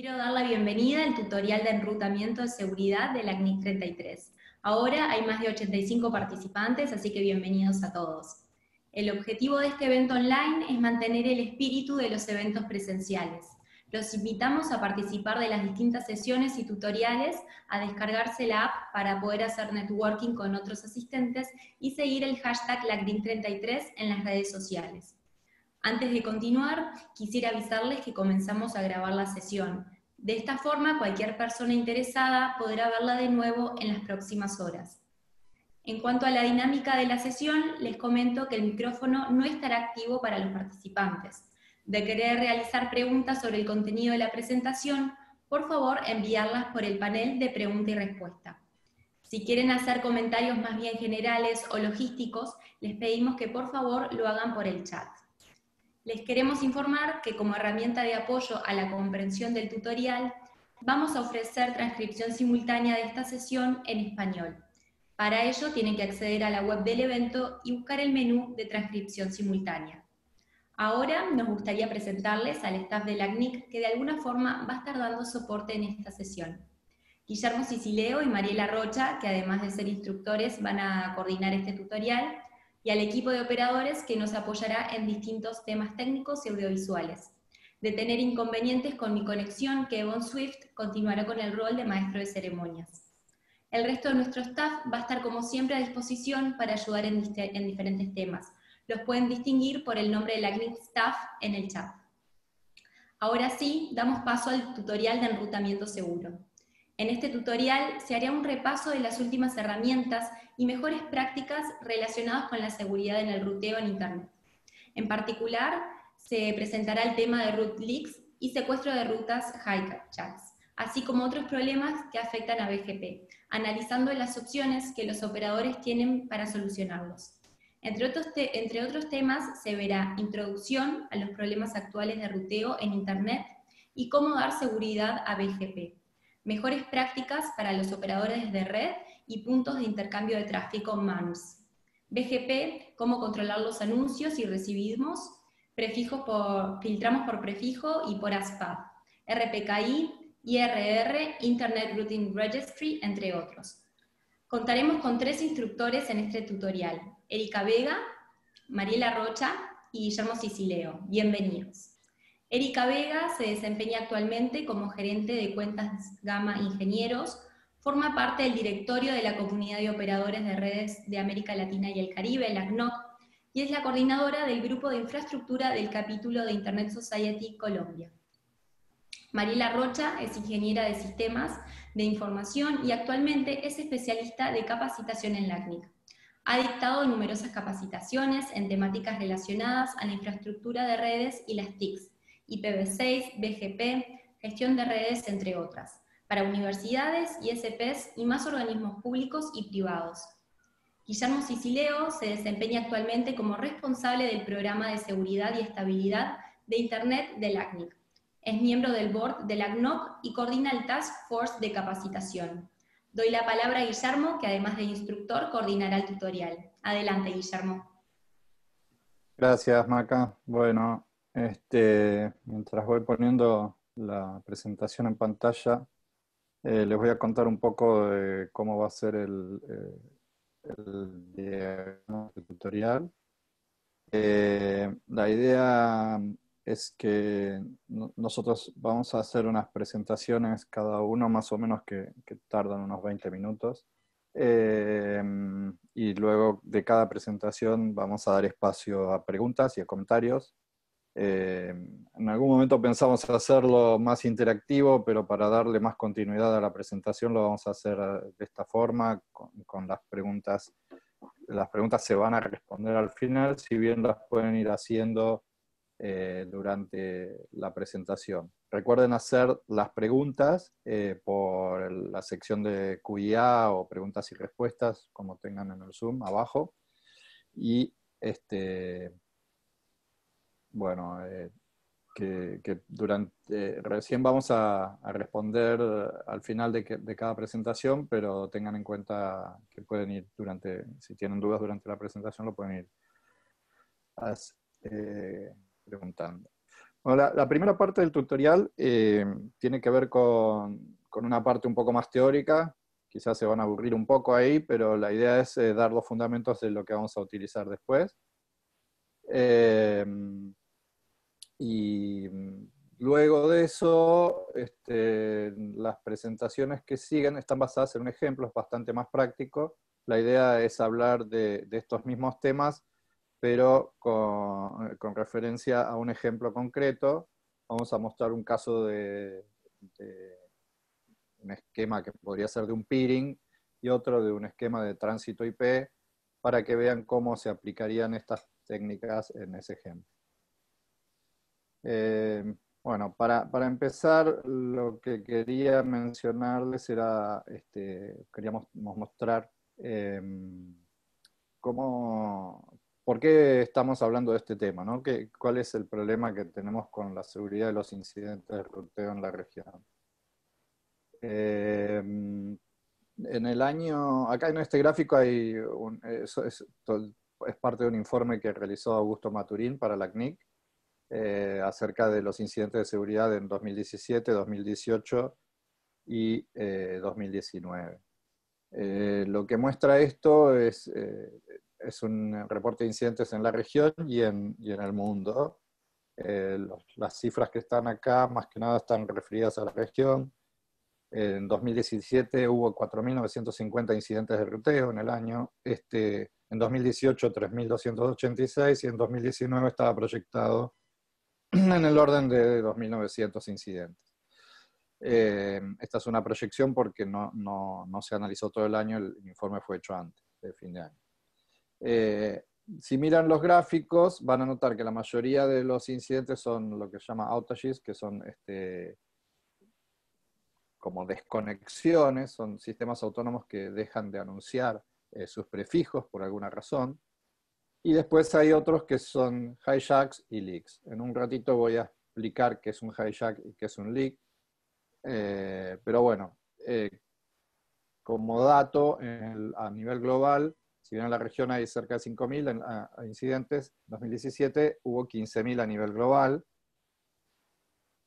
quiero dar la bienvenida al tutorial de enrutamiento de seguridad de lacnic 33. Ahora hay más de 85 participantes, así que bienvenidos a todos. El objetivo de este evento online es mantener el espíritu de los eventos presenciales. Los invitamos a participar de las distintas sesiones y tutoriales, a descargarse la app para poder hacer networking con otros asistentes y seguir el hashtag lacnic 33 en las redes sociales. Antes de continuar, quisiera avisarles que comenzamos a grabar la sesión. De esta forma, cualquier persona interesada podrá verla de nuevo en las próximas horas. En cuanto a la dinámica de la sesión, les comento que el micrófono no estará activo para los participantes. De querer realizar preguntas sobre el contenido de la presentación, por favor enviarlas por el panel de pregunta y respuesta. Si quieren hacer comentarios más bien generales o logísticos, les pedimos que por favor lo hagan por el chat les queremos informar que como herramienta de apoyo a la comprensión del tutorial, vamos a ofrecer transcripción simultánea de esta sesión en español. Para ello tienen que acceder a la web del evento y buscar el menú de transcripción simultánea. Ahora nos gustaría presentarles al staff de la CNIC que de alguna forma va a estar dando soporte en esta sesión. Guillermo Sicileo y Mariela Rocha, que además de ser instructores van a coordinar este tutorial, y al equipo de operadores que nos apoyará en distintos temas técnicos y audiovisuales. De tener inconvenientes con mi conexión, Kevon Swift continuará con el rol de maestro de ceremonias. El resto de nuestro staff va a estar como siempre a disposición para ayudar en, diferentes temas. Los pueden distinguir por el nombre de la Staff en el chat. Ahora sí, damos paso al tutorial de enrutamiento seguro. En este tutorial se hará un repaso de las últimas herramientas y mejores prácticas relacionadas con la seguridad en el ruteo en Internet. En particular, se presentará el tema de root leaks y secuestro de rutas Chats, así como otros problemas que afectan a BGP, analizando las opciones que los operadores tienen para solucionarlos. entre otros temas, se verá introducción a los problemas actuales de ruteo en Internet y cómo dar seguridad a BGP mejores prácticas para los operadores de red y puntos de intercambio de tráfico MAMS. BGP, cómo controlar los anuncios y recibimos, filtramos por prefijo y por ASPA. RPKI, IRR, Internet Routing Registry, entre otros. Contaremos con tres instructores en este tutorial, Erika Vega, Mariela Rocha y Guillermo Sicileo. Bienvenidos. Erika Vega se desempeña actualmente como gerente de cuentas Gama Ingenieros, forma parte del directorio de la Comunidad de Operadores de Redes de América Latina y el Caribe, la CNOC, y es la coordinadora del Grupo de Infraestructura del capítulo de Internet Society Colombia. Mariela Rocha es ingeniera de sistemas de información y actualmente es especialista de capacitación en LACNIC. Ha dictado numerosas capacitaciones en temáticas relacionadas a la infraestructura de redes y las TICs, IPv6, BGP, gestión de redes, entre otras, para universidades, ISPs y más organismos públicos y privados. Guillermo Sicileo se desempeña actualmente como responsable del programa de seguridad y estabilidad de Internet del ACNIC. Es miembro del board del ACNOC y coordina el Task Force de Capacitación. Doy la palabra a Guillermo, que además de instructor, coordinará el tutorial. Adelante, Guillermo. Gracias, Maca. Bueno, este, mientras voy poniendo la presentación en pantalla, eh, les voy a contar un poco de cómo va a ser el, eh, tutorial. Eh, la idea es que nosotros vamos a hacer unas presentaciones, cada uno más o menos que, tardan unos 20 minutos. Em, y luego de cada presentación vamos a dar espacio a preguntas y a comentarios. Eh, en algún momento pensamos hacerlo más interactivo, pero para darle más continuidad a la presentación lo vamos a hacer eh, de esta forma, con, las preguntas. Las preguntas se van a responder al final, si bien las pueden ir haciendo eh, durante la presentación. Recuerden hacer las preguntas por la sección de Q&A o preguntas y respuestas, como tengan en el Zoom, abajo. Y este, bueno, eh, que, durante, eh, recién vamos a, responder al final de, cada presentación, pero tengan en cuenta que pueden ir durante, si tienen dudas durante la presentación, lo pueden ir eh, preguntando. Bueno, la, primera parte del tutorial tiene que ver con, con, una parte un poco más teórica, quizás se van a aburrir un poco ahí, pero la idea es dar los fundamentos de lo que vamos a utilizar después. Eh, y mm, luego de eso, este, las presentaciones que siguen están basadas en un ejemplo, es bastante más práctico. La idea es hablar de, estos mismos temas, pero con, referencia a un ejemplo concreto. Vamos a mostrar un caso de, de un esquema que podría ser de un peering y otro de un esquema de tránsito IP para que vean cómo se aplicarían estas técnicas en ese ejemplo. Eh, bueno, para, empezar, lo que quería mencionarles era, este, queríamos mostrar em, cómo, por qué estamos hablando de este tema, ¿no? ¿Cuál es el problema que tenemos con la seguridad de los incidentes de ruteo en la región? Em, en el año, acá en este gráfico hay un, es, es parte de un informe que realizó Augusto Maturín para la CNIC, eh, acerca de los incidentes de seguridad en 2017, 2018 y 2019. Eh, eh, lo que muestra esto es, es, un reporte de incidentes en la región y en, en el mundo. las cifras que están acá más que nada están referidas a la región. En 2017 hubo 4.950 incidentes de ruteo en el año. Este, en 2018 3.286 y en 2019 estaba proyectado en el orden de 2.900 incidentes. Eh, esta es una proyección porque no, no, no, se analizó todo el año, el informe fue hecho antes de fin de año. Eh, si miran los gráficos, van a notar que la mayoría de los incidentes son lo que se llama outages, que son este, como desconexiones, son sistemas autónomos que dejan de anunciar eh, sus prefijos por alguna razón. Y después hay otros que son hijacks y leaks. En un ratito voy a explicar qué es un hijack y qué es un leak. Eh, pero bueno, eh, como dato a nivel global, si bien en la región hay cerca de 5.000 incidentes, en 2017 hubo 15.000 a nivel global.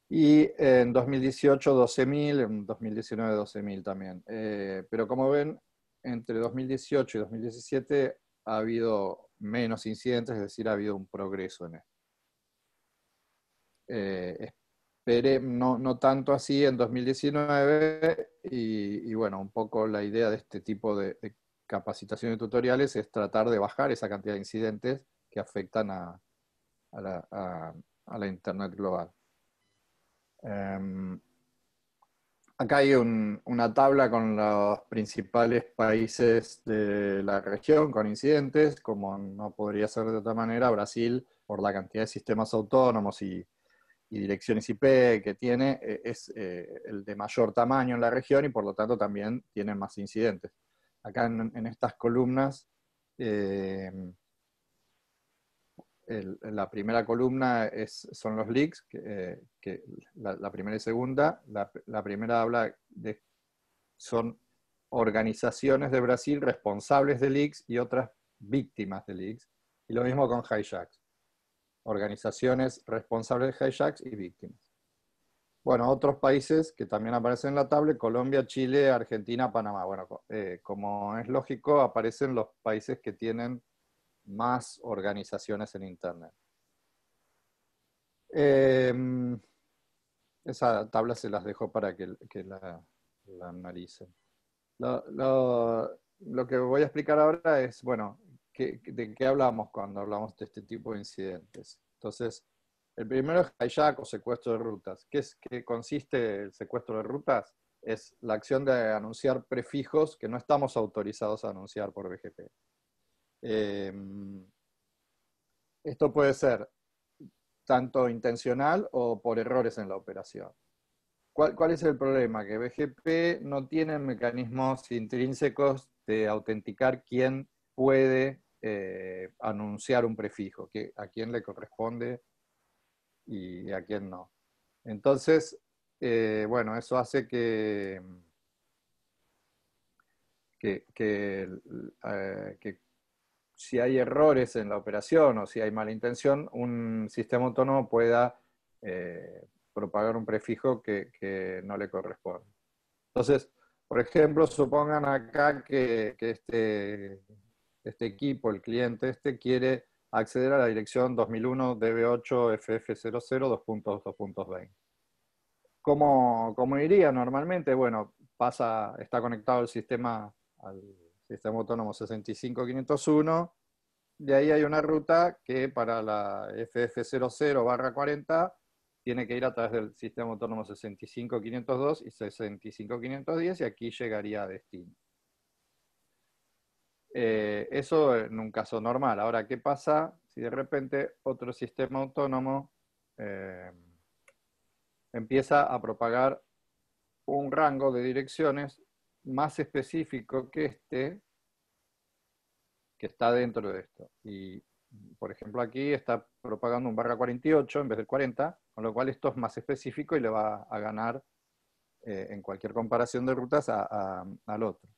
Y en 2018 12.000, en 2019 12.000 también. Eh, pero como ven, entre 2018 y 2017 ha habido menos incidentes, es decir, ha habido un progreso en esto. Eh, no, tanto así en 2019 y, bueno, un poco la idea de este tipo de, de capacitaciones y tutoriales es tratar de bajar esa cantidad de incidentes que afectan a, la, Internet global. Em, Acá hay una tabla con los principales países de la región con incidentes, como no podría ser de otra manera, Brasil, por la cantidad de sistemas autónomos y, direcciones IP que tiene, eh, es eh, el de mayor tamaño en la región y por lo tanto también tiene más incidentes. Acá en, estas columnas, eh, la primera columna son los leaks, que, que la, primera y segunda. La, primera habla de, son organizaciones de Brasil responsables de leaks y otras víctimas de leaks. Y lo mismo con hijacks. Organizaciones responsables de hijacks y víctimas. Bueno, otros países que también aparecen en la tabla, Colombia, Chile, Argentina, Panamá. Bueno, eh, como es lógico, aparecen los países que tienen más organizaciones en Internet. Eh, esa tabla se las dejo para que, la, analicen. Lo, que voy a explicar ahora es, bueno, ¿de qué hablamos cuando hablamos de este tipo de incidentes? Entonces, el primero es hijack o secuestro de rutas. ¿Qué, consiste el secuestro de rutas? Es la acción de anunciar prefijos que no estamos autorizados a anunciar por BGP. Em, esto puede ser tanto intencional o por errores en la operación. ¿Cuál, ¿Cuál, es el problema? Que BGP no tiene mecanismos intrínsecos de autenticar quién puede eh, anunciar un prefijo, a quién le corresponde y a quién no. Entonces, eh, bueno, eso hace que, que eh, si hay errores en la operación o si hay mala intención, un sistema autónomo pueda eh, propagar un prefijo que, no le corresponde. Entonces, por ejemplo, supongan acá que, este, este, equipo, el cliente este, quiere acceder a la dirección 2001-DB8-FF00-2.2.20. ¿Cómo, cómo iría normalmente? Bueno, pasa, está conectado el sistema al Sistema Autónomo 65501. De ahí hay una ruta que para la FF00 barra 40 tiene que ir a través del Sistema Autónomo 65502 y 65510 y aquí llegaría a destino. Eh, eso en un caso normal. Ahora, ¿qué pasa si de repente otro sistema autónomo eh, empieza a propagar un rango de direcciones más específico que este, que está dentro de esto. Y, por ejemplo, aquí está propagando un barra 48 en vez del 40, con lo cual esto es más específico y le va a ganar eh, en cualquier comparación de rutas al otro.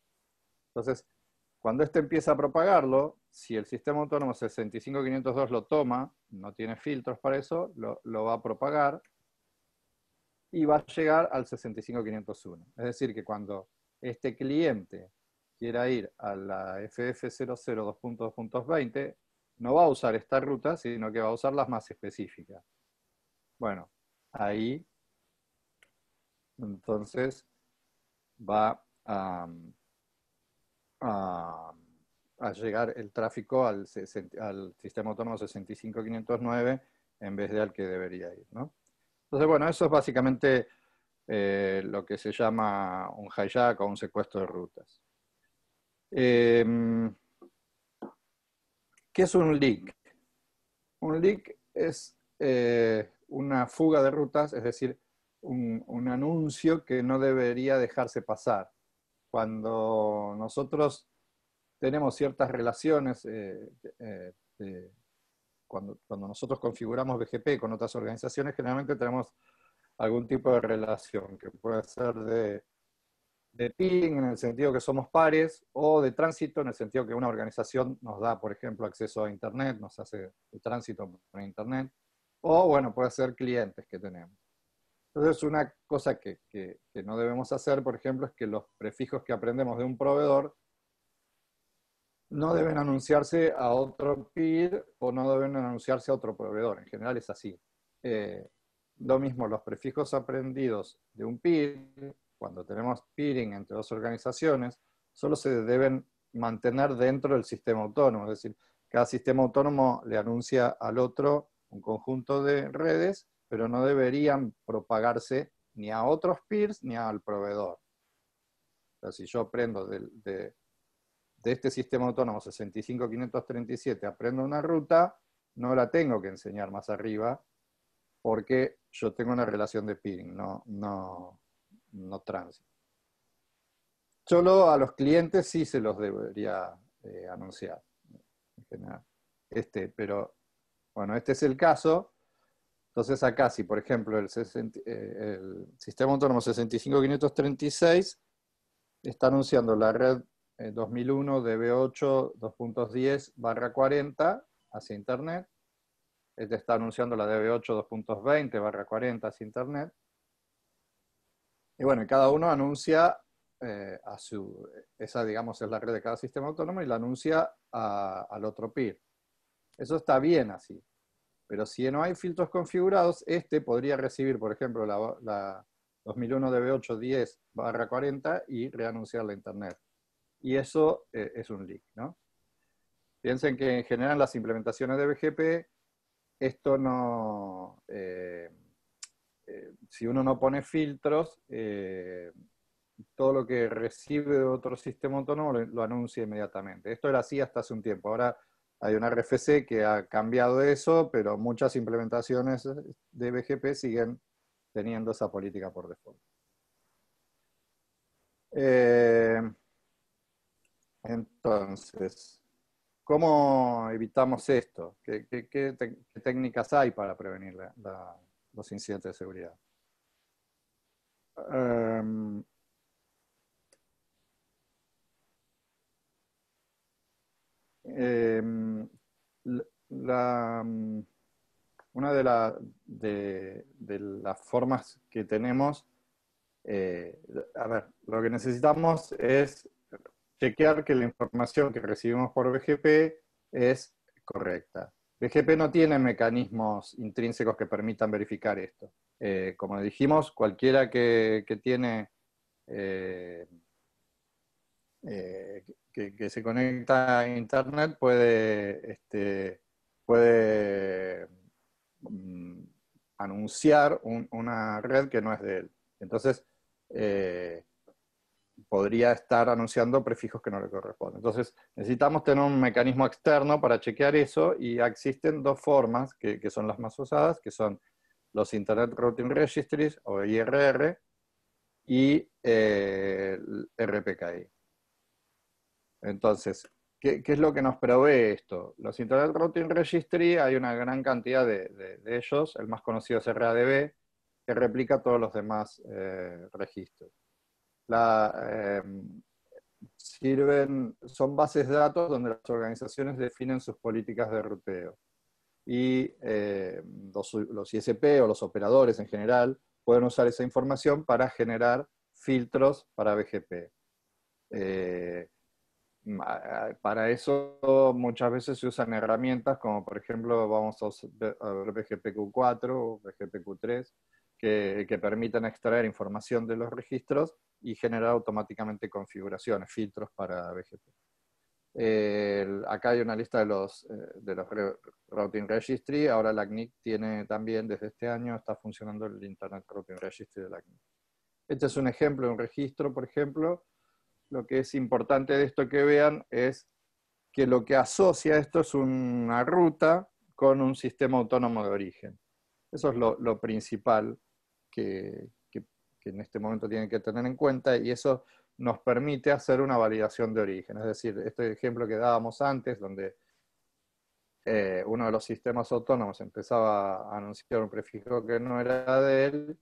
Entonces, cuando este empieza a propagarlo, si el sistema autónomo 65502 lo toma, no tiene filtros para eso, lo, lo va a propagar y va a llegar al 65501. Es decir, que cuando este cliente quiera ir a la FF002.2.20, no va a usar esta ruta, sino que va a usar las más específicas. Bueno, ahí entonces va a, llegar el tráfico al, sistema autónomo 65509 en vez de al que debería ir. Entonces, bueno, eso es básicamente eh, lo que se llama un hijack o un secuestro de rutas. Em, ¿Qué es un leak? Un leak es eh, una fuga de rutas, es decir, un, anuncio que no debería dejarse pasar. Cuando nosotros tenemos ciertas relaciones, eh, cuando, nosotros configuramos BGP con otras organizaciones, generalmente tenemos algún tipo de relación, que puede ser de, de en el sentido que somos pares o de tránsito en el sentido que una organización nos da, por ejemplo, acceso a Internet, nos hace el tránsito por Internet, o bueno, puede ser clientes que tenemos. Entonces, una cosa que, no debemos hacer, por ejemplo, es que los prefijos que aprendemos de un proveedor no deben anunciarse a otro peer o no deben anunciarse a otro proveedor. En general es así. Eh, lo mismo, los prefijos aprendidos de un peer, cuando tenemos peering entre dos organizaciones, solo se deben mantener dentro del sistema autónomo. Es decir, cada sistema autónomo le anuncia al otro un conjunto de redes, pero no deberían propagarse ni a otros peers ni al proveedor. si yo aprendo de, de este sistema autónomo 65537, aprendo una ruta, no la tengo que enseñar más arriba, porque yo tengo una relación de peering, no, no, no tránsito. Solo a los clientes sí se los debería eh, anunciar. Este, pero bueno, este es el caso. Entonces acá, si por ejemplo el, eh, el sistema autónomo 65536 está anunciando la red 2001 DB8 2.10 barra 40 hacia Internet, este está anunciando la DB8 2.20 barra 40 es Internet. Y bueno, cada uno anuncia eh, a su, esa digamos es la red de cada sistema autónomo y la anuncia al otro peer. Eso está bien así. Pero si no hay filtros configurados, este podría recibir, por ejemplo, la, 2001 DB8 10 barra 40 y reanunciar la Internet. Y eso eh, es un leak, ¿no? Piensen que en general las implementaciones de BGP esto no, eh, eh, si uno no pone filtros, eh, todo lo que recibe de otro sistema autónomo lo, anuncia inmediatamente. Esto era así hasta hace un tiempo. Ahora hay una RFC que ha cambiado eso, pero muchas implementaciones de BGP siguen teniendo esa política por default. entonces, ¿Cómo evitamos esto? ¿Qué, técnicas hay para prevenir los incidentes de seguridad? Em, em, una de, las formas que tenemos, eh, a ver, lo que necesitamos es chequear que la información que recibimos por BGP es correcta. BGP no tiene mecanismos intrínsecos que permitan verificar esto. Eh, como dijimos, cualquiera que, tiene eh, eh, que, se conecta a internet puede, este, puede mm, anunciar una red que no es de él. Entonces, podría estar anunciando prefijos que no le corresponden. Entonces, necesitamos tener un mecanismo externo para chequear eso y existen dos formas que, son las más usadas, que son los Internet Routing Registries o IRR y el eh, RPKI. Entonces, ¿qué, es lo que nos provee esto? Los Internet Routing Registry, hay una gran cantidad de, ellos, el más conocido es RADB, que replica todos los demás eh, registros. Em, son bases de datos donde las organizaciones definen sus políticas de ruteo. Y em, los, ISP o los operadores en general pueden usar esa información para generar filtros para BGP. Eh, para eso muchas veces se usan herramientas como por ejemplo vamos a ver BGPQ4 o BGPQ3 que, permitan extraer información de los registros y generar automáticamente configuraciones, filtros para BGP. acá hay una lista de los, eh, Routing Registry. Ahora la CNIC tiene también, desde este año, está funcionando el Internet Routing Registry de la CNIC. Este es un ejemplo, de un registro, por ejemplo. Lo que es importante de esto que vean es que lo que asocia esto es una ruta con un sistema autónomo de origen. Eso es lo principal que, en este momento tienen que tener en cuenta y eso nos permite hacer una validación de origen. Es decir, este ejemplo que dábamos antes, donde eh, uno de los sistemas autónomos empezaba a anunciar un prefijo que no era de él,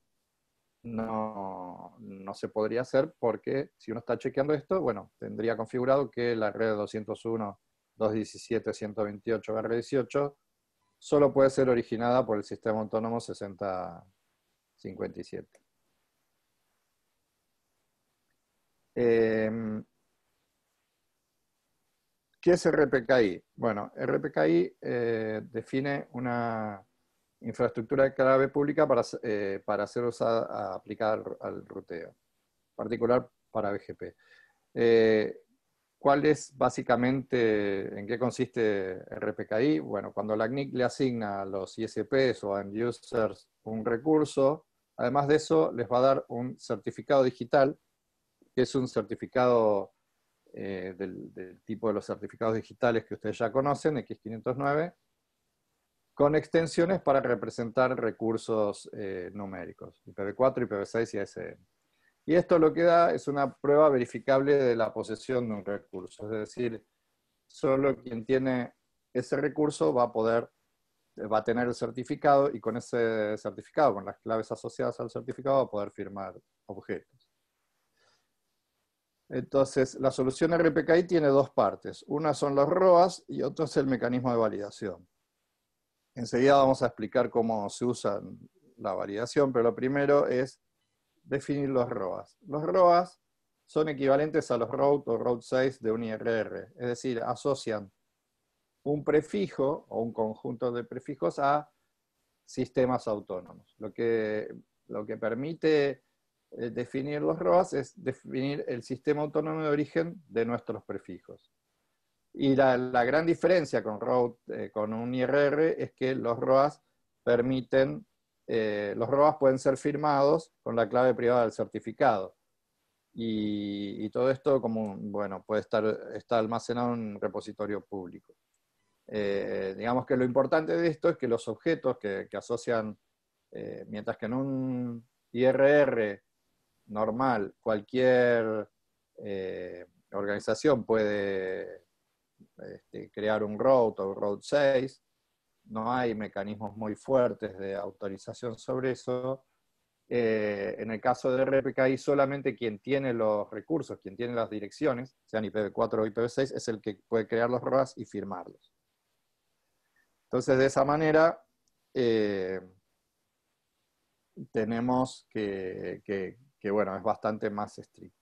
no, se podría hacer porque si uno está chequeando esto, bueno, tendría configurado que la red 201, 217, 128, 18 solo puede ser originada por el sistema autónomo 60, 57. Em, ¿Qué es RPKI? Bueno, RPKI eh, define una infraestructura de clave pública para, eh, para ser usada, aplicada al, ruteo, en particular para BGP. Eh, ¿Cuál es básicamente, en qué consiste RPKI? Bueno, cuando la CNIC le asigna a los ISPs o a end users un recurso, Además de eso, les va a dar un certificado digital, que es un certificado eh, del, tipo de los certificados digitales que ustedes ya conocen, X509, con extensiones para representar recursos eh, numéricos, IPv4, IPv6 y ASM. Y esto lo que da es una prueba verificable de la posesión de un recurso, es decir, solo quien tiene ese recurso va a poder va a tener el certificado y con ese certificado, con las claves asociadas al certificado, va a poder firmar objetos. Entonces, la solución RPKI tiene dos partes. Una son los ROAS y otra es el mecanismo de validación. Enseguida vamos a explicar cómo se usa la validación, pero lo primero es definir los ROAS. Los ROAS son equivalentes a los ROUTE o ROAD 6 de un IRR, es decir, asocian un prefijo o un conjunto de prefijos a sistemas autónomos. Lo que, lo que permite eh, definir los ROAS es definir el sistema autónomo de origen de nuestros prefijos. Y la, gran diferencia con, ROAS, eh, con un IRR es que los ROAS permiten, eh, los ROAS pueden ser firmados con la clave privada del certificado. Y, todo esto como, bueno, puede estar está almacenado en un repositorio público. Eh, digamos que lo importante de esto es que los objetos que, asocian, eh, mientras que en un IRR normal cualquier eh, organización puede este, crear un route o un road 6, no hay mecanismos muy fuertes de autorización sobre eso. en el caso de RPKI, solamente quien tiene los recursos, quien tiene las direcciones, sean IPv4 o IPv6, es el que puede crear los ROAS y firmarlos. Entonces, de esa manera, eh, tenemos que, bueno, es bastante más estricto.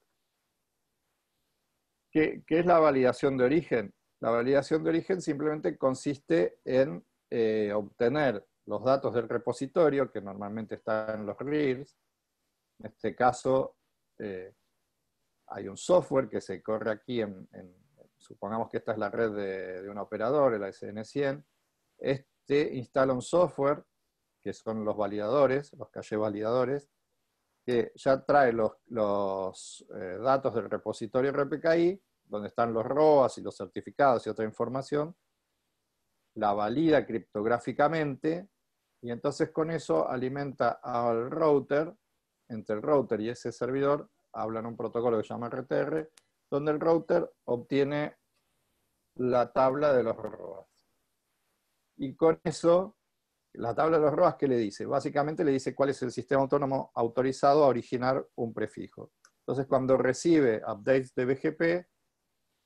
¿Qué, es la validación de origen? La validación de origen simplemente consiste en eh, obtener los datos del repositorio, que normalmente están en los Reels. En este caso, eh, hay un software que se corre aquí, en, supongamos que esta es la red de, de un operador, el ASN100, este instala un software, que son los validadores, los caché validadores, que ya trae los, eh, datos del repositorio RPKI, donde están los ROAS y los certificados y otra información, la valida criptográficamente, y entonces con eso alimenta al router, entre el router y ese servidor, hablan un protocolo que se llama RTR, donde el router obtiene la tabla de los ROAS y con eso la tabla de los ROAS, ¿qué le dice? Básicamente le dice cuál es el sistema autónomo autorizado a originar un prefijo. Entonces, cuando recibe updates de BGP,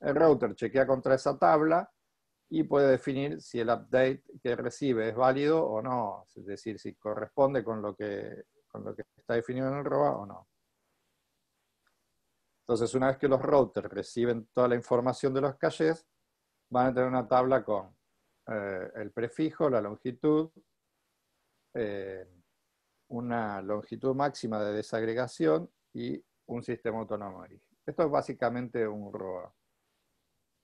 el router chequea contra esa tabla y puede definir si el update que recibe es válido o no, es decir, si corresponde con lo que, lo que está definido en el ROA o no. Entonces, una vez que los routers reciben toda la información de los calles, van a tener una tabla con eh, el prefijo, la longitud, eh, una longitud máxima de desagregación y un sistema autónomo Esto es básicamente un ROA.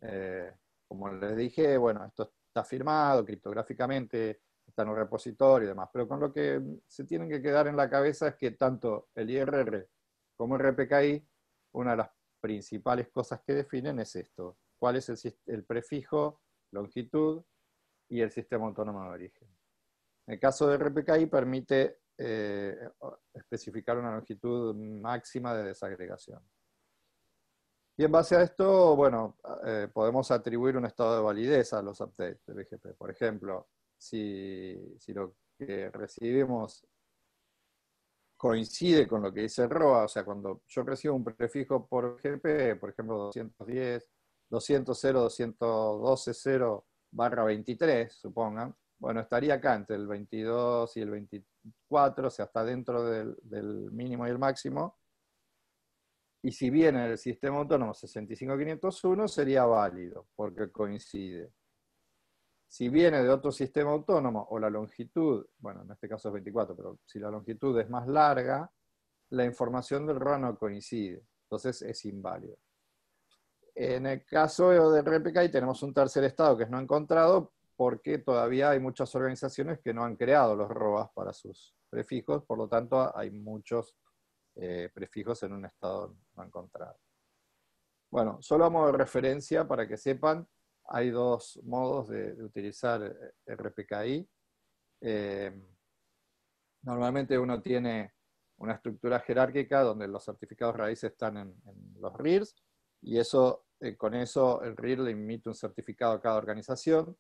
Eh, como les dije, bueno, esto está firmado criptográficamente, está en un repositorio y demás, pero con lo que se tienen que quedar en la cabeza es que tanto el IRR como el RPKI, una de las principales cosas que definen es esto, cuál es el, el prefijo, longitud, y el sistema autónomo de origen. En El caso de RPKI permite eh, especificar una longitud máxima de desagregación. Y en base a esto, bueno, eh, podemos atribuir un estado de validez a los updates de BGP. Por ejemplo, si, lo que recibimos coincide con lo que dice ROA, o sea, cuando yo recibo un prefijo por GP, por ejemplo, 210, 200, 212, 0, barra 23, supongan, bueno, estaría acá entre el 22 y el 24, o sea, está dentro del, mínimo y el máximo. Y si viene del sistema autónomo 65501 sería válido, porque coincide. Si viene de otro sistema autónomo o la longitud, bueno, en este caso es 24, pero si la longitud es más larga, la información del ROA no coincide. Entonces es inválido. En el caso de RPKI tenemos un tercer estado que es no encontrado porque todavía hay muchas organizaciones que no han creado los ROAS para sus prefijos, por lo tanto hay muchos eh, prefijos en un estado no encontrado. Bueno, solo a modo de referencia para que sepan, hay dos modos de, utilizar eh, RPKI. Eh, normalmente uno tiene una estructura jerárquica donde los certificados raíces están en, en los RIRS y eso eh, con eso el RIR le emite un certificado a cada organización,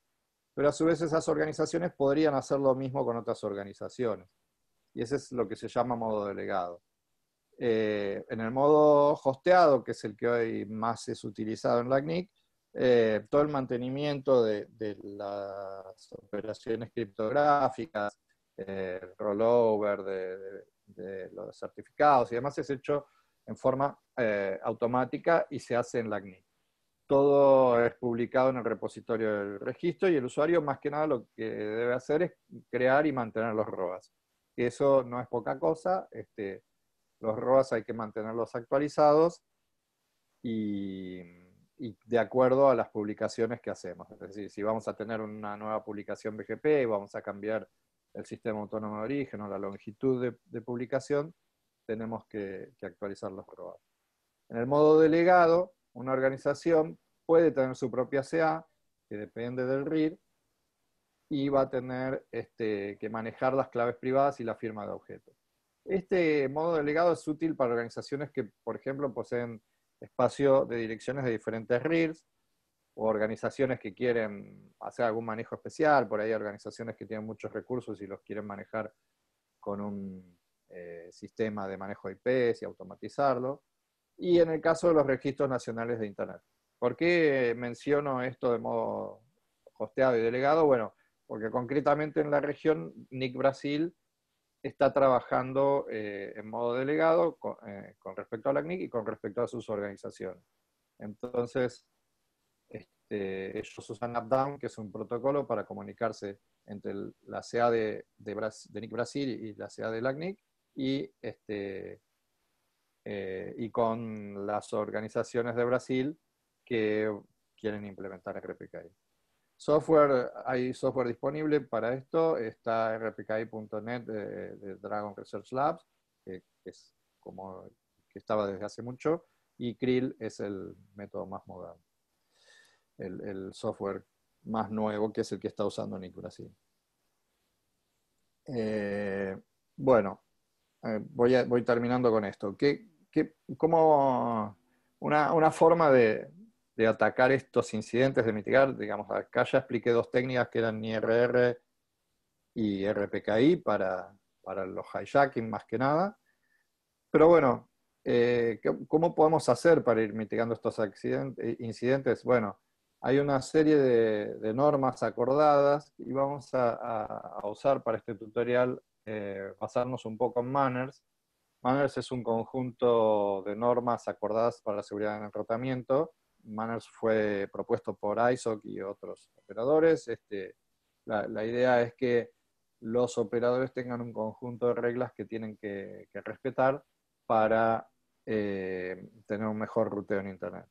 pero a su vez esas organizaciones podrían hacer lo mismo con otras organizaciones. Y ese es lo que se llama modo delegado. Eh, en el modo hosteado, que es el que hoy más es utilizado en la eh, todo el mantenimiento de, las operaciones criptográficas, eh, rollover de, los certificados y demás es hecho en forma automática y se hace en la todo es publicado en el repositorio del registro y el usuario más que nada lo que debe hacer es crear y mantener los ROAS. Eso no es poca cosa, este, los ROAS hay que mantenerlos actualizados y, de acuerdo a las publicaciones que hacemos. Es decir, si vamos a tener una nueva publicación BGP y vamos a cambiar el sistema autónomo de origen o la longitud de, publicación, tenemos que, que, actualizar los ROAS. En el modo delegado, una organización puede tener su propia CA, que depende del RIR, y va a tener este, que manejar las claves privadas y la firma de objetos. Este modo delegado es útil para organizaciones que, por ejemplo, poseen espacio de direcciones de diferentes RIRs, o organizaciones que quieren hacer algún manejo especial, por ahí organizaciones que tienen muchos recursos y los quieren manejar con un eh, sistema de manejo de IPs y automatizarlo y en el caso de los registros nacionales de Internet. ¿Por qué menciono esto de modo hosteado y delegado? Bueno, porque concretamente en la región, NIC Brasil está trabajando eh, en modo delegado con, eh, respecto a la CNIC y con respecto a sus organizaciones. Entonces, este, ellos usan UpDown, que es un protocolo para comunicarse entre la SEA de, de, NIC Brasil y la SEA de la CNIC, y este, eh, y con las organizaciones de Brasil que quieren implementar RPKI. Software, hay software disponible para esto, está rpki.net de, Dragon Research Labs, que, es como que estaba desde hace mucho, y Krill es el método más moderno, el, software más nuevo que es el que está usando Nick Brasil. Eh, bueno, eh, voy, voy terminando con esto. ¿Qué, cómo una, forma de, atacar estos incidentes, de mitigar, digamos, acá ya expliqué dos técnicas que eran IRR y RPKI para, los hijacking más que nada. Pero bueno, eh, ¿cómo podemos hacer para ir mitigando estos eh, incidentes? Bueno, hay una serie de, normas acordadas y vamos a, usar para este tutorial eh, basarnos un poco en manners Manners es un conjunto de normas acordadas para la seguridad en el rotamiento. Manners fue propuesto por ISOC y otros operadores. Este, la, idea es que los operadores tengan un conjunto de reglas que tienen que, respetar para eh, tener un mejor ruteo en Internet.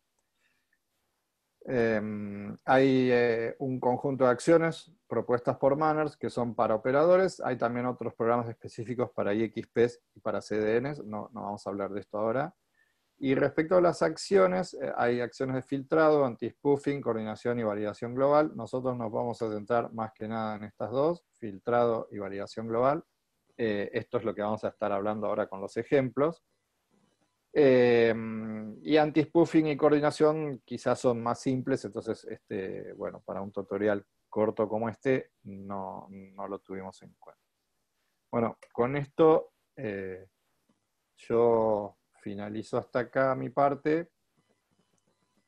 Em, hay eh, un conjunto de acciones propuestas por Manners que son para operadores. Hay también otros programas específicos para IXPs y para CDNs. No, vamos a hablar de esto ahora. Y respecto a las acciones, eh, hay acciones de filtrado, anti-spoofing, coordinación y validación global. Nosotros nos vamos a centrar más que nada en estas dos, filtrado y validación global. Eh, esto es lo que vamos a estar hablando ahora con los ejemplos. Eh, y anti-spoofing y coordinación quizás son más simples, entonces, este, bueno, para un tutorial corto como este, no, lo tuvimos en cuenta. Bueno, con esto eh, yo finalizo hasta acá mi parte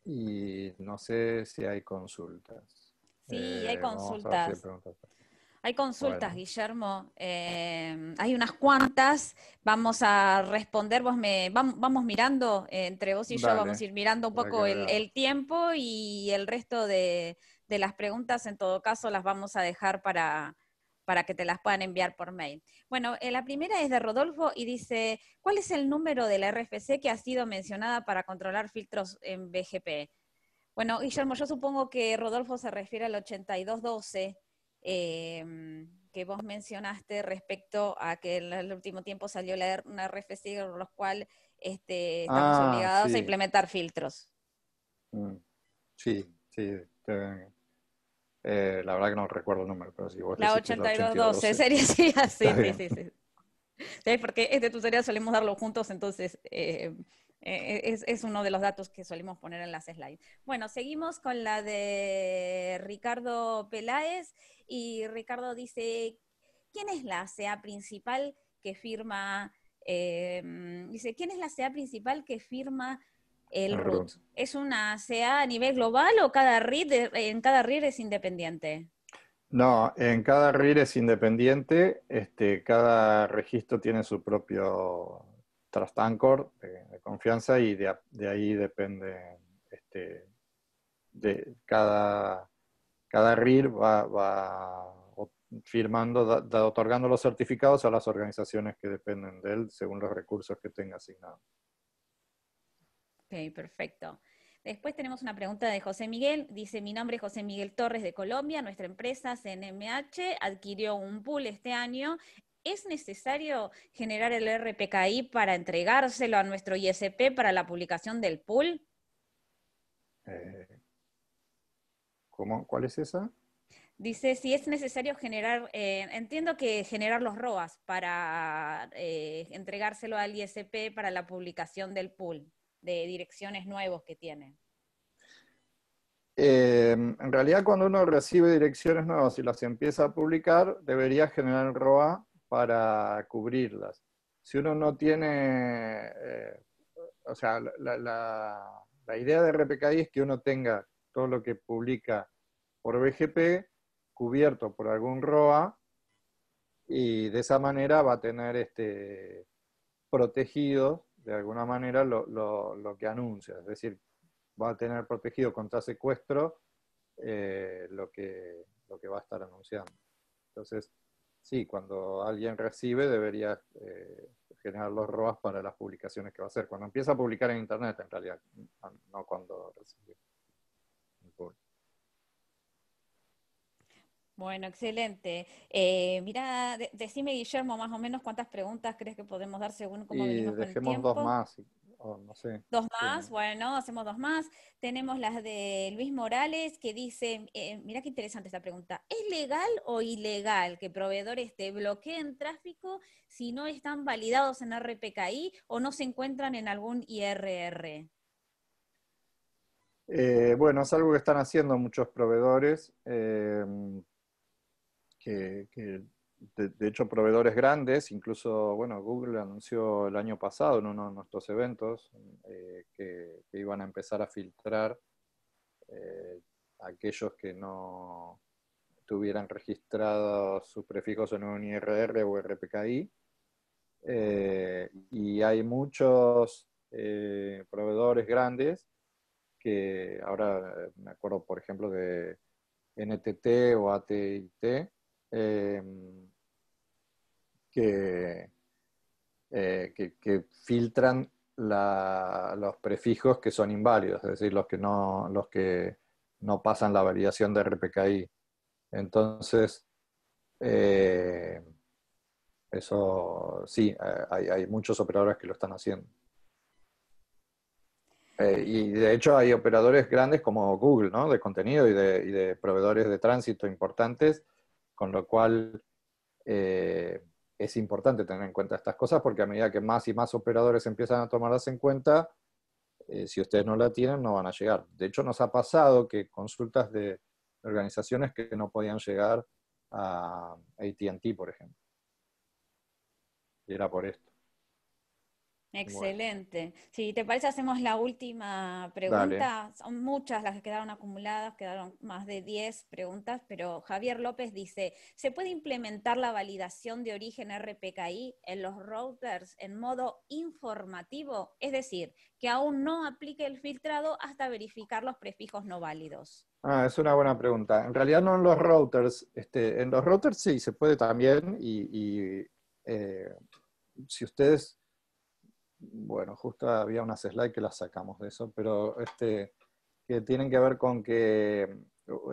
y no sé si hay consultas. Sí, hay eh, consultas. Hay consultas, Guillermo. Eh, hay unas cuantas. Vamos a responder. Vos me, vamos, mirando, eh, entre vos y yo, vamos a ir mirando un poco el, tiempo y el resto de, las preguntas, en todo caso, las vamos a dejar para, para que te las puedan enviar por mail. Bueno, eh, la primera es de Rodolfo y dice, ¿cuál es el número de la RFC que ha sido mencionada para controlar filtros en BGP? Bueno, Guillermo, yo supongo que Rodolfo se refiere al 8212 Em, que vos mencionaste respecto a que en el último tiempo salió la, una RFC con los cuales este, estamos ah, obligados a implementar filtros. Mm. Sí, sí. Eh, la verdad que no recuerdo el número, pero sí. Vos la 8212, sería así, sí, sí, sí, sí. porque este tutorial solemos darlo juntos, entonces eh, eh, es, uno de los datos que solemos poner en las slides. Bueno, seguimos con la de Ricardo Peláez y Ricardo dice, ¿quién es la SEA principal que firma, eh, dice, ¿quién es la CA principal que firma el ah, root? ¿Es una SEA a nivel global o cada RID, en cada RIR es independiente? No, en cada RIR es independiente, este, cada registro tiene su propio Trust Anchor de, confianza y de, ahí depende este, de cada, cada RIR va, firmando, otorgando los certificados a las organizaciones que dependen de él según los recursos que tenga asignado. Ok, perfecto. Después tenemos una pregunta de José Miguel. Dice, mi nombre es José Miguel Torres de Colombia. Nuestra empresa CNMH adquirió un pool este año ¿Es necesario generar el RPKI para entregárselo a nuestro ISP para la publicación del pool? Eh, ¿Cuál es esa? Dice si es necesario generar, eh, entiendo que generar los ROAS para eh, entregárselo al ISP para la publicación del pool de direcciones nuevos que tiene. en realidad, cuando uno recibe direcciones nuevas y las empieza a publicar, debería generar ROA para cubrirlas. Si uno no tiene, eh, o sea, la, idea de RPKI es que uno tenga todo lo que publica por BGP cubierto por algún ROA y de esa manera va a tener este, protegido de alguna manera lo, que anuncia, es decir, va a tener protegido contra secuestro eh, lo, que, lo que va a estar anunciando. Entonces, sí, cuando alguien recibe debería eh, generar los ROAS para las publicaciones que va a hacer. Cuando empieza a publicar en Internet, en realidad, no cuando recibe. Bueno, excelente. Eh, mira, decime, Guillermo, más o menos cuántas preguntas crees que podemos dar según cómo venimos con el tiempo. Dejemos dos más, Dos más, bueno, hacemos dos más. Tenemos las de Luis Morales que dice, eh, mira qué interesante esta pregunta, ¿es legal o ilegal que proveedores te bloqueen tráfico si no están validados en RPKI o no se encuentran en algún IRR? Eh, bueno, es algo que están haciendo muchos proveedores eh, que de, hecho, proveedores grandes, incluso, bueno, Google anunció el año pasado en uno de nuestros eventos eh, que, iban a empezar a filtrar eh, aquellos que no tuvieran registrados sus prefijos en un IRR o RPKI. Eh, y hay muchos proveedores grandes que ahora me acuerdo, por ejemplo, de NTT o ATT, Em, eh, que, que, filtran los prefijos que son inválidos, es decir, los que no, los que no pasan la validación de RPKI. Entonces, eh, eso sí, eh, hay, muchos operadores que lo están haciendo. y de hecho hay operadores grandes como Google, De contenido y de proveedores de tránsito importantes con lo cual eh, es importante tener en cuenta estas cosas porque a medida que más y más operadores empiezan a tomarlas en cuenta, eh, si ustedes no la tienen, no van a llegar. De hecho, nos ha pasado que consultas de organizaciones que no podían llegar a ATT, por ejemplo. Y era por esto. Excelente. Si te parece, hacemos la última pregunta. Son muchas las que quedaron acumuladas, quedaron más de 10 preguntas, pero Javier López dice, ¿se puede implementar la validación de origen RPKI en los routers en modo informativo? Es decir, que aún no aplique el filtrado hasta verificar los prefijos no válidos. Ah, es una buena pregunta. En realidad no en los routers. Este, en los routers sí se puede también y, eh, si ustedes bueno, justo había unas slides que las sacamos de eso, pero este, que tienen que ver con que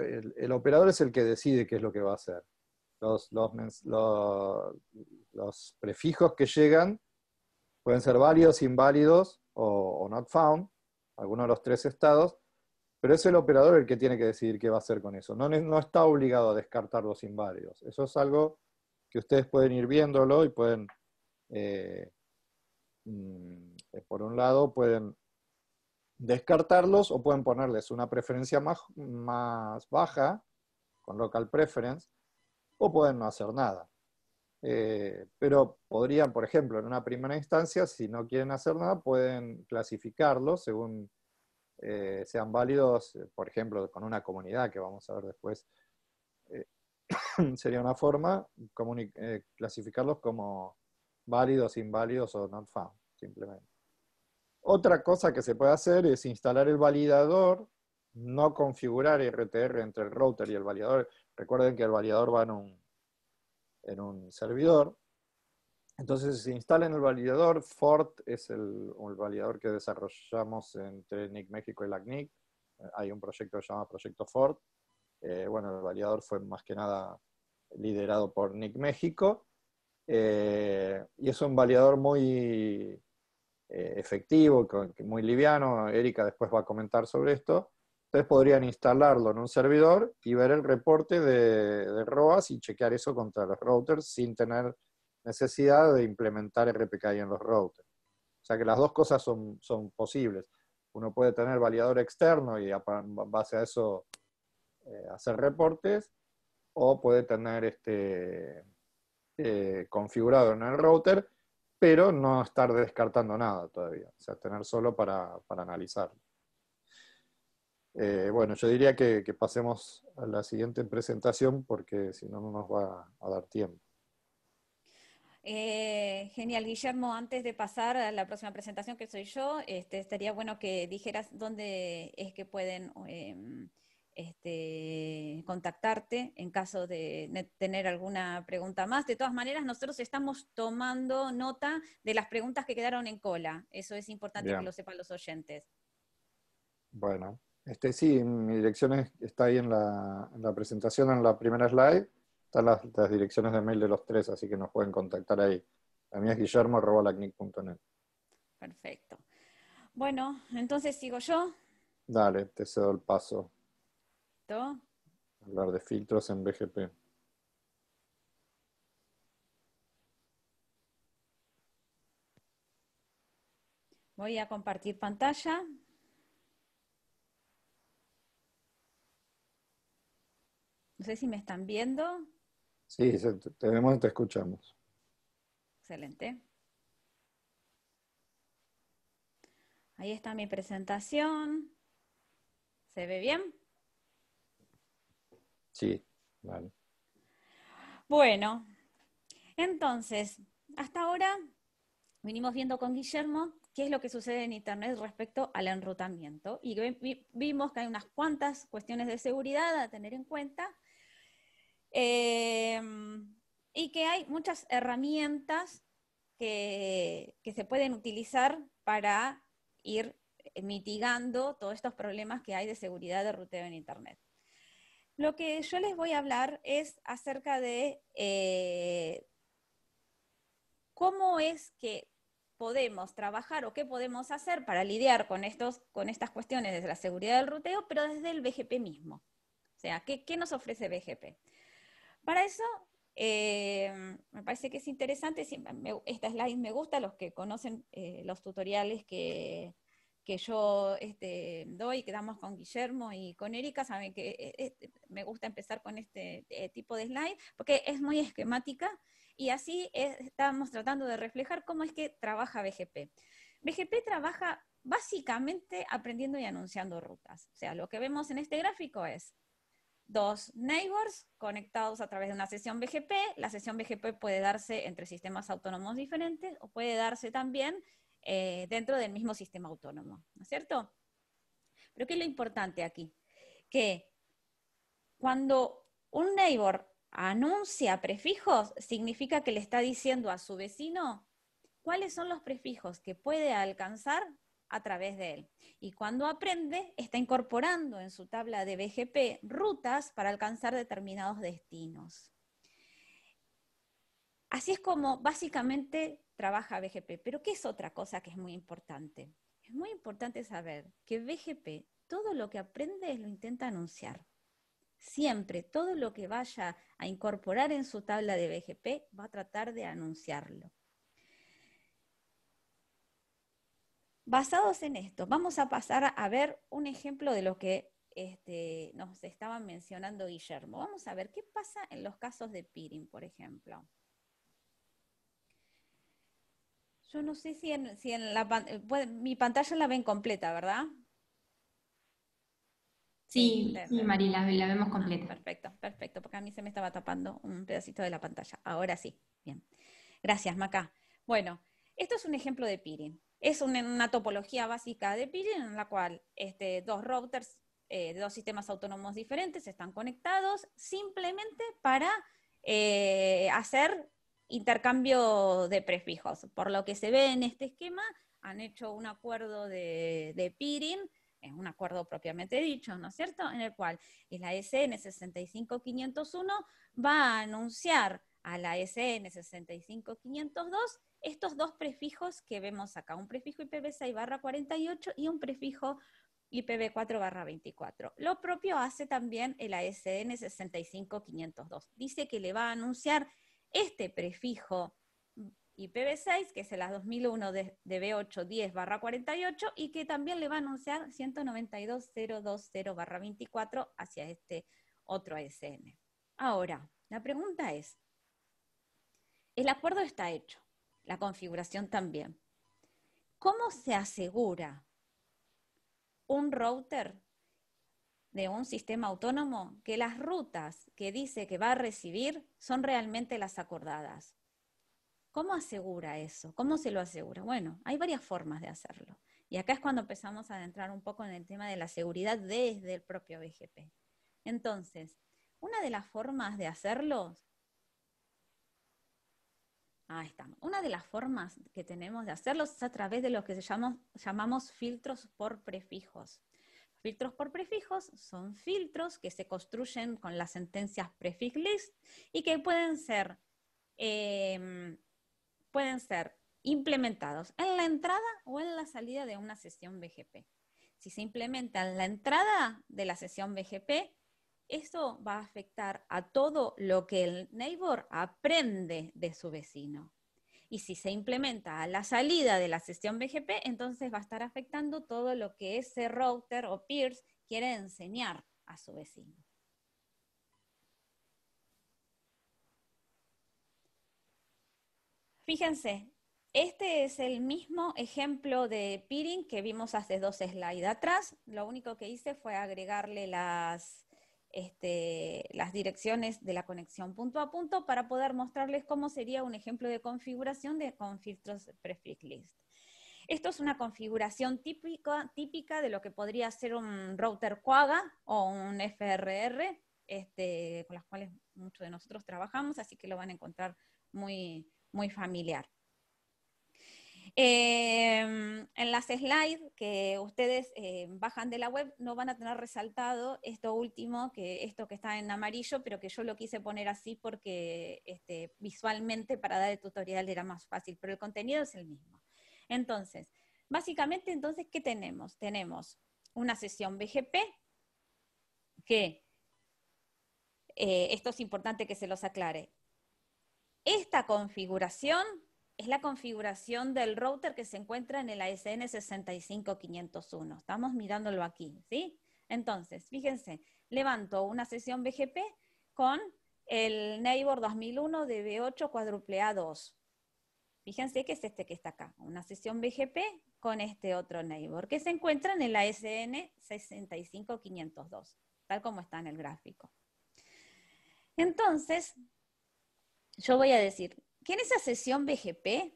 el, operador es el que decide qué es lo que va a hacer. Los, prefijos que llegan pueden ser válidos, inválidos o, not found, alguno de los tres estados, pero es el operador el que tiene que decidir qué va a hacer con eso. No, está obligado a descartar los inválidos. Eso es algo que ustedes pueden ir viéndolo y pueden eh, Mm, por un lado, pueden descartarlos o pueden ponerles una preferencia más, más baja con local preference o pueden no hacer nada. Eh, pero podrían, por ejemplo, en una primera instancia, si no quieren hacer nada, pueden clasificarlos según eh, sean válidos, por ejemplo, con una comunidad que vamos a ver después. Eh, sería una forma clasificarlos como válidos, inválidos o not found, simplemente. Otra cosa que se puede hacer es instalar el validador, no configurar RTR entre el router y el validador. Recuerden que el validador va en un, servidor. Entonces se instala en el validador, Fort es el, validador que desarrollamos entre NIC México y LACNIC. Hay un proyecto que se llama Proyecto Fort. Eh, bueno, el validador fue más que nada liderado por NIC México eh, y es un validador muy eh, efectivo, muy liviano. Erika después va a comentar sobre esto. Entonces podrían instalarlo en un servidor y ver el reporte de, ROAS y chequear eso contra los routers sin tener necesidad de implementar RPKI en los routers. O sea que las dos cosas son, posibles. Uno puede tener validador externo y a base a eso eh, hacer reportes, o puede tener este, eh, configurado en el router, pero no estar descartando nada todavía, o sea, tener solo para, para analizar. Eh, bueno, yo diría que, pasemos a la siguiente presentación porque si no, no nos va a dar tiempo. Eh, genial, Guillermo, antes de pasar a la próxima presentación que soy yo, este, estaría bueno que dijeras dónde es que pueden... Este, contactarte en caso de tener alguna pregunta más. De todas maneras, nosotros estamos tomando nota de las preguntas que quedaron en cola. Eso es importante que lo sepan los oyentes. Bueno, este, sí, mi dirección está ahí en la, presentación, en la primera slide. Están las, direcciones de mail de los tres, así que nos pueden contactar ahí. La mía es guillermo.lacnic.net. Perfecto. Bueno, entonces sigo yo. Dale, te cedo el paso. Hablar de filtros en BGP. Voy a compartir pantalla. No sé si me están viendo. Sí, tenemos y te escuchamos. Excelente. Ahí está mi presentación. ¿Se ve bien? Sí, vale. Bueno, entonces, hasta ahora vinimos viendo con Guillermo qué es lo que sucede en Internet respecto al enrutamiento y vimos que hay unas cuantas cuestiones de seguridad a tener en cuenta eh, y que hay muchas herramientas que se pueden utilizar para ir mitigando todos estos problemas que hay de seguridad de ruteo en Internet. Lo que yo les voy a hablar es acerca de eh, cómo es que podemos trabajar o qué podemos hacer para lidiar con, estos, con estas cuestiones desde la seguridad del ruteo, pero desde el BGP mismo. O sea, ¿qué, nos ofrece BGP? Para eso, eh, me parece que es interesante, esta slide me gusta, los que conocen eh, los tutoriales que, que yo este, doy, quedamos con Guillermo y con Erika, saben que eh, eh, eh, me gusta empezar con este tipo de slide, porque es muy esquemática y así estamos tratando de reflejar cómo es que trabaja BGP. BGP trabaja básicamente aprendiendo y anunciando rutas. O sea, lo que vemos en este gráfico es dos neighbors conectados a través de una sesión BGP. La sesión BGP puede darse entre sistemas autónomos diferentes o puede darse también eh, dentro del mismo sistema autónomo, ¿no es cierto? Pero ¿qué es lo importante aquí? Que cuando un neighbor anuncia prefijos, significa que le está diciendo a su vecino cuáles son los prefijos que puede alcanzar a través de él. Y cuando aprende, está incorporando en su tabla de BGP rutas para alcanzar determinados destinos. Así es como básicamente trabaja BGP. Pero ¿qué es otra cosa que es muy importante? Es muy importante saber que BGP, todo lo que aprende lo intenta anunciar. Siempre, todo lo que vaya a incorporar en su tabla de BGP va a tratar de anunciarlo. Basados en esto, vamos a pasar a ver un ejemplo de lo que este, nos estaba mencionando Guillermo. Vamos a ver qué pasa en los casos de peering, por ejemplo. Yo no sé si en, la pantalla, eh, mi pantalla la ven completa, ¿verdad? Sí, sí, Mari, la, vemos ah, completa. perfecto, perfecto, porque a mí se me estaba tapando un pedacito de la pantalla. Ahora sí, bien. Gracias, Maca. Bueno, esto es un ejemplo de peering. Es una, topología básica de peering en la cual este, dos routers eh, dos sistemas autónomos diferentes están conectados simplemente para eh, hacer intercambio de prefijos. Por lo que se ve en este esquema, han hecho un acuerdo de, de peering, es un acuerdo propiamente dicho, ¿no es cierto?, en el cual la SN 65501 va a anunciar a la SN 65502 estos dos prefijos que vemos acá, un prefijo IPv6 barra 48 y un prefijo IPv4 barra 24. Lo propio hace también el ASN 65502. Dice que le va a anunciar este prefijo IPv6, que es el 2001 de, de B810 48, y que también le va a anunciar 192.020 24 hacia este otro ASN. Ahora, la pregunta es, el acuerdo está hecho, la configuración también. ¿Cómo se asegura un router de un sistema autónomo que las rutas que dice que va a recibir son realmente las acordadas. ¿Cómo asegura eso? ¿Cómo se lo asegura? Bueno, hay varias formas de hacerlo. Y acá es cuando empezamos a adentrar un poco en el tema de la seguridad desde el propio BGP. Entonces, una de las formas de hacerlo... Ahí está. Una de las formas que tenemos de hacerlo es a través de lo que llamamos filtros por prefijos. Filtros por prefijos son filtros que se construyen con las sentencias prefix list y que em, pueden ser, implementados en la entrada o en la salida de una sesión BGP. Si se implementa en la entrada de la sesión BGP, eso va a afectar a todo lo que el neighbor aprende de su vecino. Y si se implementa a la salida de la sesión BGP, entonces va a estar afectando todo lo que ese router o peers quiere enseñar a su vecino. Fíjense, este es el mismo ejemplo de peering que vimos hace dos slides atrás. Lo único que hice fue agregarle las, este, las direcciones de la conexión punto a punto para poder mostrarles cómo sería un ejemplo de configuración de, con filtros prefix list. Esto es una configuración típica, típica de lo que podría ser un router Quagga o un FRR, este, con las cuales muchos de nosotros trabajamos, así que lo van a encontrar muy, muy familiar. Em, en las slides que ustedes eh, bajan de la web no van a tener resaltado esto último, que esto que está en amarillo, pero que yo lo quise poner así porque este, visualmente para dar el tutorial era más fácil, pero el contenido es el mismo. Entonces, básicamente, entonces, ¿qué tenemos? Tenemos una sesión BGP que, eh, esto es importante que se los aclare, esta configuración es la configuración del router que se encuentra en el ASN 65501. Estamos mirándolo aquí, ¿sí? Entonces, fíjense, levanto una sesión BGP con el Neighbor 2001 b 8 cuadruple A2. Fíjense que es este que está acá, una sesión BGP con este otro Neighbor, que se encuentra en el ASN 65502, tal como está en el gráfico. Entonces, yo voy a decir, que en esa sesión BGP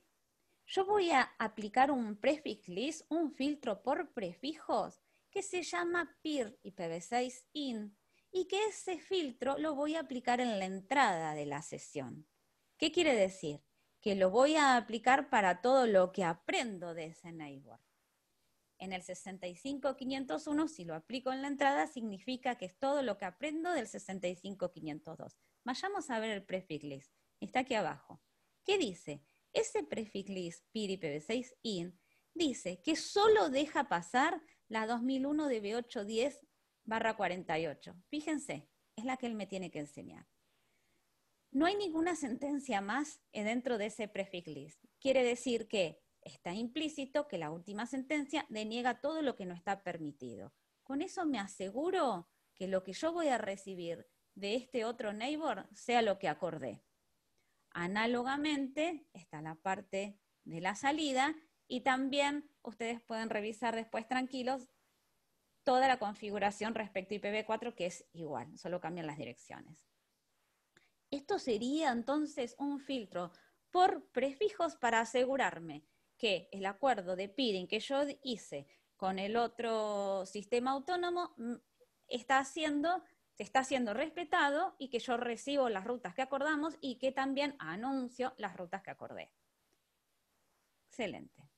yo voy a aplicar un prefix list, un filtro por prefijos que se llama peer y IPv6 IN y que ese filtro lo voy a aplicar en la entrada de la sesión. ¿Qué quiere decir? Que lo voy a aplicar para todo lo que aprendo de ese neighbor. En el 65501, si lo aplico en la entrada, significa que es todo lo que aprendo del 65502. Vayamos a ver el prefix list. Está aquí abajo. ¿Qué dice, ese prefix list pb 6 in dice que solo deja pasar la 2001 b 810 barra 48. Fíjense, es la que él me tiene que enseñar. No hay ninguna sentencia más dentro de ese prefix list. Quiere decir que está implícito que la última sentencia deniega todo lo que no está permitido. Con eso me aseguro que lo que yo voy a recibir de este otro neighbor sea lo que acordé. Análogamente está la parte de la salida y también ustedes pueden revisar después tranquilos toda la configuración respecto a IPv4 que es igual, solo cambian las direcciones. Esto sería entonces un filtro por prefijos para asegurarme que el acuerdo de peering que yo hice con el otro sistema autónomo mm, está haciendo está siendo respetado y que yo recibo las rutas que acordamos y que también anuncio las rutas que acordé. Excelente.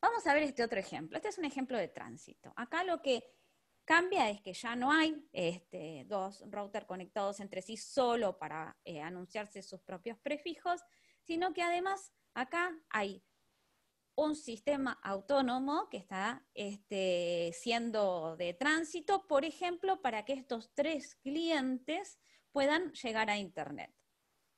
Vamos a ver este otro ejemplo. Este es un ejemplo de tránsito. Acá lo que cambia es que ya no hay este, dos routers conectados entre sí solo para eh, anunciarse sus propios prefijos, sino que además acá hay un sistema autónomo que está este, siendo de tránsito, por ejemplo, para que estos tres clientes puedan llegar a Internet.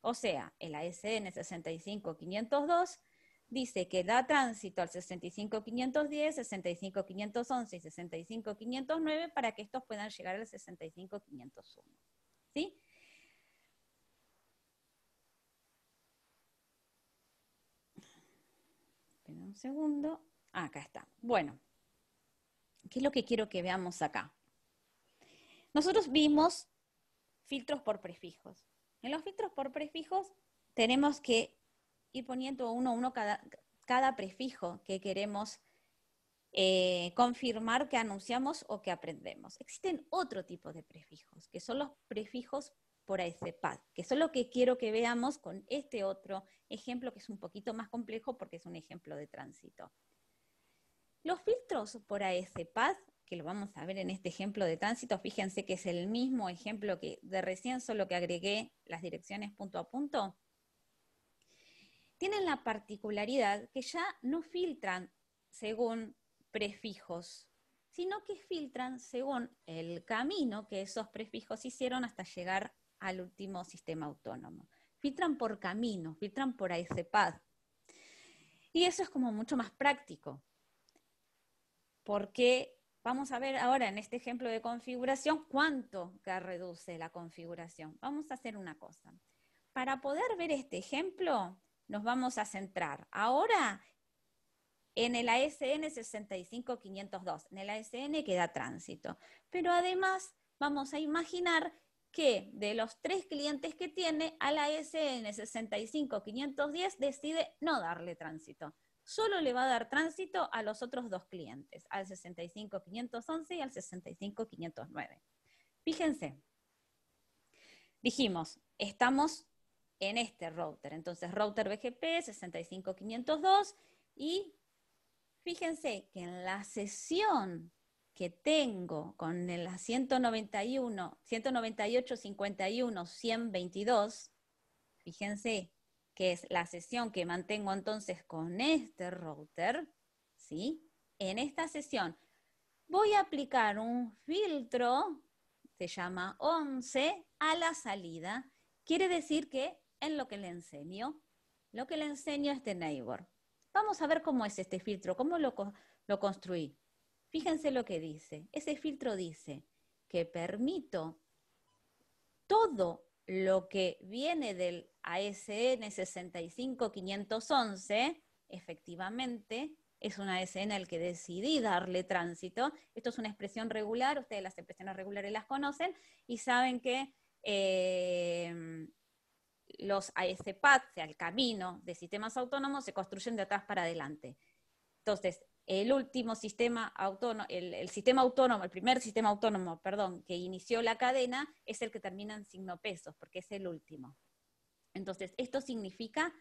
O sea, el ASN 65502 dice que da tránsito al 65510, 65511 y 65509 para que estos puedan llegar al 65501. ¿Sí? segundo. Acá está. Bueno, ¿qué es lo que quiero que veamos acá? Nosotros vimos filtros por prefijos. En los filtros por prefijos tenemos que ir poniendo uno a uno cada, cada prefijo que queremos eh, confirmar que anunciamos o que aprendemos. Existen otro tipo de prefijos, que son los prefijos por Pad, que es lo que quiero que veamos con este otro ejemplo que es un poquito más complejo porque es un ejemplo de tránsito. Los filtros por path que lo vamos a ver en este ejemplo de tránsito, fíjense que es el mismo ejemplo que de recién, solo que agregué las direcciones punto a punto, tienen la particularidad que ya no filtran según prefijos, sino que filtran según el camino que esos prefijos hicieron hasta llegar al último sistema autónomo. Filtran por caminos, filtran por ASPAD. Y eso es como mucho más práctico, porque vamos a ver ahora en este ejemplo de configuración cuánto reduce la configuración. Vamos a hacer una cosa. Para poder ver este ejemplo, nos vamos a centrar ahora en el ASN 65502, en el ASN que da tránsito. Pero además vamos a imaginar que de los tres clientes que tiene, a la SN 65510 decide no darle tránsito. Solo le va a dar tránsito a los otros dos clientes, al 65511 y al 65509. Fíjense, dijimos, estamos en este router, entonces router BGP 65502 y fíjense que en la sesión que tengo con el 191, 198, 51, 122, fíjense que es la sesión que mantengo entonces con este router, ¿sí? En esta sesión voy a aplicar un filtro, se llama 11, a la salida. Quiere decir que en lo que le enseño, lo que le enseño a este neighbor. Vamos a ver cómo es este filtro, cómo lo construí. Fíjense lo que dice. Ese filtro dice que permito todo lo que viene del ASN 65511, efectivamente, es una ASN al que decidí darle tránsito. Esto es una expresión regular, ustedes las expresiones regulares las conocen y saben que em, los ASPAT, sea el camino de sistemas autónomos, se construyen de atrás para adelante. Entonces, el último sistema autónomo, el, sistema autónomo, el primer sistema autónomo, perdón, que inició la cadena es el que termina en signo pesos, porque es el último. Entonces, esto significa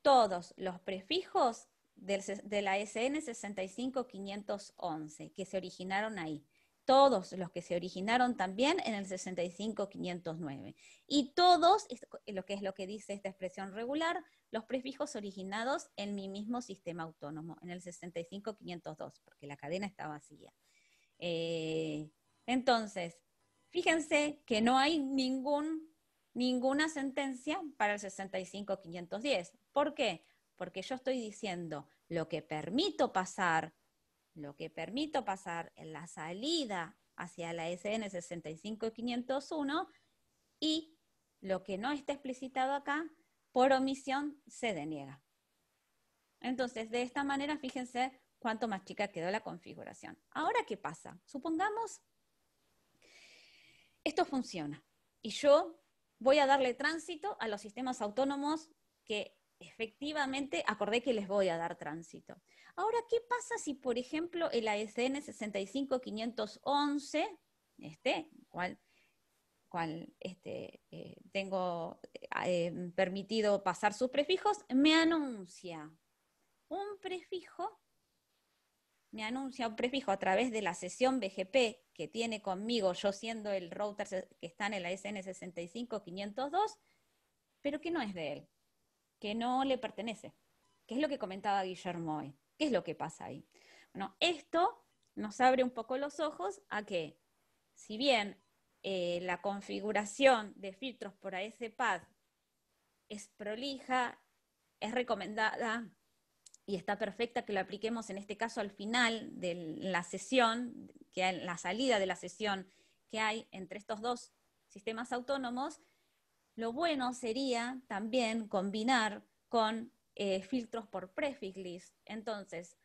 todos los prefijos de la SN 65511 que se originaron ahí todos los que se originaron también en el 65509, Y todos, lo que es lo que dice esta expresión regular, los prefijos originados en mi mismo sistema autónomo, en el 65502, porque la cadena está vacía. Eh, entonces, fíjense que no hay ningún, ninguna sentencia para el 65510. ¿Por qué? Porque yo estoy diciendo lo que permito pasar, lo que permito pasar en la salida hacia la SN 65501 y lo que no está explicitado acá por omisión se deniega. Entonces, de esta manera, fíjense cuánto más chica quedó la configuración. Ahora, ¿qué pasa? Supongamos, esto funciona y yo voy a darle tránsito a los sistemas autónomos que efectivamente acordé que les voy a dar tránsito. Ahora, ¿qué pasa si, por ejemplo, el ASN 65511, este, cual cual este, eh, tengo eh, em, permitido pasar sus prefijos, me anuncia un prefijo, me anuncia un prefijo a través de la sesión BGP que tiene conmigo, yo siendo el router que está en la SN65502, pero que no es de él, que no le pertenece, que es lo que comentaba Guillermo hoy. ¿Qué es lo que pasa ahí? Bueno, esto nos abre un poco los ojos a que, si bien eh, la configuración de filtros por ASPAD es prolija, es recomendada y está perfecta que lo apliquemos en este caso al final de la sesión, que en la salida de la sesión que hay entre estos dos sistemas autónomos, lo bueno sería también combinar con eh, filtros por prefix list. Entonces,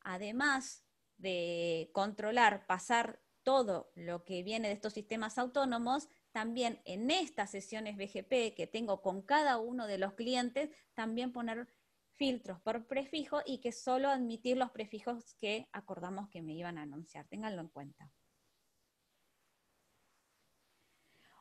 además de controlar, pasar todo lo que viene de estos sistemas autónomos, también en estas sesiones BGP que tengo con cada uno de los clientes, también poner filtros por prefijo y que solo admitir los prefijos que acordamos que me iban a anunciar. Ténganlo en cuenta.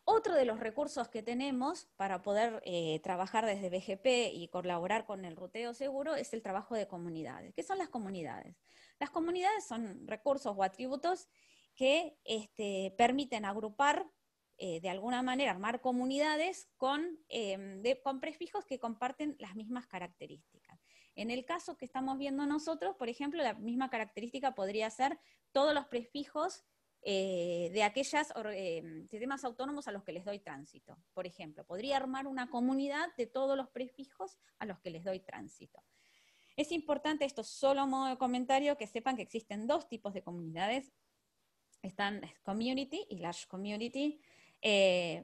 Otro de los recursos que tenemos para poder eh, trabajar desde BGP y colaborar con el ruteo seguro es el trabajo de comunidades. ¿Qué son las comunidades? Las comunidades son recursos o atributos que este, permiten agrupar eh, de alguna manera, armar comunidades con, em, con prefijos que comparten las mismas características. En el caso que estamos viendo nosotros, por ejemplo, la misma característica podría ser todos los prefijos eh, de aquellos em, sistemas autónomos a los que les doy tránsito. Por ejemplo, podría armar una comunidad de todos los prefijos a los que les doy tránsito. Es importante, esto solo modo de comentario, que sepan que existen dos tipos de comunidades, están Community y Large Community. Eh,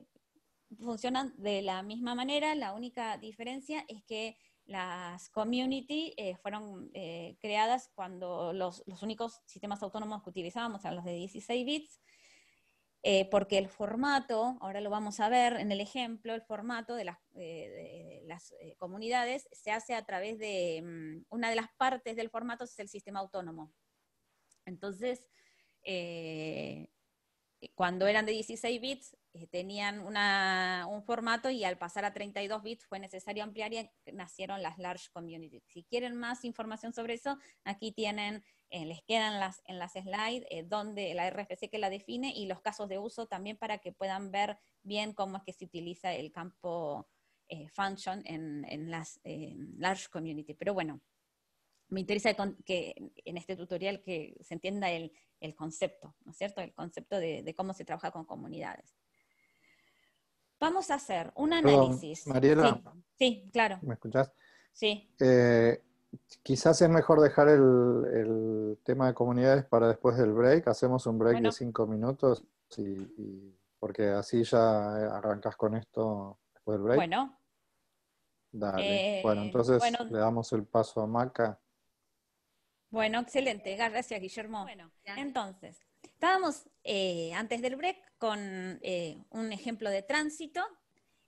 funcionan de la misma manera, la única diferencia es que las community eh, fueron eh, creadas cuando los, los, únicos sistemas autónomos que utilizábamos eran los de 16 bits, porque el formato, ahora lo vamos a ver en el ejemplo, el formato de las, comunidades se hace a través de, mm, una de las partes del formato es el sistema autónomo. Entonces, eh, cuando eran de 16 bits eh, tenían un formato y al pasar a 32 bits fue necesario ampliar y nacieron las large communities. Si quieren más información sobre eso, aquí tienen, eh, les quedan las, en las slides donde la RFC que la define y los casos de uso también para que puedan ver bien cómo es que se utiliza el campo function en, las large communities, Pero bueno, me interesa que en este tutorial que se entienda el, concepto, ¿no es cierto? El concepto de, cómo se trabaja con comunidades. Vamos a hacer un análisis. Mariela. Sí, claro. ¿Me escuchás? Sí. Eh, quizás es mejor dejar el, tema de comunidades para después del break. Hacemos un break de cinco minutos porque así ya arrancas con esto después del break. Bueno, Dale. Eh, bueno, entonces le damos el paso a Maca. Bueno, excelente. Gracias, Guillermo. Bueno, entonces, estábamos eh, antes del break con eh, un ejemplo de tránsito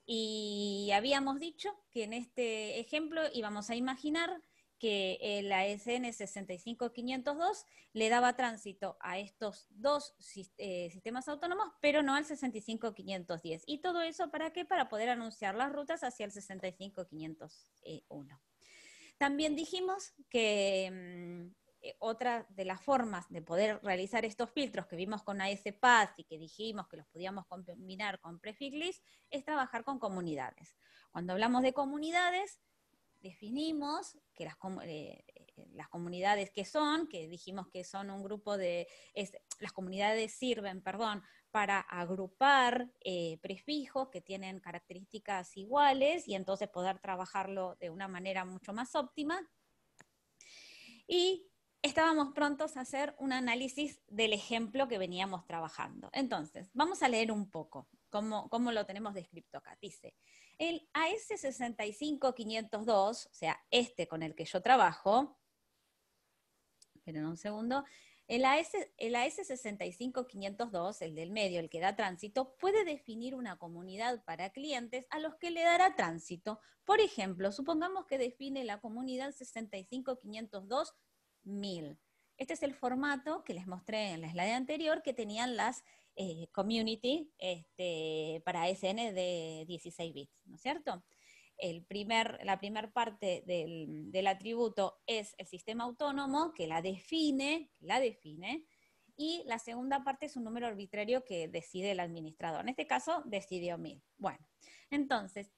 y habíamos dicho que en este ejemplo íbamos a imaginar que eh, la SN 65502 le daba tránsito a estos dos sistemas autónomos, pero no al 65510. ¿Y todo eso para qué? Para poder anunciar las rutas hacia el 65501. También dijimos que mm, eh, otra de las formas de poder realizar estos filtros que vimos con ASPAD y que dijimos que los podíamos combinar con Prefix es trabajar con comunidades. Cuando hablamos de comunidades, definimos que las, eh, eh, las comunidades que son, que dijimos que son un grupo de, las comunidades sirven, perdón, para agrupar eh, prefijos que tienen características iguales y entonces poder trabajarlo de una manera mucho más óptima. Y estábamos prontos a hacer un análisis del ejemplo que veníamos trabajando. Entonces, vamos a leer un poco cómo, cómo lo tenemos descrito acá. Dice, el AS65502, o sea, este con el que yo trabajo, esperen un segundo, el, AS, 65502, el del medio, el que da tránsito, puede definir una comunidad para clientes a los que le dará tránsito. Por ejemplo, supongamos que define la comunidad 65502-1000. Este es el formato que les mostré en la slide anterior que tenían las eh, community este, para SN de 16 bits, ¿no es cierto? primer, la primera parte del, atributo es el sistema autónomo, que la define, la define, y la segunda parte es un número arbitrario que decide el administrador. En este caso, decidió 1000. Bueno, entonces,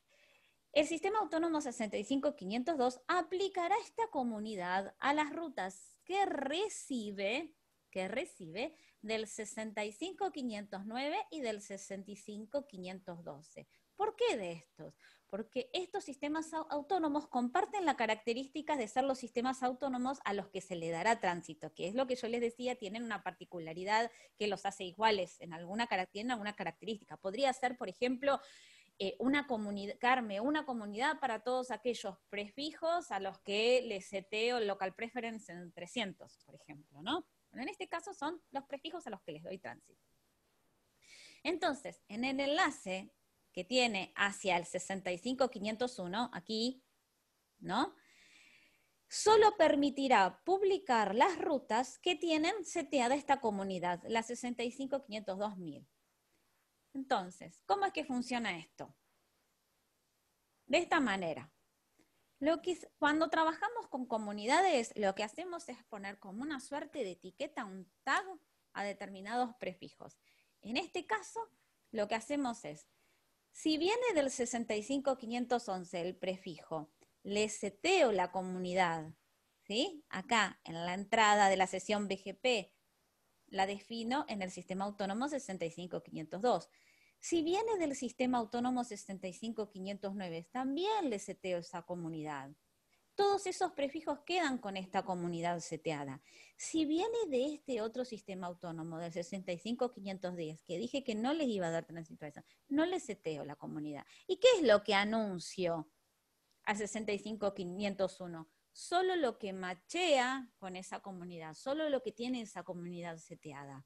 el sistema autónomo 65502 aplicará esta comunidad a las rutas que recibe, que recibe del 65509 y del 65512. ¿Por qué de estos? porque estos sistemas autónomos comparten la característica de ser los sistemas autónomos a los que se le dará tránsito, que es lo que yo les decía, tienen una particularidad que los hace iguales, en alguna, tienen alguna característica. Podría ser, por ejemplo, eh, una comunidad, una comunidad para todos aquellos prefijos a los que le seteo local preference en 300, por ejemplo, ¿no? en este caso son los prefijos a los que les doy tránsito. Entonces, en el enlace que tiene hacia el 65501, aquí, ¿no? Solo permitirá publicar las rutas que tienen seteada esta comunidad, la 65502.000. Entonces, ¿cómo es que funciona esto? De esta manera. Lo cuando trabajamos con comunidades, lo que hacemos es poner como una suerte de etiqueta, un tag a determinados prefijos. En este caso, lo que hacemos es si viene del 65511 el prefijo, le seteo la comunidad, ¿sí? Acá, en la entrada de la sesión BGP, la defino en el sistema autónomo 65502. Si viene del sistema autónomo 65509, también le seteo esa comunidad todos esos prefijos quedan con esta comunidad seteada. Si viene de este otro sistema autónomo del 65510, que dije que no les iba a dar transitorización, no les seteo la comunidad. ¿Y qué es lo que anuncio a 65501? Solo lo que machea con esa comunidad, solo lo que tiene esa comunidad seteada.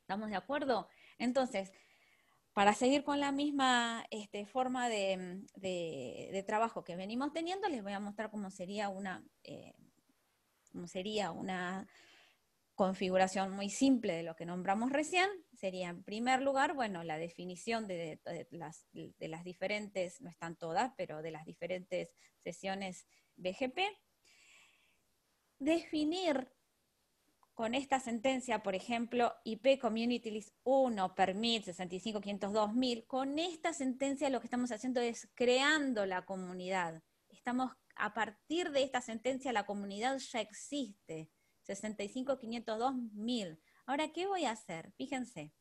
¿Estamos de acuerdo? Entonces, para seguir con la misma este, forma de, trabajo que venimos teniendo, les voy a mostrar cómo sería una, eh, sería una configuración muy simple de lo que nombramos recién. Sería, en primer lugar, bueno, la definición de, de las, diferentes, no están todas, pero de las diferentes sesiones BGP. Definir con esta sentencia, por ejemplo, IP Community List 1, Permit 65502.000, con esta sentencia lo que estamos haciendo es creando la comunidad. Estamos, a partir de esta sentencia, la comunidad ya existe, 65502.000. Ahora, ¿qué voy a hacer? Fíjense,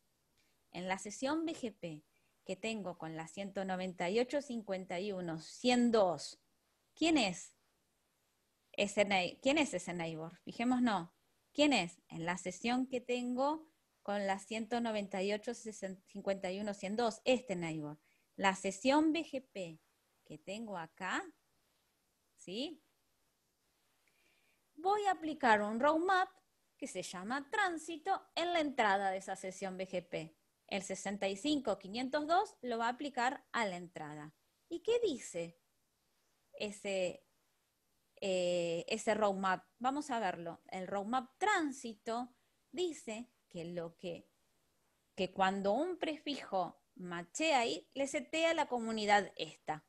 en la sesión BGP que tengo con la 198.51.102. ¿quién es? Ese, ¿Quién es ese neighbor? Fijémonos, ¿Quién es? En la sesión que tengo con la 198, 51, 102, este neighbor. La sesión BGP que tengo acá, ¿sí? Voy a aplicar un roadmap que se llama tránsito en la entrada de esa sesión BGP. El 65-502 lo va a aplicar a la entrada. ¿Y qué dice ese eh, ese roadmap. Vamos a verlo. El roadmap tránsito dice que lo que, que cuando un prefijo machea ahí, le setea la comunidad esta.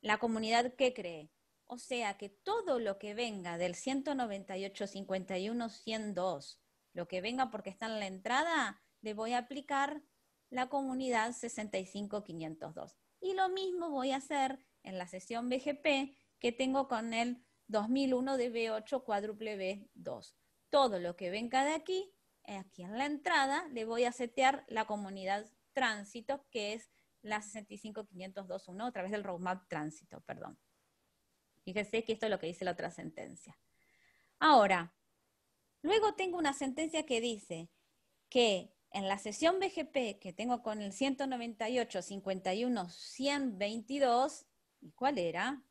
La comunidad que cree. O sea que todo lo que venga del 198, 51, 102, lo que venga porque está en la entrada, le voy a aplicar la comunidad 65502. Y lo mismo voy a hacer en la sesión BGP que tengo con el 2001 de B8 cuádruple B2. Todo lo que venga de aquí, aquí en la entrada, le voy a setear la comunidad tránsito, que es la 65502.1 a través del roadmap tránsito, perdón. Fíjense que esto es lo que dice la otra sentencia. Ahora, luego tengo una sentencia que dice que en la sesión BGP que tengo con el 198, 51, 122, ¿y cuál era?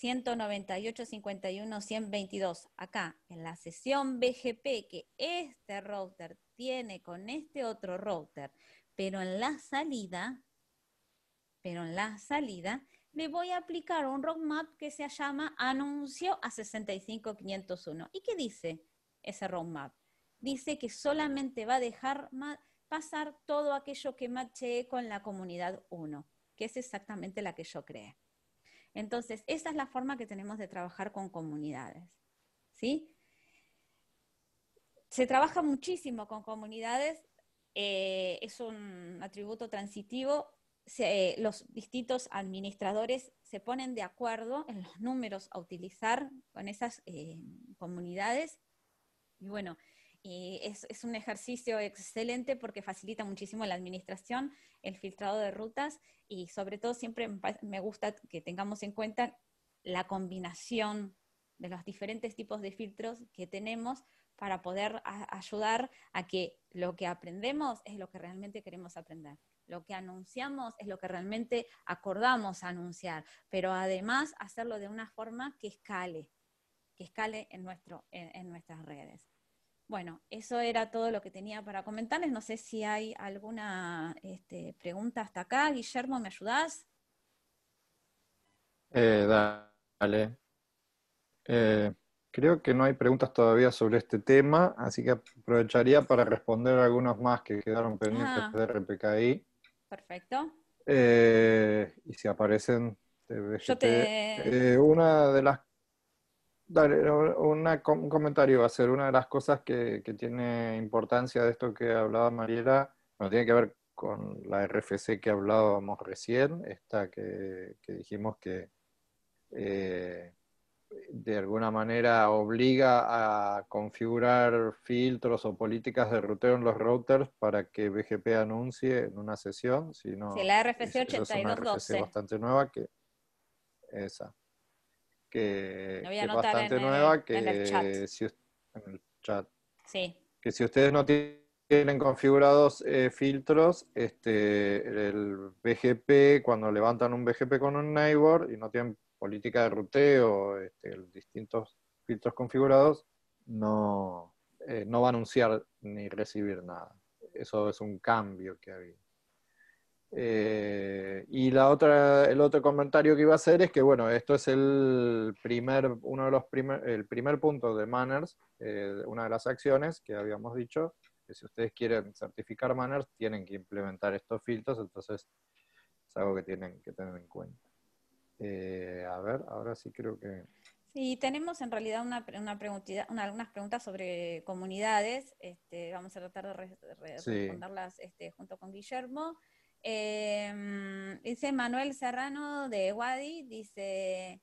198 51 122 acá en la sesión BGP que este router tiene con este otro router, pero en la salida, pero en la salida le voy a aplicar un roadmap que se llama anuncio a 65501. ¿Y qué dice ese roadmap? Dice que solamente va a dejar pasar todo aquello que matchee con la comunidad 1, que es exactamente la que yo creé. Entonces, esa es la forma que tenemos de trabajar con comunidades. ¿Sí? Se trabaja muchísimo con comunidades, eh, es un atributo transitivo. Eh, los distintos administradores se ponen de acuerdo en los números a utilizar con esas eh, comunidades. Y bueno, y es, un ejercicio excelente porque facilita muchísimo la administración, el filtrado de rutas y sobre todo siempre me gusta que tengamos en cuenta la combinación de los diferentes tipos de filtros que tenemos para poder ayudar a que lo que aprendemos es lo que realmente queremos aprender lo que anunciamos es lo que realmente acordamos anunciar, pero además hacerlo de una forma que escale, que escale en nuestras redes. Bueno, eso era todo lo que tenía para comentarles. No sé si hay alguna este, pregunta hasta acá. Guillermo, ¿me ayudás? Eh, dale. Eh, creo que no hay preguntas todavía sobre este tema, así que aprovecharía para responder algunos más que quedaron pendientes ah. de RPKI. Perfecto. Eh, y si aparecen, te, este, una de las Dale, un comentario va a ser una de las cosas que, tiene importancia de esto que hablaba Mariela, no tiene que ver con la RFC que hablábamos recién, esta que, dijimos que eh, de alguna manera obliga a configurar filtros o políticas de ruteo en los routers para que BGP anuncie en una sesión. Si no, la RFC 8212. Es bastante nueva que... Esa que, es bastante nueva, que Si, Que si ustedes no tienen configurados eh, filtros, este, el BGP, cuando levantan un BGP con un neighbor y no tienen política de ruteo, este, distintos filtros configurados, no, eh, no va a anunciar ni recibir nada. Eso es un cambio que ha habido. Eh, y la otra, el otro comentario que iba a hacer es que, bueno, esto es el primer, uno de los primer, el primer punto de Manners, eh, una de las acciones que habíamos dicho, que si ustedes quieren certificar Manners, tienen que implementar estos filtros, entonces es algo que tienen que tener en cuenta. Eh, a ver, ahora sí creo que... Sí, tenemos en realidad una, una algunas preguntas sobre comunidades, este, vamos a tratar de responderlas este, junto con Guillermo. Em, dice Manuel Serrano de Wadi, dice,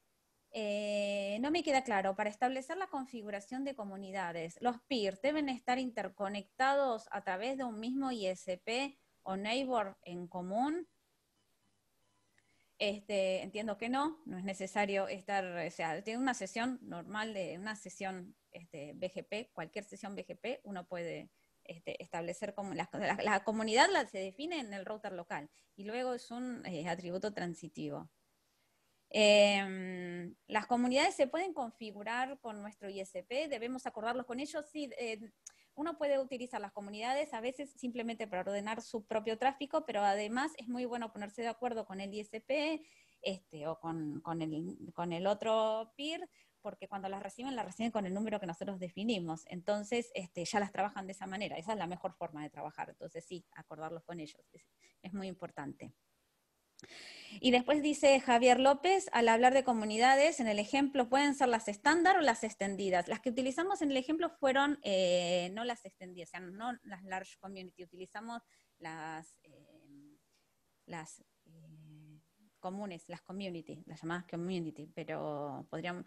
eh, no me queda claro, para establecer la configuración de comunidades, ¿los peer deben estar interconectados a través de un mismo ISP o neighbor en común? Este, entiendo que no, no es necesario estar, o sea, tiene una sesión normal de una sesión este, BGP, cualquier sesión BGP, uno puede este, establecer como la, la, comunidad se define en el router local y luego es un eh, atributo transitivo. Em, las comunidades se pueden configurar con nuestro ISP, debemos acordarlos con ellos. Sí, eh, uno puede utilizar las comunidades a veces simplemente para ordenar su propio tráfico, pero además es muy bueno ponerse de acuerdo con el ISP este, o con, el, con el otro peer porque cuando las reciben, las reciben con el número que nosotros definimos. Entonces, este, ya las trabajan de esa manera. Esa es la mejor forma de trabajar. Entonces, sí, acordarlos con ellos. es, muy importante. Y después dice Javier López, al hablar de comunidades, en el ejemplo pueden ser las estándar o las extendidas. Las que utilizamos en el ejemplo fueron eh, no las extendidas, o sea, no las large community, utilizamos las, eh, eh, comunes, las community, las llamadas community, pero podríamos,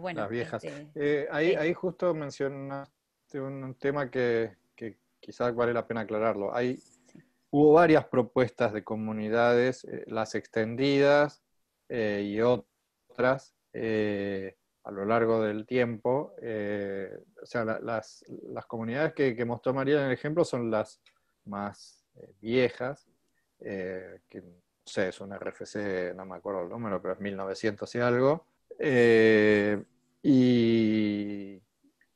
bueno. Las viejas. Este, eh, ahí, eh, ahí, justo mencionaste un, tema que, que, quizás vale la pena aclararlo. Hay, Hubo varias propuestas de comunidades, eh, las extendidas y otras a lo largo del tiempo. o sea, las, las, comunidades que, que, mostró María en el ejemplo son las más viejas, que no sé, es un RFC, no me acuerdo el número, pero es 1900 y algo. Eh, y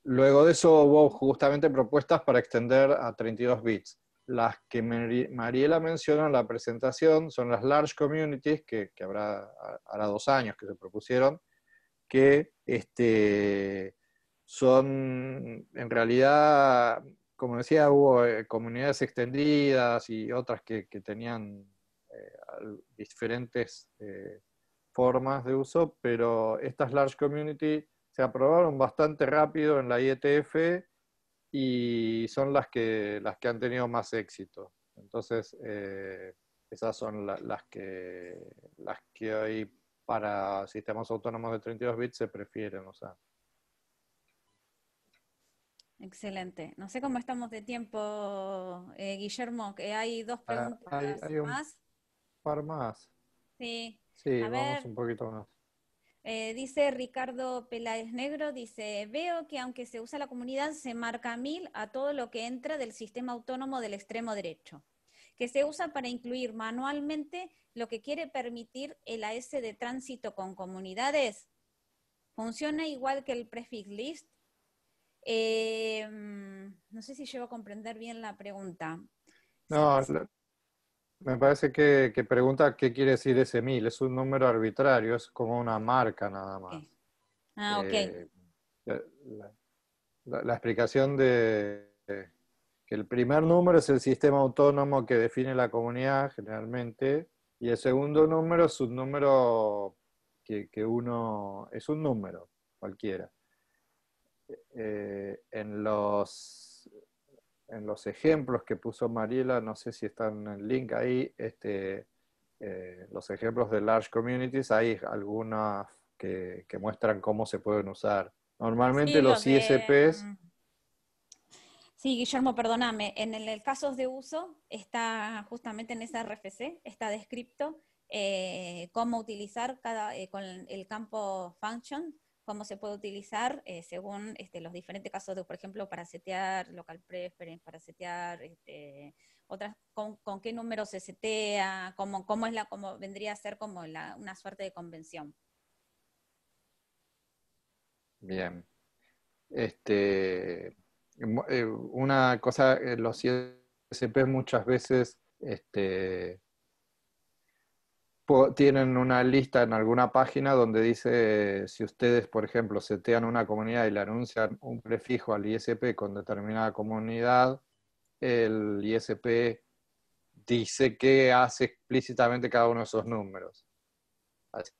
luego de eso hubo justamente propuestas para extender a 32 bits. Las que Mariela menciona en la presentación son las large communities, que, que habrá, hará dos años que se propusieron, que este, son en realidad, como decía, hubo eh, comunidades extendidas y otras que, tenían eh, diferentes formas de uso, pero estas large community se aprobaron bastante rápido en la IETF y son las que, las que han tenido más éxito. Entonces, eh, esas son las, que, las que hoy para sistemas autónomos de 32 bits se prefieren Excelente. No sé cómo estamos de tiempo, eh, Guillermo, que hay dos ah, preguntas hay, más. par más. Sí, Sí, vamos un poquito más. Eh, dice Ricardo Peláez Negro, dice, veo que aunque se usa la comunidad, se marca mil a todo lo que entra del sistema autónomo del extremo derecho, que se usa para incluir manualmente lo que quiere permitir el AS de tránsito con comunidades. Funciona igual que el prefix list. Eh, mm, no sé si llego a comprender bien la pregunta. No, me parece que, pregunta qué quiere decir ese mil. Es un número arbitrario, es como una marca nada más. Ah, ok. Eh, la, explicación de eh, que el primer número es el sistema autónomo que define la comunidad generalmente, y el segundo número es un número que, uno. es un número cualquiera. Eh, en los en los ejemplos que puso Mariela, no sé si están en el link ahí, este, eh, los ejemplos de large communities, hay algunas que, muestran cómo se pueden usar. Normalmente los, ISPs... Mm. Sí, Guillermo, perdóname, en el, caso casos de uso está justamente en esa RFC, está descrito eh, cómo utilizar cada, eh, con el campo function cómo se puede utilizar eh, según este, los diferentes casos, de, por ejemplo, para setear local preference, para setear este, otras, con, qué número se setea, cómo, es la, vendría a ser como una suerte de convención. Bien. Este, eh, una cosa, eh, los ISP muchas veces este, tienen una lista en alguna página donde dice si ustedes, por ejemplo, setean una comunidad y le anuncian un prefijo al ISP con determinada comunidad, el ISP dice que hace explícitamente cada uno de esos números. Así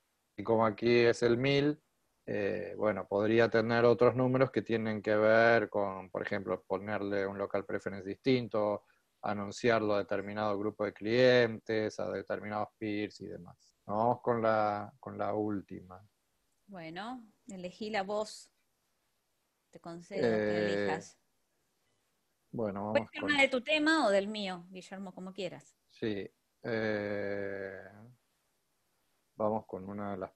como aquí es el 1000, eh, bueno, podría tener otros números que tienen que ver con, por ejemplo, ponerle un local preference distinto, anunciarlo a determinado grupo de clientes, a determinados peers y demás. Vamos con la, con la última. Bueno, elegí la voz. Te concedo que eh, elijas. Bueno, vamos. una de tu tema o del mío, Guillermo, como quieras? Sí. Eh, vamos con una de las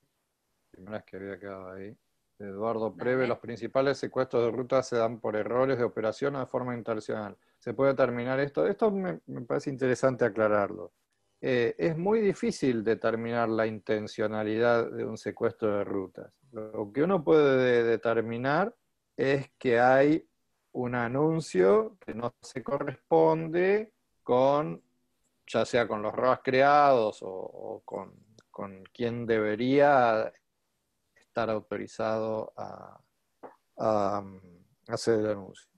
primeras que había quedado ahí. Eduardo Preve, los principales secuestros de rutas se dan por errores de operación o de forma intencional. ¿Se puede determinar esto? Esto me, parece interesante aclararlo. Eh, es muy difícil determinar la intencionalidad de un secuestro de rutas. Lo que uno puede determinar es que hay un anuncio que no se corresponde con, ya sea con los ROAS creados o, con, con quien debería estar autorizado a, um, hacer el anuncio.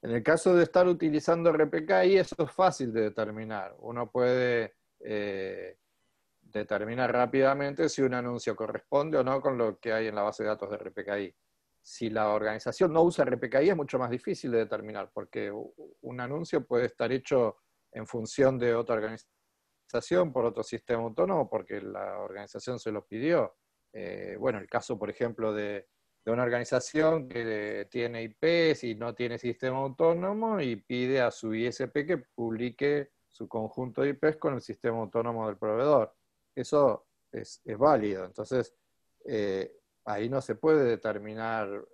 En el caso de estar utilizando RPKI, eso es fácil de determinar. Uno puede eh, determinar rápidamente si un anuncio corresponde o no con lo que hay en la base de datos de RPKI. Si la organización no usa RPKI, es mucho más difícil de determinar, porque un anuncio puede estar hecho en función de otra organización, por otro sistema autónomo, porque la organización se lo pidió. Eh, bueno, el caso, por ejemplo, de, una organización que tiene IPs y no tiene sistema autónomo y pide a su ISP que publique su conjunto de IPs con el sistema autónomo del proveedor. Eso es, válido. Entonces, eh, ahí no se puede determinar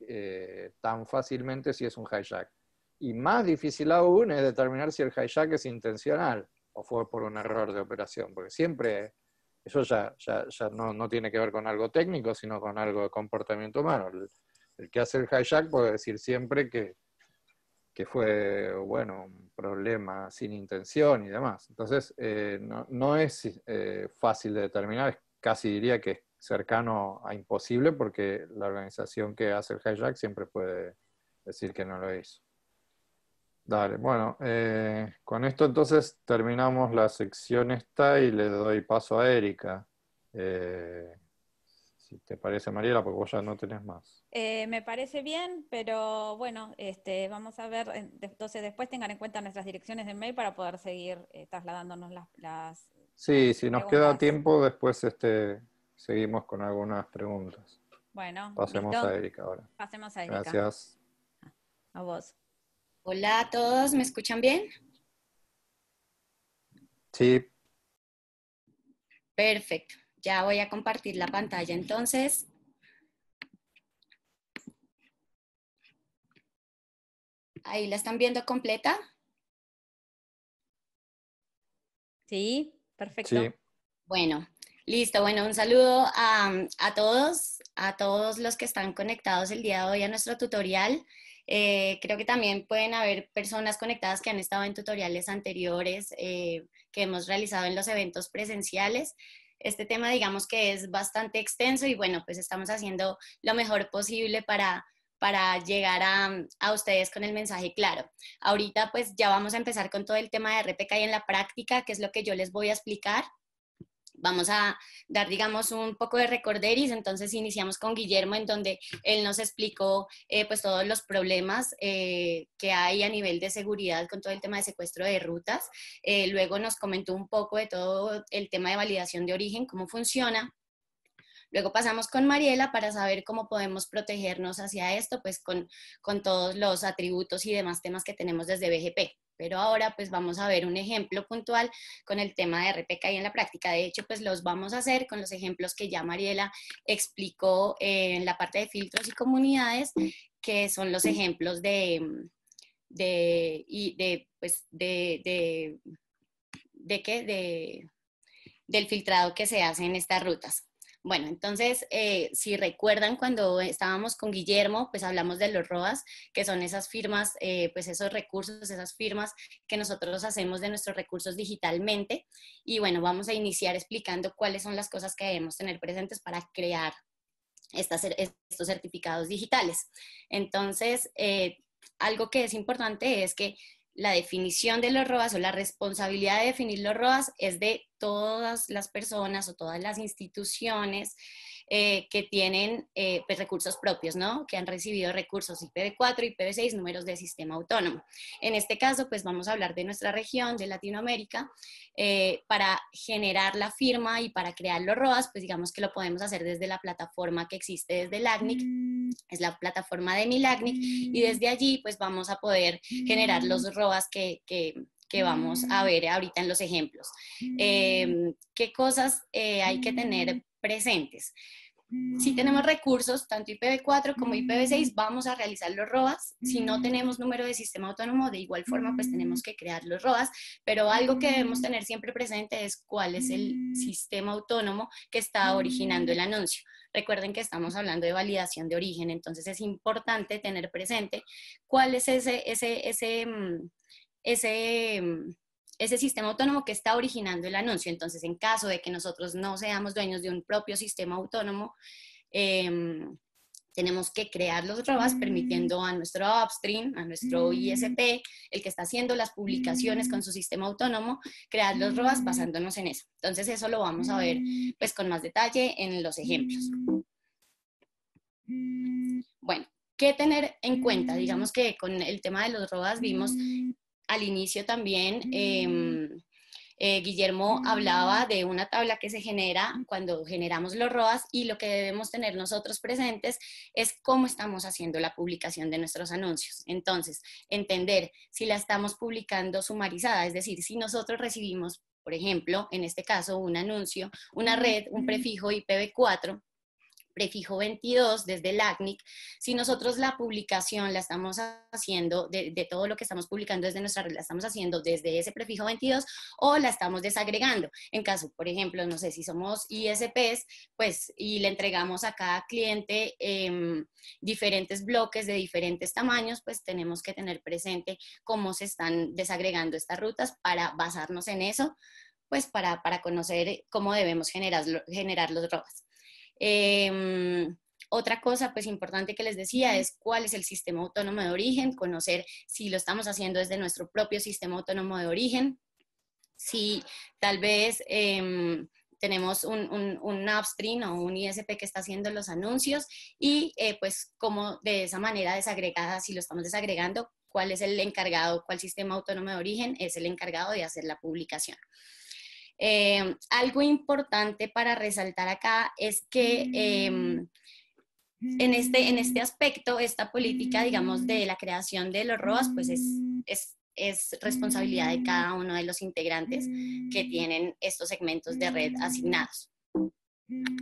eh, tan fácilmente si es un hijack. Y más difícil aún es determinar si el hijack es intencional o fue por un error de operación, porque siempre eso ya, ya, no, no, tiene que ver con algo técnico, sino con algo de comportamiento humano. El, que hace el hijack puede decir siempre que, que, fue, bueno, un problema sin intención y demás. Entonces, eh, no, no, es eh, fácil de determinar, casi diría que es cercano a imposible porque la organización que hace el hijack siempre puede decir que no lo hizo. Dale, bueno, eh, con esto entonces terminamos la sección esta y le doy paso a Erika. Eh, si te parece, Mariela, porque vos ya no tenés más. Eh, me parece bien, pero bueno, este, vamos a ver, entonces después tengan en cuenta nuestras direcciones de mail para poder seguir trasladándonos las, Sí, si nos queda tiempo, después este, seguimos con algunas preguntas. Bueno, pasemos a Erika ahora. Pasemos a Erika. Gracias. A vos. Hola a todos, ¿me escuchan bien? Sí. Perfecto, ya voy a compartir la pantalla entonces. Ahí la están viendo completa. Sí, perfecto. Bueno, listo. Bueno, un saludo a, a todos, a todos los que están conectados el día de hoy a nuestro tutorial. Eh, creo que también pueden haber personas conectadas que han estado en tutoriales anteriores eh, que hemos realizado en los eventos presenciales. Este tema digamos que es bastante extenso y bueno, pues estamos haciendo lo mejor posible para, para llegar a, a, ustedes con el mensaje claro. Ahorita pues ya vamos a empezar con todo el tema de RPK y en la práctica, que es lo que yo les voy a explicar vamos a dar, digamos, un poco de recorderis. Entonces iniciamos con Guillermo, en donde él nos explicó eh, pues todos los problemas eh, que hay a nivel de seguridad con todo el tema de secuestro de rutas. Eh, luego nos comentó un poco de todo el tema de validación de origen, cómo funciona Luego pasamos con Mariela para saber cómo podemos protegernos hacia esto, pues con, todos los atributos y demás temas que tenemos desde BGP. Pero ahora pues vamos a ver un ejemplo puntual con el tema de y en la práctica. De hecho, pues los vamos a hacer con los ejemplos que ya Mariela explicó en la parte de filtros y comunidades, que son los ejemplos de, pues, del filtrado que se hace en estas rutas. Bueno, entonces, eh, si recuerdan cuando estábamos con Guillermo, pues hablamos de los ROAS, que son esas firmas, eh, pues esos recursos, esas firmas que nosotros hacemos de nuestros recursos digitalmente. Y bueno, vamos a iniciar explicando cuáles son las cosas que debemos tener presentes para crear estos certificados digitales. Entonces, eh, algo que es importante es que la definición de los ROAS o la responsabilidad de definir los ROAS es de todas las personas o todas las instituciones eh, que tienen eh, pues, recursos propios, ¿no? Que han recibido recursos IPv4, IPv6, números de sistema autónomo. En este caso, pues vamos a hablar de nuestra región, de Latinoamérica, eh, para generar la firma y para crear los ROAS, pues digamos que lo podemos hacer desde la plataforma que existe desde el ACNIC, mm. es la plataforma de NILACNIC, y mm. desde allí pues vamos a poder generar los mm. ROAS que, que vamos a ver ahorita en los ejemplos. Em, ¿Qué cosas hay que tener presentes. Si tenemos mm. recursos, tanto IPv4 como IPv6, mm. vamos a realizar los ROAS. Si no mm. tenemos número de sistema autónomo, de igual forma, pues tenemos que crear los ROAS. Pero algo que debemos tener siempre presente es cuál es el sistema autónomo que está originando el anuncio. Recuerden que estamos hablando de validación de origen, entonces es importante tener presente cuál es ese, ese, ese, ese ese sistema autónomo que está originando el anuncio. Entonces, en caso de que nosotros no seamos dueños de un propio sistema autónomo, em, tenemos que crear los robas, mm. permitiendo a nuestro upstream, a nuestro mm. ISP, el que está haciendo las publicaciones con mm. su sistema autónomo, crear los robas, basándonos en eso. Entonces eso lo vamos a ver pues con más detalle en los ejemplos. Bueno, ¿qué tener en cuenta? Digamos que con el tema de los ROAS vimos al inicio también, mm. em, eh, Guillermo mm. hablaba de una tabla que se genera cuando generamos los ROAS y lo que debemos tener nosotros presentes es cómo estamos haciendo la publicación de nuestros anuncios. Entonces, entender si la estamos publicando sumarizada, es decir, si nosotros recibimos por ejemplo, en este caso, un anuncio, una mm. red, un prefijo IPv4, prefijo 22 desde el ACNIC, si nosotros la publicación la estamos haciendo, de, todo lo que estamos publicando desde nuestra red, la estamos haciendo desde ese prefijo 22 o la estamos desagregando. En caso, por ejemplo, no sé, si somos ISPs, pues y le entregamos a cada cliente em, diferentes bloques de diferentes tamaños, pues tenemos que tener presente cómo se están desagregando estas rutas para basarnos en eso, pues para, conocer cómo debemos generar, generar los ROAS. Em, otra cosa pues importante que les decía es cuál es el sistema autónomo de origen, conocer si lo estamos haciendo desde nuestro propio sistema autónomo de origen, si tal vez em, tenemos un, un, upstream o un ISP que está haciendo los anuncios y eh, pues como de esa manera desagregada, si lo estamos desagregando, cuál es el encargado, cuál sistema autónomo de origen es el encargado de hacer la publicación. Em, algo importante para resaltar acá es que mm. em, en, este, en este aspecto, esta política, digamos, de la creación de los ROAS, pues es mm. responsabilidad de cada uno de los integrantes que tienen estos segmentos de red asignados. Mm.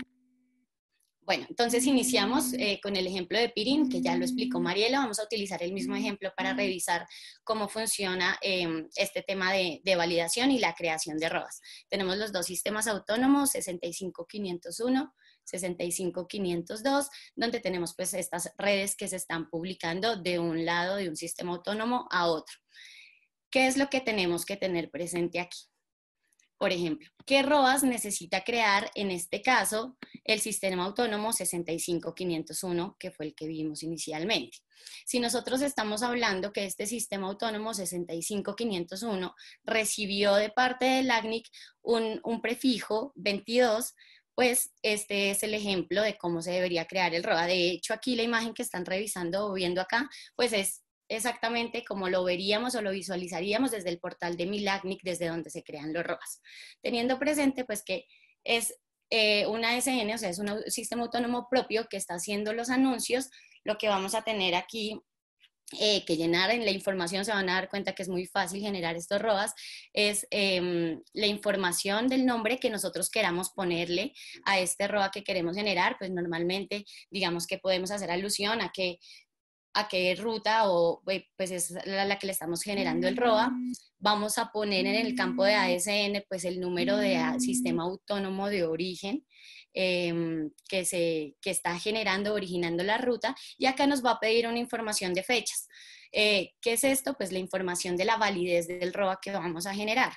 Bueno, entonces iniciamos eh, con el ejemplo de Pirin, que ya lo explicó Mariela. Vamos a utilizar el mismo ejemplo para revisar cómo funciona em, este tema de, validación y la creación de ROAS. Tenemos los dos sistemas autónomos, 65501, 65502, donde tenemos pues estas redes que se están publicando de un lado de un sistema autónomo a otro. ¿Qué es lo que tenemos que tener presente aquí? Por ejemplo, ¿qué ROAS necesita crear en este caso el sistema autónomo 65501, que fue el que vimos inicialmente? Si nosotros estamos hablando que este sistema autónomo 65501 recibió de parte del ACNIC un, prefijo 22, pues este es el ejemplo de cómo se debería crear el ROAS. De hecho, aquí la imagen que están revisando o viendo acá, pues es exactamente como lo veríamos o lo visualizaríamos desde el portal de Milagnic, desde donde se crean los ROAS. Teniendo presente pues que es eh, una SN, o sea, es un sistema autónomo propio que está haciendo los anuncios, lo que vamos a tener aquí eh, que llenar en la información, se van a dar cuenta que es muy fácil generar estos ROAS, es em, la información del nombre que nosotros queramos ponerle a este ROA que queremos generar, pues normalmente digamos que podemos hacer alusión a que a qué ruta o pues es la, que le estamos generando el ROA. Mm. Vamos a poner en el campo de mm. ASN pues el número de mm. sistema autónomo de origen em, que, se, está generando, originando la ruta y acá nos va a pedir una información de fechas. Eh, ¿Qué es esto? Pues la información de la validez del ROA que vamos a generar.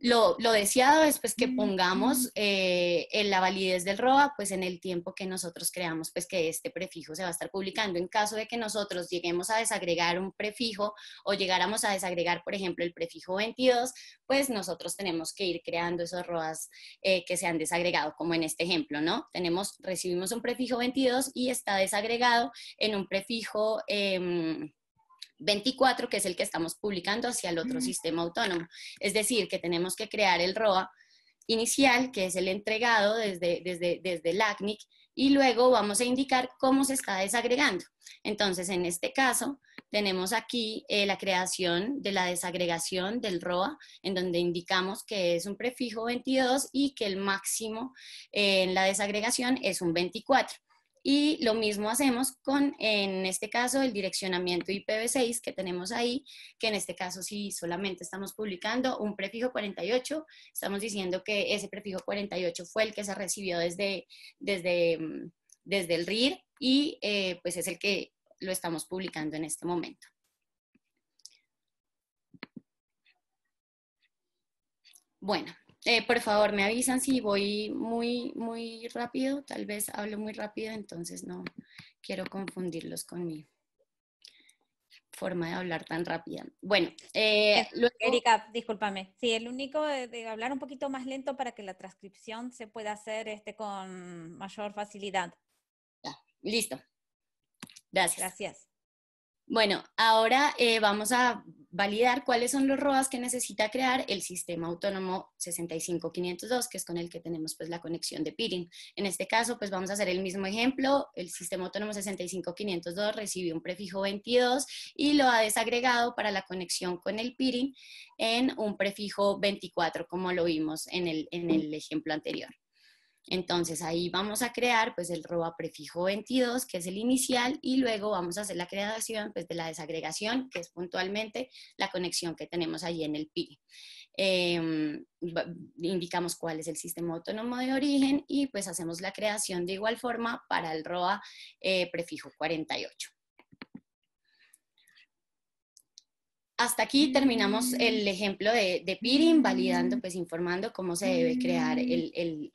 Lo, deseado es pues que pongamos eh, en la validez del ROA pues en el tiempo que nosotros creamos pues que este prefijo se va a estar publicando. En caso de que nosotros lleguemos a desagregar un prefijo o llegáramos a desagregar por ejemplo el prefijo 22, pues nosotros tenemos que ir creando esos ROAs eh, que se han desagregado como en este ejemplo, ¿no? Tenemos, recibimos un prefijo 22 y está desagregado en un prefijo... Em, 24, que es el que estamos publicando, hacia el otro sistema autónomo. Es decir, que tenemos que crear el ROA inicial, que es el entregado desde, desde, el y luego vamos a indicar cómo se está desagregando. Entonces, en este caso, tenemos aquí eh, la creación de la desagregación del ROA, en donde indicamos que es un prefijo 22 y que el máximo eh, en la desagregación es un 24. Y lo mismo hacemos con, en este caso, el direccionamiento IPv6 que tenemos ahí, que en este caso sí solamente estamos publicando un prefijo 48, estamos diciendo que ese prefijo 48 fue el que se recibió desde, desde, mm, desde el RIR y eh, pues es el que lo estamos publicando en este momento. Bueno, eh, por favor, me avisan si voy muy, muy rápido. Tal vez hablo muy rápido, entonces no quiero confundirlos con mi forma de hablar tan rápida. Bueno, eh, Erika, discúlpame. Sí, el único de, hablar un poquito más lento para que la transcripción se pueda hacer este, con mayor facilidad. Ya, listo. Gracias. Gracias. Bueno, ahora eh, vamos a validar cuáles son los ROAS que necesita crear el sistema autónomo 65502, que es con el que tenemos pues la conexión de peering. En este caso, pues vamos a hacer el mismo ejemplo. El sistema autónomo 65502 recibió un prefijo 22 y lo ha desagregado para la conexión con el peering en un prefijo 24, como lo vimos en el, en el ejemplo anterior. Entonces ahí vamos a crear pues el ROA prefijo 22, que es el inicial, y luego vamos a hacer la creación pues, de la desagregación, que es puntualmente la conexión que tenemos allí en el PIB. Em, indicamos cuál es el sistema autónomo de origen y pues hacemos la creación de igual forma para el ROA eh, prefijo 48. hasta aquí terminamos el mm. ejemplo de, de Pirin, validando, pues informando cómo se debe crear mm. el,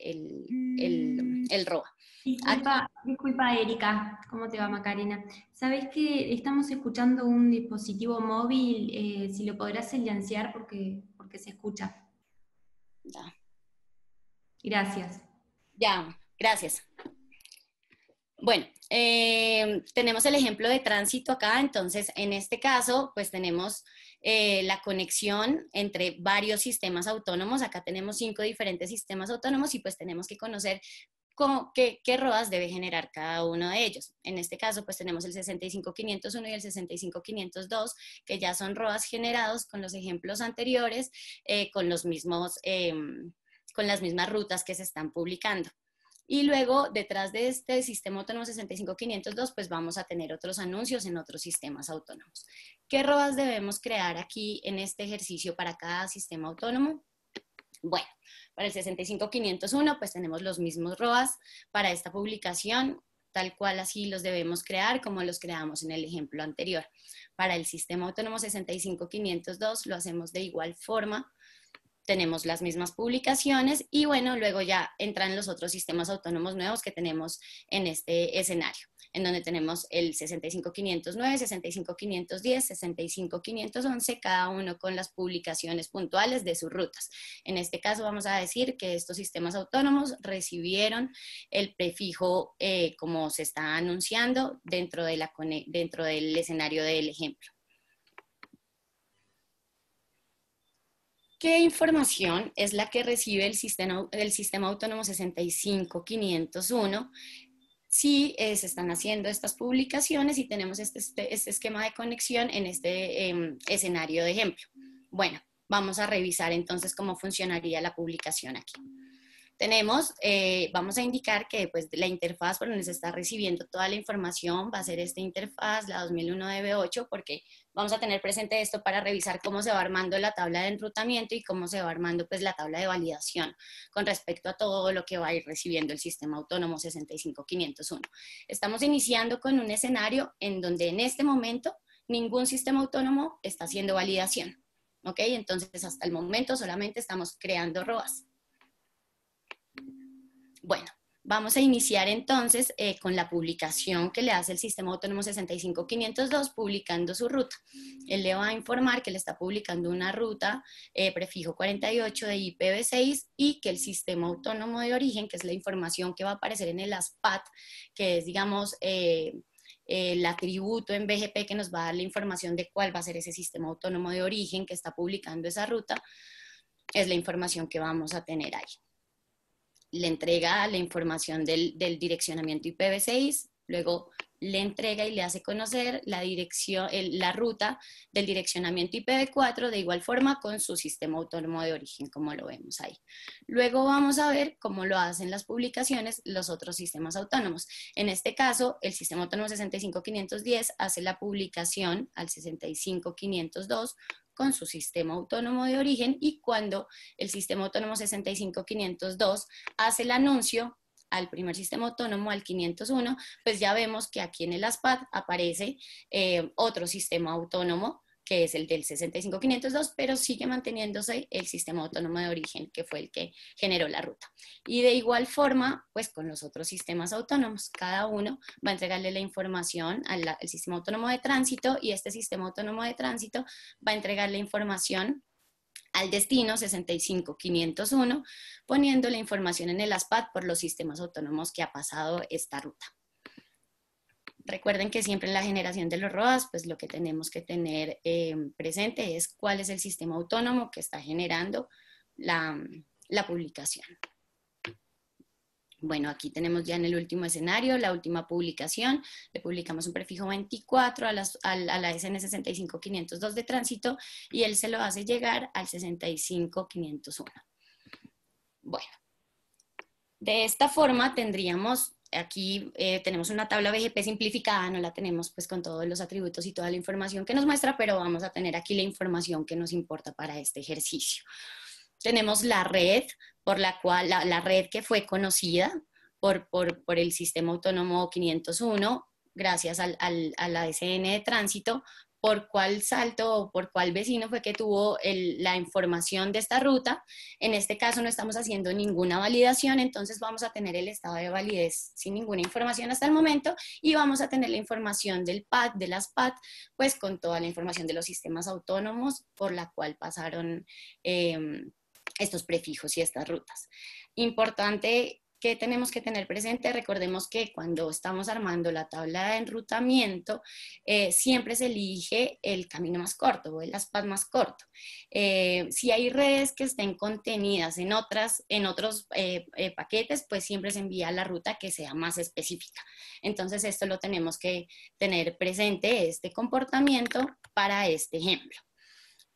el, mm. ROA. Disculpa, Erika, ¿cómo te va Macarena? Sabes que estamos escuchando un dispositivo móvil, eh, si lo podrás silenciar porque, porque se escucha. Ya. Gracias. Ya, gracias. Bueno, eh, tenemos el ejemplo de tránsito acá, entonces en este caso, pues tenemos eh, la conexión entre varios sistemas autónomos, acá tenemos cinco diferentes sistemas autónomos y pues tenemos que conocer qué, ROAS debe generar cada uno de ellos. En este caso, pues tenemos el 65501 y el 65502, que ya son ROAS generados con los ejemplos anteriores, eh, con los mismos... Em, con las mismas rutas que se están publicando. Y luego, detrás de este sistema autónomo 65502, pues vamos a tener otros anuncios en otros sistemas autónomos. ¿Qué ROAS debemos crear aquí en este ejercicio para cada sistema autónomo? Bueno, para el 65501, pues tenemos los mismos ROAS para esta publicación, tal cual así los debemos crear como los creamos en el ejemplo anterior. Para el sistema autónomo 65502 lo hacemos de igual forma tenemos las mismas publicaciones y bueno, luego ya entran los otros sistemas autónomos nuevos que tenemos en este escenario, en donde tenemos el 65509, 65510, 65511, cada uno con las publicaciones puntuales de sus rutas. En este caso vamos a decir que estos sistemas autónomos recibieron el prefijo eh, como se está anunciando dentro, de la, dentro del escenario del ejemplo. ¿Qué información es la que recibe el sistema, el sistema autónomo 65501 si se están haciendo estas publicaciones y tenemos este, este, este esquema de conexión en este em, escenario de ejemplo? Bueno, vamos a revisar entonces cómo funcionaría la publicación aquí tenemos, eh, vamos a indicar que pues, la interfaz por donde se está recibiendo toda la información va a ser esta interfaz, la 2001 DB8, porque vamos a tener presente esto para revisar cómo se va armando la tabla de enrutamiento y cómo se va armando pues, la tabla de validación con respecto a todo lo que va a ir recibiendo el sistema autónomo 65501. Estamos iniciando con un escenario en donde en este momento ningún sistema autónomo está haciendo validación. ¿Ok? Entonces, hasta el momento solamente estamos creando ROAS. Bueno, vamos a iniciar entonces eh, con la publicación que le hace el Sistema Autónomo 65502 publicando su ruta. Él le va a informar que le está publicando una ruta eh, prefijo 48 de IPv6 y que el Sistema Autónomo de Origen, que es la información que va a aparecer en el ASPAT, que es, digamos, eh, el atributo en BGP que nos va a dar la información de cuál va a ser ese sistema autónomo de origen que está publicando esa ruta, es la información que vamos a tener ahí le entrega la información del, direccionamiento IPv6, luego le entrega y le hace conocer la, dirección, la ruta del direccionamiento IPv4 de igual forma con su sistema autónomo de origen, como lo vemos ahí. Luego vamos a ver cómo lo hacen las publicaciones los otros sistemas autónomos. En este caso, el sistema autónomo 65510 hace la publicación al 65502 con su sistema autónomo de origen y cuando el sistema autónomo 65502 hace el anuncio al primer sistema autónomo, al 501, pues ya vemos que aquí en el ASPAD aparece eh, otro sistema autónomo, que es el del 65502, pero sigue manteniéndose el sistema autónomo de origen, que fue el que generó la ruta. Y de igual forma, pues con los otros sistemas autónomos, cada uno va a entregarle la información al, sistema autónomo de tránsito y este sistema autónomo de tránsito va a entregar la información al destino 65501, poniendo la información en el aspad por los sistemas autónomos que ha pasado esta ruta. Recuerden que siempre en la generación de los ROAS, pues lo que tenemos que tener em, presente es cuál es el sistema autónomo que está generando la publicación. Bueno, aquí tenemos ya en el último escenario, la última publicación, le publicamos un prefijo 24 a, la SN 65502 de tránsito y él se lo hace llegar al 65501. Bueno, de esta forma tendríamos, aquí eh, tenemos una tabla BGP simplificada, no la tenemos pues con todos los atributos y toda la información que nos muestra, pero vamos a tener aquí la información que nos importa para este ejercicio. Tenemos la red, por la cual la, red que fue conocida por, por, el sistema autónomo 501, gracias al, al, a la SN de tránsito, por cuál salto o por cuál vecino fue que tuvo la información de esta ruta. En este caso no estamos haciendo ninguna validación, entonces vamos a tener el estado de validez sin ninguna información hasta el momento y vamos a tener la información del PAD, de las PAD, pues con toda la información de los sistemas autónomos por la cual pasaron. Em, estos prefijos y estas rutas. Importante que tenemos que tener presente, recordemos que cuando estamos armando la tabla de enrutamiento, eh, siempre se elige el camino más corto o el aspas más corto. Eh, si hay redes que estén contenidas en, otras, en otros eh, paquetes, pues siempre se envía la ruta que sea más específica. Entonces, esto lo tenemos que tener presente, este comportamiento para este ejemplo.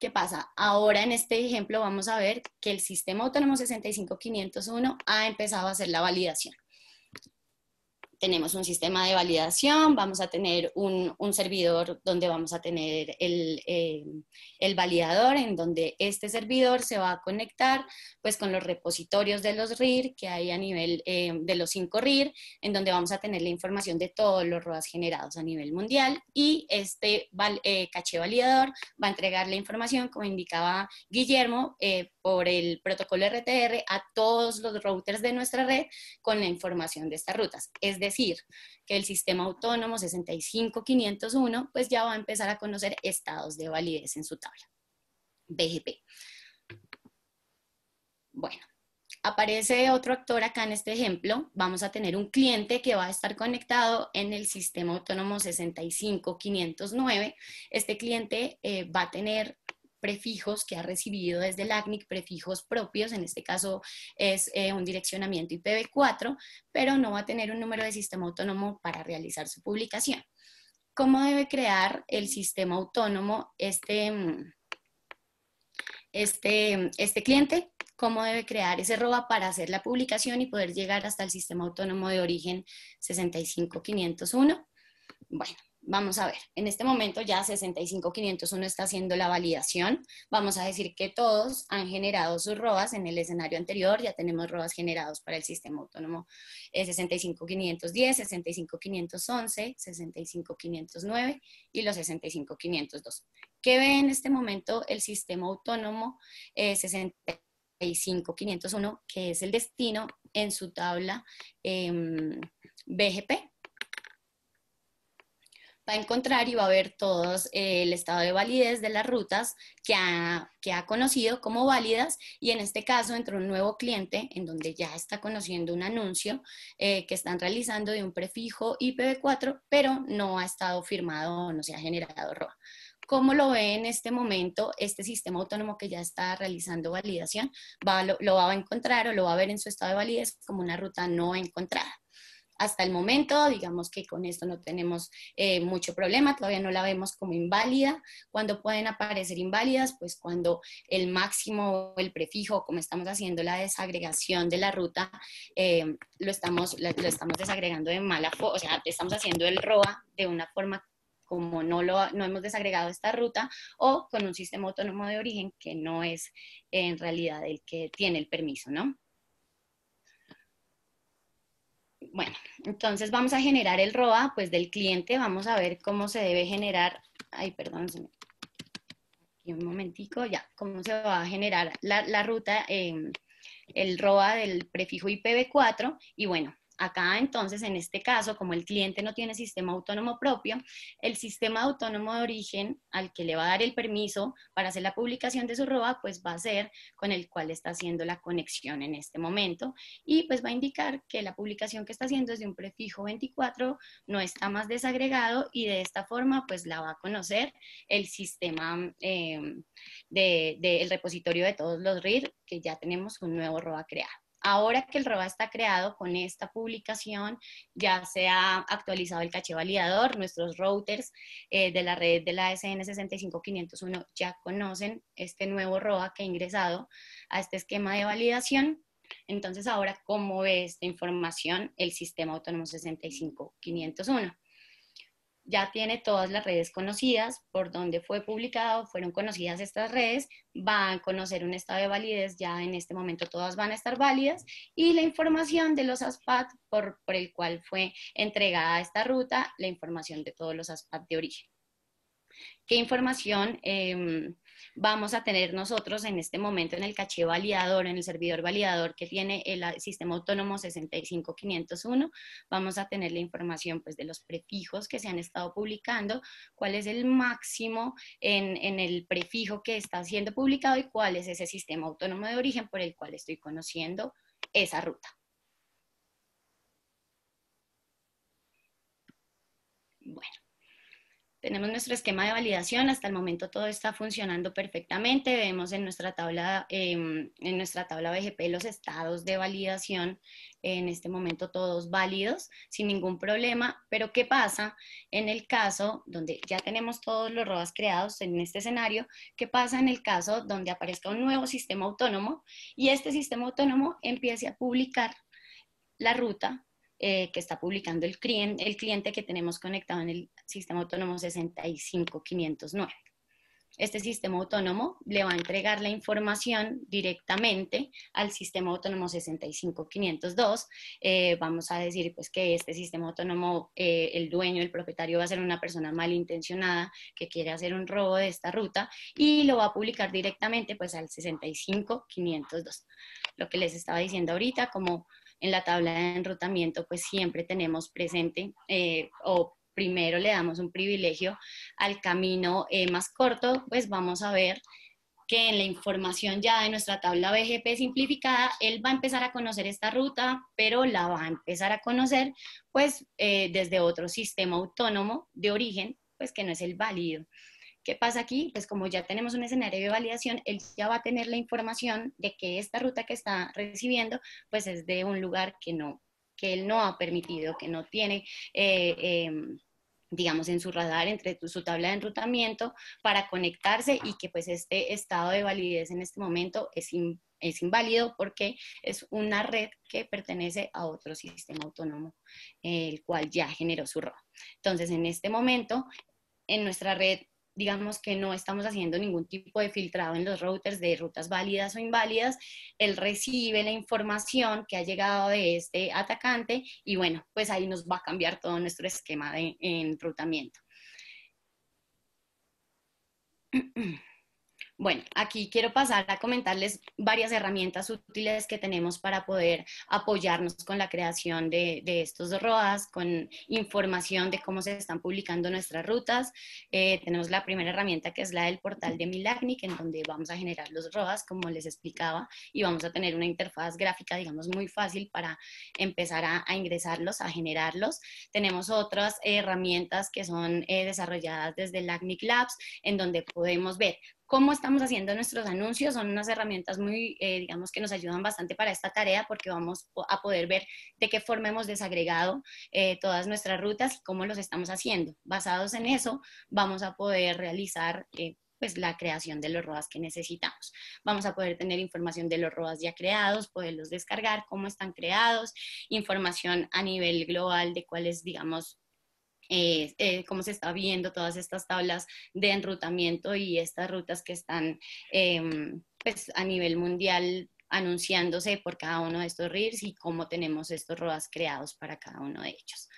¿Qué pasa? Ahora en este ejemplo vamos a ver que el sistema autónomo 65501 ha empezado a hacer la validación tenemos un sistema de validación, vamos a tener un, servidor donde vamos a tener eh, el, validador, en donde este servidor se va a conectar pues, con los repositorios de los RIR que hay a nivel eh, de los cinco RIR, en donde vamos a tener la información de todos los ROAS generados a nivel mundial y este eh, caché validador va a entregar la información, como indicaba Guillermo, por el protocolo RTR a todos los routers de nuestra red con la información de estas rutas. Es decir, que el sistema autónomo 65501 pues ya va a empezar a conocer estados de validez en su tabla. BGP. Bueno, aparece otro actor acá en este ejemplo. Vamos a tener un cliente que va a estar conectado en el sistema autónomo 65509. Este cliente eh, va a tener prefijos que ha recibido desde el ACNIC, prefijos propios, en este caso es eh, un direccionamiento IPv4, pero no va a tener un número de sistema autónomo para realizar su publicación. ¿Cómo debe crear el sistema autónomo este, este, este cliente? ¿Cómo debe crear ese roba para hacer la publicación y poder llegar hasta el sistema autónomo de origen 65501? Bueno, vamos a ver, en este momento ya 65501 está haciendo la validación. Vamos a decir que todos han generado sus ROAS en el escenario anterior, ya tenemos ROAS generados para el sistema autónomo 65510, 65511, 65509 y los 65502. ¿Qué ve en este momento el sistema autónomo 65501, eh, que es el destino en su tabla em, BGP? va a encontrar y va a ver todos eh, el estado de validez de las rutas que ha, que ha conocido como válidas y en este caso entre un nuevo cliente en donde ya está conociendo un anuncio eh, que están realizando de un prefijo IPv4 pero no ha estado firmado no se ha generado ROA. ¿Cómo lo ve en este momento este sistema autónomo que ya está realizando validación? Va, lo va a encontrar o lo va a ver en su estado de validez como una ruta no encontrada hasta el momento, digamos que con esto no tenemos eh, mucho problema, todavía no la vemos como inválida. Cuando pueden aparecer inválidas, pues cuando el máximo o el prefijo, como estamos haciendo la desagregación de la ruta, eh, lo, estamos, desagregando de mala forma, o sea, estamos haciendo el ROA de una forma como no, lo, no hemos desagregado esta ruta o con un sistema autónomo de origen que no es en realidad el que tiene el permiso, ¿no? Bueno, entonces vamos a generar el ROA pues, del cliente. Vamos a ver cómo se debe generar. Ay, perdón, un momentico, ya. Cómo se va a generar la, ruta, eh, el ROA del prefijo IPv4. Y bueno, Acá entonces, en este caso, como el cliente no tiene sistema autónomo propio, el sistema autónomo de origen al que le va a dar el permiso para hacer la publicación de su roba, pues va a ser con el cual está haciendo la conexión en este momento y pues va a indicar que la publicación que está haciendo es de un prefijo 24, no está más desagregado y de esta forma pues la va a conocer el sistema eh, del repositorio de todos los RIR, que ya tenemos un nuevo roba creado. Ahora que el ROA está creado con esta publicación, ya se ha actualizado el caché validador, nuestros routers eh, de la red de la SN 65501 ya conocen este nuevo ROA que ha ingresado a este esquema de validación. Entonces ahora, ¿cómo ve esta información el sistema autónomo 65501? ya tiene todas las redes conocidas, por donde fue publicado, fueron conocidas estas redes, van a conocer un estado de validez, ya en este momento todas van a estar válidas, y la información de los ASPAT por, el cual fue entregada esta ruta, la información de todos los ASPAT de origen. ¿Qué información? Em, vamos a tener nosotros en este momento en el caché validador, en el servidor validador que tiene el ah, sistema autónomo 65501, vamos a tener la información pues, de los prefijos que se han estado publicando, cuál es el máximo en, en el prefijo que está siendo publicado y cuál es ese sistema autónomo de origen por el cual estoy conociendo esa ruta. Bueno. Tenemos nuestro esquema de validación, hasta el momento todo está funcionando perfectamente. Vemos en nuestra tabla, em, en nuestra tabla BGP los estados de validación, en este momento todos válidos, sin ningún problema. Pero ¿qué pasa en el caso donde ya tenemos todos los ROAS creados en este escenario? ¿Qué pasa en el caso donde aparezca un nuevo sistema autónomo y este sistema autónomo empiece a publicar la ruta eh, que está publicando el el cliente que tenemos conectado en el, sistema autónomo 65509. Este sistema autónomo le va a entregar la información directamente al sistema autónomo 65502. Eh, vamos a decir pues que este sistema autónomo, eh, el dueño, el propietario va a ser una persona malintencionada que quiere hacer un robo de esta ruta y lo va a publicar directamente pues al 65502. Lo que les estaba diciendo ahorita, como en la tabla de enrutamiento pues siempre tenemos presente eh, o primero le damos un privilegio al camino eh, más corto, pues vamos a ver que en la información ya de nuestra tabla BGP simplificada, él va a empezar a conocer esta ruta, pero la va a empezar a conocer pues eh, desde otro sistema autónomo de origen, pues que no es el válido. ¿Qué pasa aquí? Pues como ya tenemos un escenario de validación, él ya va a tener la información de que esta ruta que está recibiendo pues es de un lugar que no, que él no ha permitido, que no tiene... Eh, em, digamos, en su radar, entre su tabla de enrutamiento, para conectarse y que pues este estado de validez en este momento es, es inválido porque es una red que pertenece a otro sistema autónomo, el cual ya generó su RO. Entonces, en este momento, en nuestra red digamos que no estamos haciendo ningún tipo de filtrado en los routers de rutas válidas o inválidas. Él recibe la información que ha llegado de este atacante y bueno, pues ahí nos va a cambiar todo nuestro esquema de enrutamiento. Bueno, aquí quiero pasar a comentarles varias herramientas útiles que tenemos para poder apoyarnos con la creación de, estos ROAS, con información de cómo se están publicando nuestras rutas. Eh, tenemos la primera herramienta que es la del portal de Milagnic, en donde vamos a generar los ROAS, como les explicaba, y vamos a tener una interfaz gráfica, digamos, muy fácil para empezar a, ingresarlos, a generarlos. Tenemos otras herramientas que son eh, desarrolladas desde LACNIC Labs, en donde podemos ver cómo estamos haciendo nuestros anuncios. Son unas herramientas muy, eh, digamos, que nos ayudan bastante para esta tarea porque vamos a poder ver de qué forma hemos desagregado eh, todas nuestras rutas y cómo los estamos haciendo. Basados en eso, vamos a poder realizar... Eh, pues la creación de los ROAS que necesitamos. Vamos a poder tener información de los ROAS ya creados, poderlos descargar, cómo están creados, información a nivel global de cuáles, digamos, eh, cómo se está viendo todas estas tablas de enrutamiento y estas rutas que están em, pues, a nivel mundial anunciándose por cada uno de estos RIRs y cómo tenemos estos ROAS creados para cada uno de ellos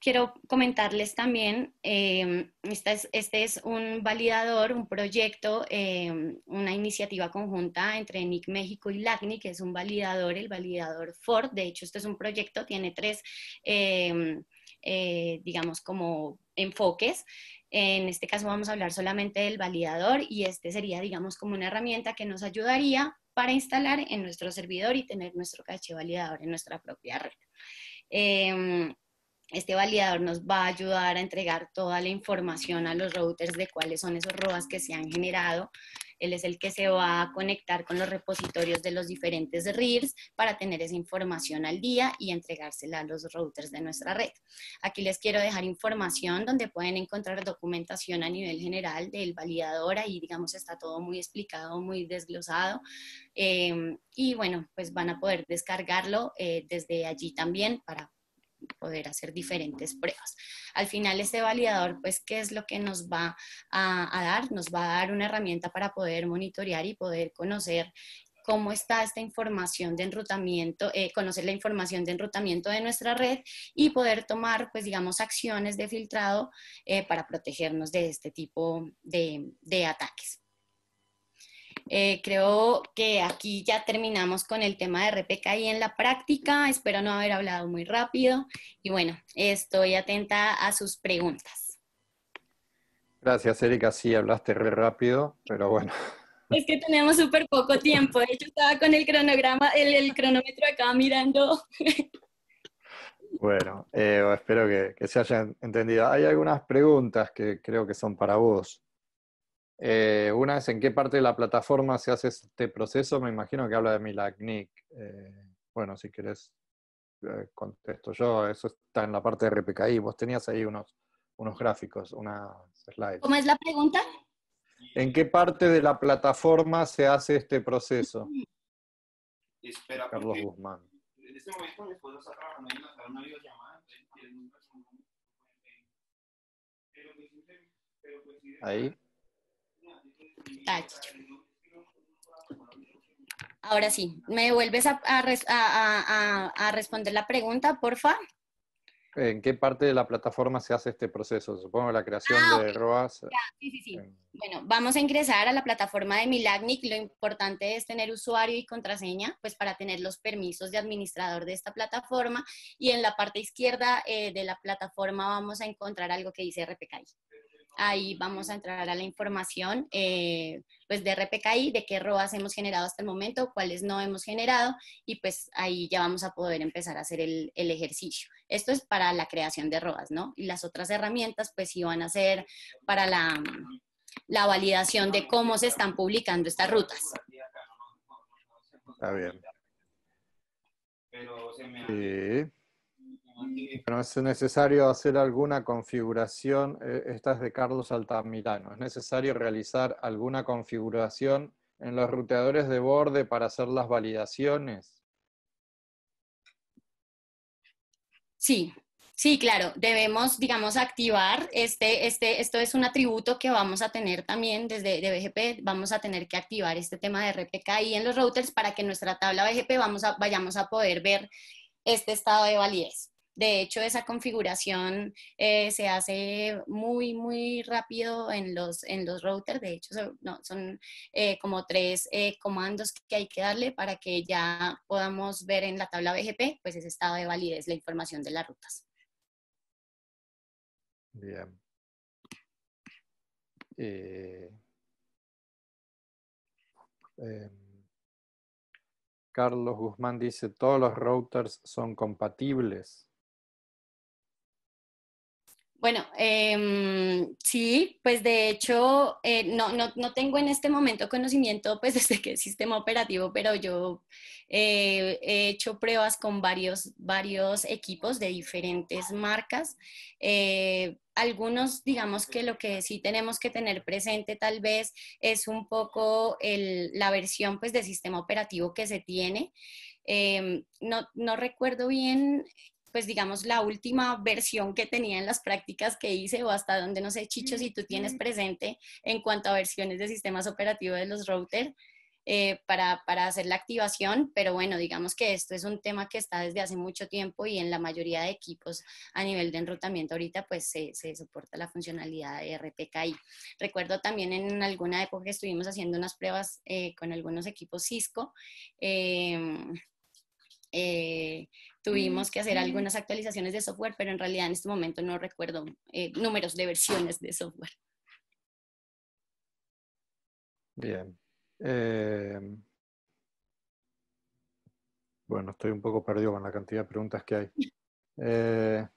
quiero comentarles también, eh, este es un validador, un proyecto, eh, una iniciativa conjunta entre NIC México y LACNI, que es un validador, el validador Ford. De hecho, este es un proyecto, tiene tres, eh, digamos, como enfoques. En este caso vamos a hablar solamente del validador y este sería, digamos, como una herramienta que nos ayudaría para instalar en nuestro servidor y tener nuestro caché validador en nuestra propia red. Este validador nos va a ayudar a entregar toda la información a los routers de cuáles son esos ROAS que se han generado. Él es el que se va a conectar con los repositorios de los diferentes RIRs para tener esa información al día y entregársela a los routers de nuestra red. Aquí les quiero dejar información donde pueden encontrar documentación a nivel general del validador. Ahí, digamos, está todo muy explicado, muy desglosado. Eh, y bueno, pues van a poder descargarlo eh, desde allí también para poder hacer diferentes pruebas. Al final ese validador, pues, ¿qué es lo que nos va a, dar? Nos va a dar una herramienta para poder monitorear y poder conocer cómo está esta información de enrutamiento, eh, conocer la información de enrutamiento de nuestra red y poder tomar, pues digamos, acciones de filtrado eh, para protegernos de este tipo de ataques. Eh, creo que aquí ya terminamos con el tema de y en la práctica. Espero no haber hablado muy rápido y bueno, estoy atenta a sus preguntas. Gracias, Erika. Sí, hablaste re rápido, pero bueno. Es que tenemos súper poco tiempo. Yo estaba con el cronograma, el, cronómetro acá mirando. Bueno, eh, espero que, que, se hayan entendido. Hay algunas preguntas que creo que son para vos. Eh, una es en qué parte de la plataforma se hace este proceso, me imagino que habla de Milagnic. Eh, bueno, si querés eh, contesto yo, eso está en la parte de RPKI, vos tenías ahí unos, unos gráficos, unas slides. ¿Cómo es la pregunta? ¿En qué parte de la plataforma se hace este proceso? Carlos Guzmán. En este momento Ahí. Ah, Ahora sí, ¿me vuelves a, responder la pregunta, porfa? ¿En qué parte de la plataforma se hace este proceso? Supongo la creación ah, de ROAS. Bueno, vamos a ingresar a la plataforma de Milagnic. Lo importante es tener usuario y contraseña, pues para tener los permisos de administrador de esta plataforma. Y en la parte izquierda eh, de la plataforma vamos a encontrar algo que dice RPKI. Ahí vamos a entrar a la información eh, pues de RPKI, de qué ROAS hemos generado hasta el momento, cuáles no hemos generado y pues ahí ya vamos a poder empezar a hacer el, ejercicio. Esto es para la creación de ROAS, ¿no? Y las otras herramientas pues sí van a ser para la, la validación de cómo se están publicando estas rutas. Está bien. No es necesario hacer alguna configuración, eh, esta es de Carlos Altamirano, es necesario realizar alguna configuración en los ruteadores de borde para hacer las validaciones. Sí, sí, claro, debemos, digamos, activar, este, este, esto es un atributo que vamos a tener también desde BGP, vamos a tener que activar este tema de RPKI en los routers para que nuestra tabla BGP vayamos a poder ver este estado de validez. De hecho, esa configuración eh, se hace muy, muy rápido en los, en los routers. De hecho, son, eh, como tres eh, comandos que hay que darle para que ya podamos ver en la tabla BGP pues, ese estado de validez, la información de las rutas. Bien. Em, Carlos Guzmán dice, todos los routers son compatibles. Bueno, em, sí, pues de hecho, eh, no, tengo en este momento conocimiento pues desde qué sistema operativo, pero yo eh, he hecho pruebas con varios, varios equipos de diferentes marcas. Eh, algunos, digamos que lo que sí tenemos que tener presente tal vez es un poco la versión pues de sistema operativo que se tiene. Em, no, no, recuerdo bien pues digamos, la última versión que tenía en las prácticas que hice o hasta donde, no sé, Chicho, si tú tienes presente en cuanto a versiones de sistemas operativos de los routers. Eh, para, para, hacer la activación, pero bueno, digamos que esto es un tema que está desde hace mucho tiempo y en la mayoría de equipos a nivel de enrutamiento ahorita pues se, soporta la funcionalidad de RPKI. Recuerdo también en alguna época que estuvimos haciendo unas pruebas eh, con algunos equipos Cisco. Eh, eh, mm, tuvimos que hacer algunas actualizaciones de software, pero en realidad en este momento no recuerdo eh, números de versiones de software. Bien. Eh, bueno, estoy un poco perdido con la cantidad de preguntas que hay.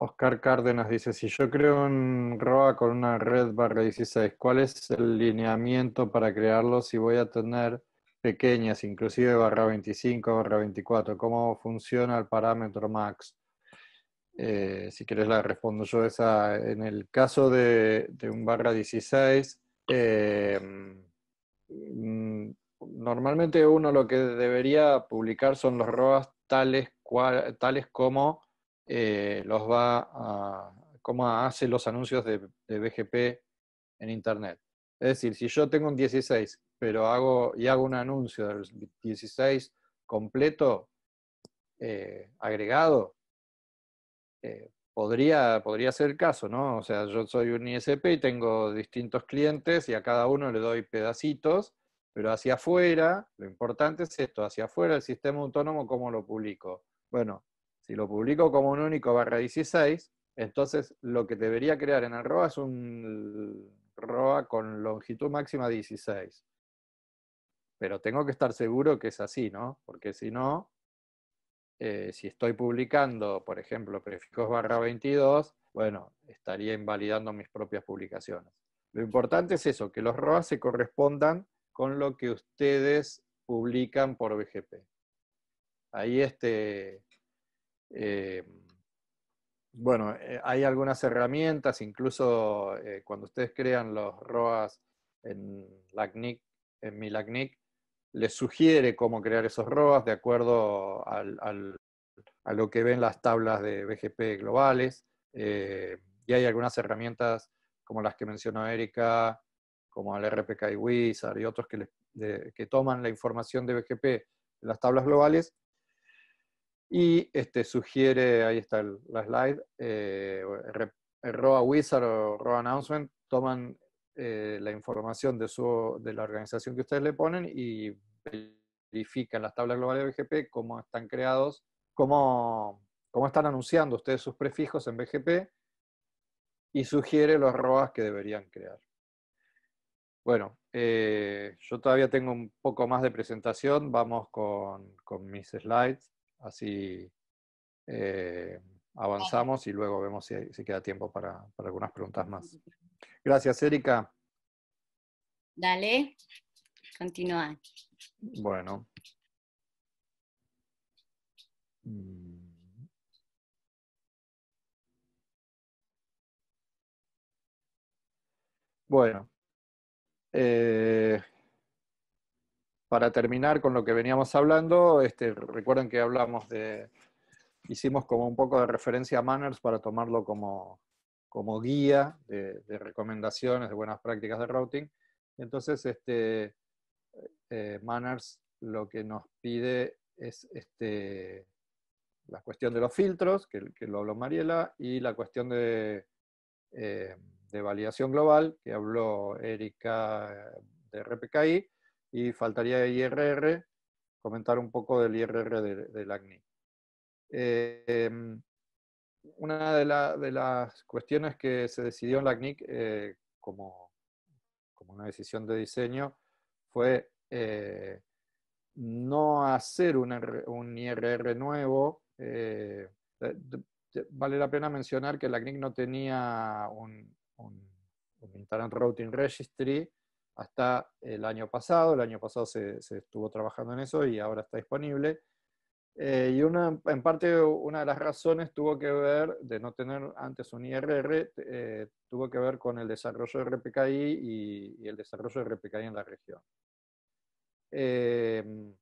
Oscar Cárdenas dice, si yo creo un ROA con una red barra 16, ¿cuál es el lineamiento para crearlo si voy a tener pequeñas, inclusive barra 25, barra 24, cómo funciona el parámetro max. Eh, si quieres la respondo yo esa. En el caso de, un barra 16, eh, mm, normalmente uno lo que debería publicar son los ROAS tales, tales como eh, los va a, como hace los anuncios de, de BGP en Internet. Es decir, si yo tengo un 16 pero hago, y hago un anuncio del 16 completo, eh, agregado, eh, podría, ser el caso, ¿no? O sea, yo soy un ISP y tengo distintos clientes y a cada uno le doy pedacitos, pero hacia afuera, lo importante es esto, hacia afuera el sistema autónomo, ¿cómo lo publico? Bueno, si lo publico como un único barra 16, entonces lo que debería crear en el ROA es un ROA con longitud máxima 16. Pero tengo que estar seguro que es así, ¿no? Porque si no, eh, si estoy publicando, por ejemplo, prefijos barra 22, bueno, estaría invalidando mis propias publicaciones. Lo importante es eso, que los ROAS se correspondan con lo que ustedes publican por BGP. Ahí este... Eh, bueno, eh, hay algunas herramientas, incluso cuando ustedes crean los ROAS en en mi LACNIC, les sugiere cómo crear esos ROAS de acuerdo a lo que ven las tablas de BGP globales. Eh, y hay algunas herramientas como las que mencionó Erika, como el RPK y Wizard y otros que, toman la información de BGP en las tablas globales y este, sugiere, ahí está la slide, eh, eh, ROA Wizard o ROA Announcement, toman eh, la información de, su, de la organización que ustedes le ponen y en las tablas globales de BGP, cómo están creados, cómo, están anunciando ustedes sus prefijos en BGP y sugiere los ROAS que deberían crear. Bueno, eh, yo todavía tengo un poco más de presentación, vamos con, mis slides, así... Eh, avanzamos y luego vemos si, queda tiempo para, algunas preguntas más. Gracias, Erika. Dale, continúa. Bueno. Mm. Bueno, eh, para terminar con lo que veníamos hablando, este, recuerden que hablamos de, hicimos como un poco de referencia a Manners para tomarlo como, como guía de, recomendaciones de buenas prácticas de routing. Entonces, este, eh, Manners lo que nos pide es este, la cuestión de los filtros, que, lo habló Mariela, y la cuestión de, eh, de validación global, que habló Erika eh, de RPKI, y faltaría IRR, comentar un poco del IRR del de ACNI. Eh, em, una de, las cuestiones que se decidió en la CNIC eh, como, una decisión de diseño fue eh, no hacer un, IRR nuevo. vale la pena mencionar que la CNIC no tenía un, Internet Routing Registry, hasta el año pasado. El año pasado se, estuvo trabajando en eso y ahora está disponible. Eh, y una, en parte una de las razones tuvo que ver, de no tener antes un IRR, eh, tuvo que ver con el desarrollo de RPKI y, el desarrollo de RPKI en la región. Em,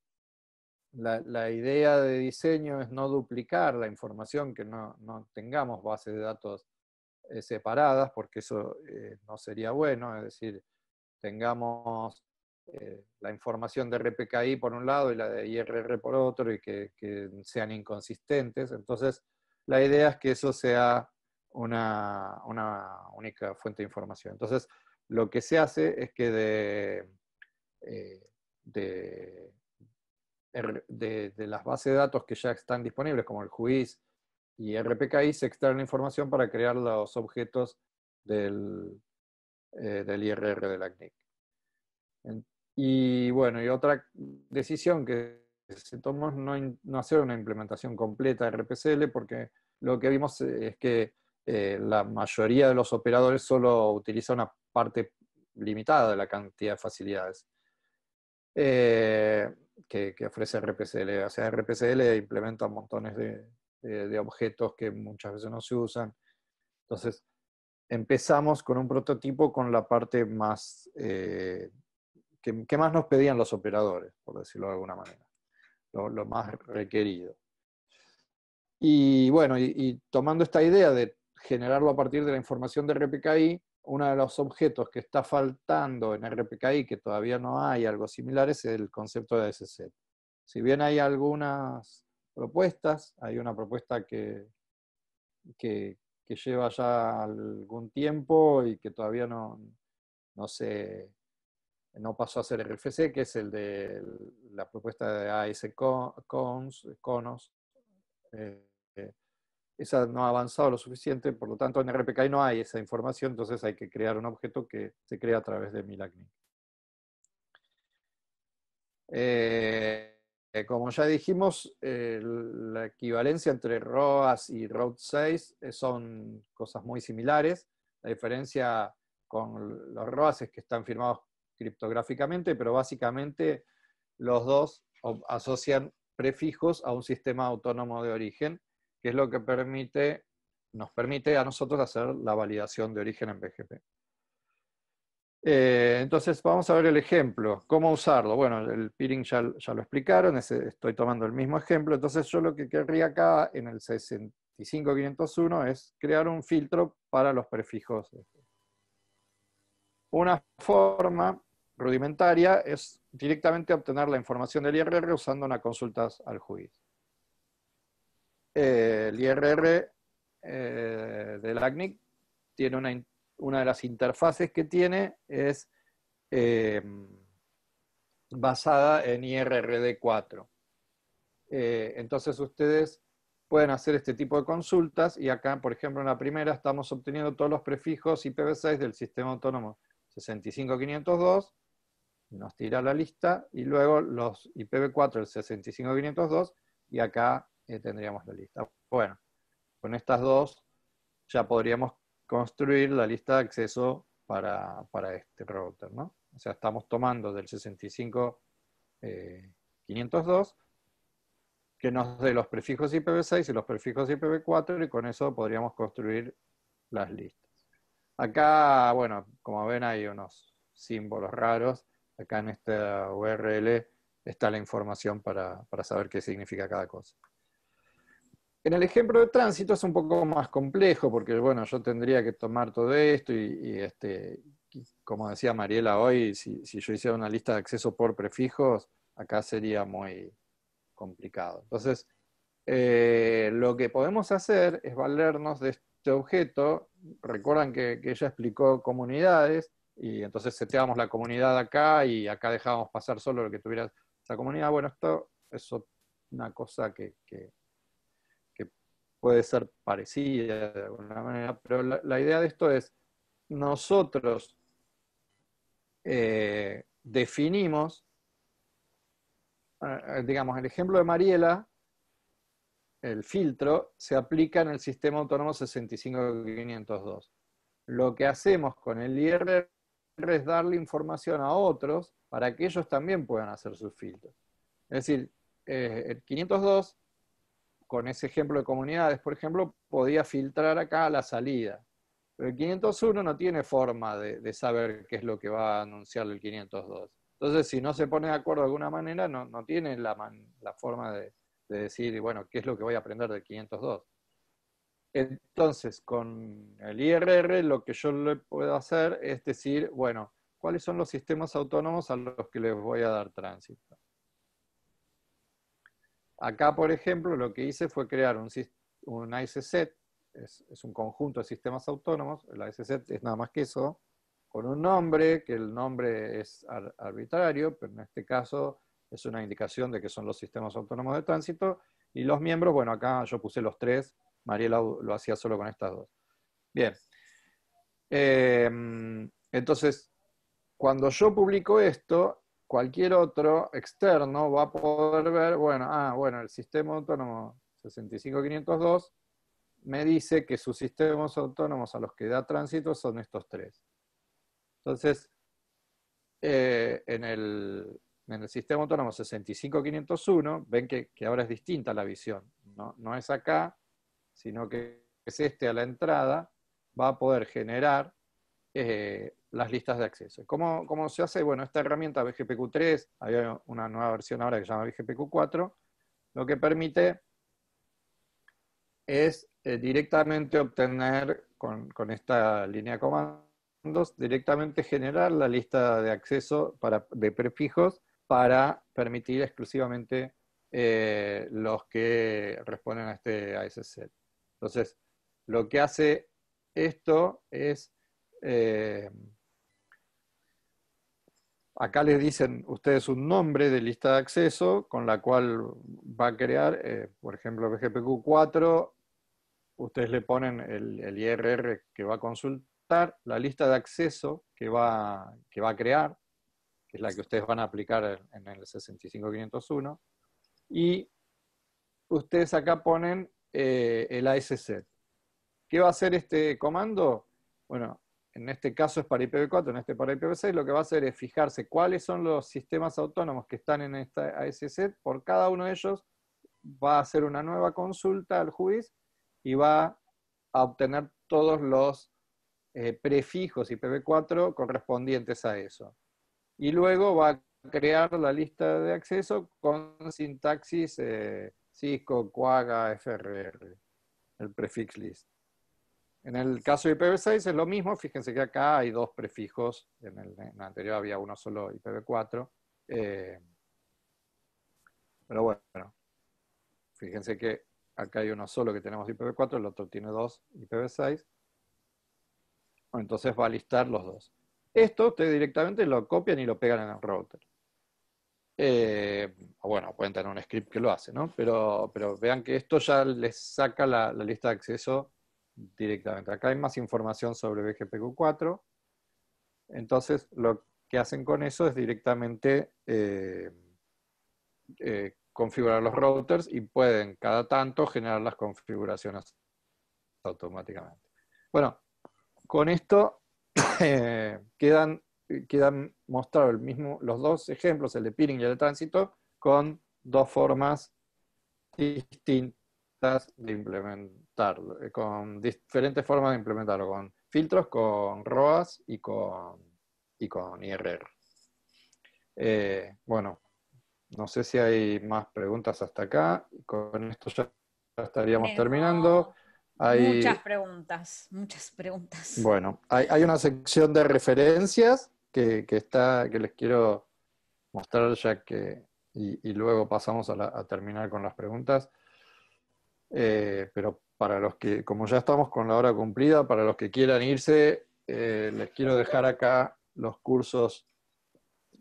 la, idea de diseño es no duplicar la información, que no, no tengamos bases de datos eh, separadas, porque eso no sería bueno, es decir, tengamos eh, la información de RPKI por un lado y la de IRR por otro y que, sean inconsistentes. Entonces, la idea es que eso sea una, única fuente de información. Entonces, lo que se hace es que eh, de, de, las bases de datos que ya están disponibles, como el juiz y RPKI, se extrae la información para crear los objetos del, eh, del IRR de la CNIC. Y bueno, y otra decisión que se tomó es no, hacer una implementación completa de RPCL porque lo que vimos eh, es que eh, la mayoría de los operadores solo utiliza una parte limitada de la cantidad de facilidades eh, que, ofrece RPCL. O sea, RPCL implementa montones de, objetos que muchas veces no se usan. Entonces, empezamos con un prototipo con la parte más ¿Qué más nos pedían los operadores, por decirlo de alguna manera, lo, más requerido. Y bueno, y, tomando esta idea de generarlo a partir de la información de RPKI, uno de los objetos que está faltando en RPKI, que todavía no hay algo similar, es el concepto de set Si bien hay algunas propuestas, hay una propuesta que, que, lleva ya algún tiempo y que todavía no, no se no pasó a ser RFC, que es el de la propuesta de AS Conos. Eh, eh, esa no ha avanzado lo suficiente, por lo tanto en RPKI no hay esa información, entonces hay que crear un objeto que se crea a través de Milacnic. Eh, como ya dijimos, la equivalencia entre ROAS y ROAD 6 son cosas muy similares. La diferencia con los ROAS es que están firmados criptográficamente, pero básicamente los dos asocian prefijos a un sistema autónomo de origen, que es lo que permite, nos permite a nosotros hacer la validación de origen en BGP. Eh, entonces, vamos a ver el ejemplo, cómo usarlo. Bueno, el peering ya, lo explicaron, estoy tomando el mismo ejemplo. Entonces, yo lo que querría acá en el 65501 es crear un filtro para los prefijos. Una forma rudimentaria es directamente obtener la información del IRR usando una consulta al juiz. el IRR eh, del ACNIC tiene una, una, de las interfaces que tiene es em, basada en IRRD4. Eh, entonces ustedes pueden hacer este tipo de consultas y acá, por ejemplo, en la primera estamos obteniendo todos los prefijos IPv6 del sistema autónomo 65502 nos tira la lista y luego los IPv4, el 65502, y acá eh, tendríamos la lista. Bueno, con estas dos ya podríamos construir la lista de acceso para, este router, ¿no? O sea, estamos tomando del 65502 eh, que nos dé los prefijos IPv6 y los prefijos IPv4 y con eso podríamos construir las listas. Acá, bueno, como ven hay unos símbolos raros acá en esta URL está la información para, saber qué significa cada cosa. En el ejemplo de tránsito es un poco más complejo, porque bueno, yo tendría que tomar todo esto y, este, como decía Mariela hoy, si, yo hiciera una lista de acceso por prefijos, acá sería muy complicado. Entonces, eh, lo que podemos hacer es valernos de este objeto. Recuerdan que ella explicó comunidades, y entonces seteábamos la comunidad acá y acá dejábamos pasar solo lo que tuviera esa comunidad. Bueno, esto es una cosa que, puede ser parecida de alguna manera, pero la, idea de esto es, nosotros eh, definimos, eh, eh, digamos, el ejemplo de Mariela, el filtro se aplica en el sistema autónomo 65502. Lo que hacemos con el IRR es darle información a otros para que ellos también puedan hacer sus filtros. Es decir, eh, el 502, con ese ejemplo de comunidades, por ejemplo, podía filtrar acá la salida. Pero el 501 no tiene forma de, saber qué es lo que va a anunciar el 502. Entonces, si no se pone de acuerdo de alguna manera, no, no tiene la, forma de, de decir, bueno, qué es lo que voy a aprender del 502. Entonces, con el IRR lo que yo le puedo hacer es decir, bueno, ¿cuáles son los sistemas autónomos a los que les voy a dar tránsito? Acá, por ejemplo, lo que hice fue crear un, un es, un conjunto de sistemas autónomos, el ICZ es nada más que eso, con un nombre, que el nombre es arbitrario, pero en este caso es una indicación de que son los sistemas autónomos de tránsito, y los miembros, bueno, acá yo puse los tres, Mariela lo hacía solo con estas dos. Bien. Eh, entonces, cuando yo publico esto, cualquier otro externo va a poder ver, bueno, ah, bueno, el sistema autónomo 65502 me dice que sus sistemas autónomos a los que da tránsito son estos tres. Entonces, eh, en, el, sistema autónomo 65501, ven que, ahora es distinta la visión. No, no es acá, sino que es este a la entrada, va a poder generar eh, las listas de acceso. ¿Cómo, se hace? Bueno, esta herramienta BGPQ3, hay una nueva versión ahora que se llama BGPQ4, lo que permite es eh, directamente obtener con, esta línea de comandos, directamente generar la lista de acceso de prefijos para permitir exclusivamente eh, los que responden a este a ese set. Entonces, lo que hace esto es, eh, acá les dicen ustedes un nombre de lista de acceso con la cual va a crear, eh, por ejemplo, BGPQ4, ustedes le ponen el, IRR que va a consultar, la lista de acceso que va, que va a crear, que es la que ustedes van a aplicar en el 65501, y ustedes acá ponen eh, el ASZ. ¿Qué va a hacer este comando? Bueno, en este caso es para IPv4, en este para IPv6, lo que va a hacer es fijarse cuáles son los sistemas autónomos que están en esta ASZ. por cada uno de ellos va a hacer una nueva consulta al juiz y va a obtener todos los eh, prefijos IPv4 correspondientes a eso. Y luego va a crear la lista de acceso con sintaxis eh, Cisco, Cuaga, FRR, el prefix list. En el caso de IPv6 es lo mismo, fíjense que acá hay dos prefijos, en el, anterior había uno solo IPv4. Eh, pero bueno, fíjense que acá hay uno solo que tenemos IPv4, el otro tiene dos IPv6. Entonces va a listar los dos. Esto ustedes directamente lo copian y lo pegan en el router. Eh, bueno, pueden tener un script que lo hace, Pero, pero vean que esto ya les saca la, lista de acceso directamente. Acá hay más información sobre BGPQ4. Entonces, lo que hacen con eso es directamente eh, eh, configurar los routers y pueden cada tanto generar las configuraciones automáticamente. Bueno, con esto quedan eh, quedan mostrados el mismo, los dos ejemplos, el de Peering y el de tránsito, con dos formas distintas de implementarlo, eh, con diferentes formas de implementarlo, con filtros, con ROAS y con, y IRR. Eh, bueno, no sé si hay más preguntas hasta acá. Con esto ya estaríamos terminando. Hay, muchas preguntas, muchas preguntas. Bueno, hay, hay una sección de referencias que, está, que les quiero mostrar ya que, y, luego pasamos a, terminar con las preguntas, eh, pero para los que, como ya estamos con la hora cumplida, para los que quieran irse, eh, les quiero dejar acá los cursos,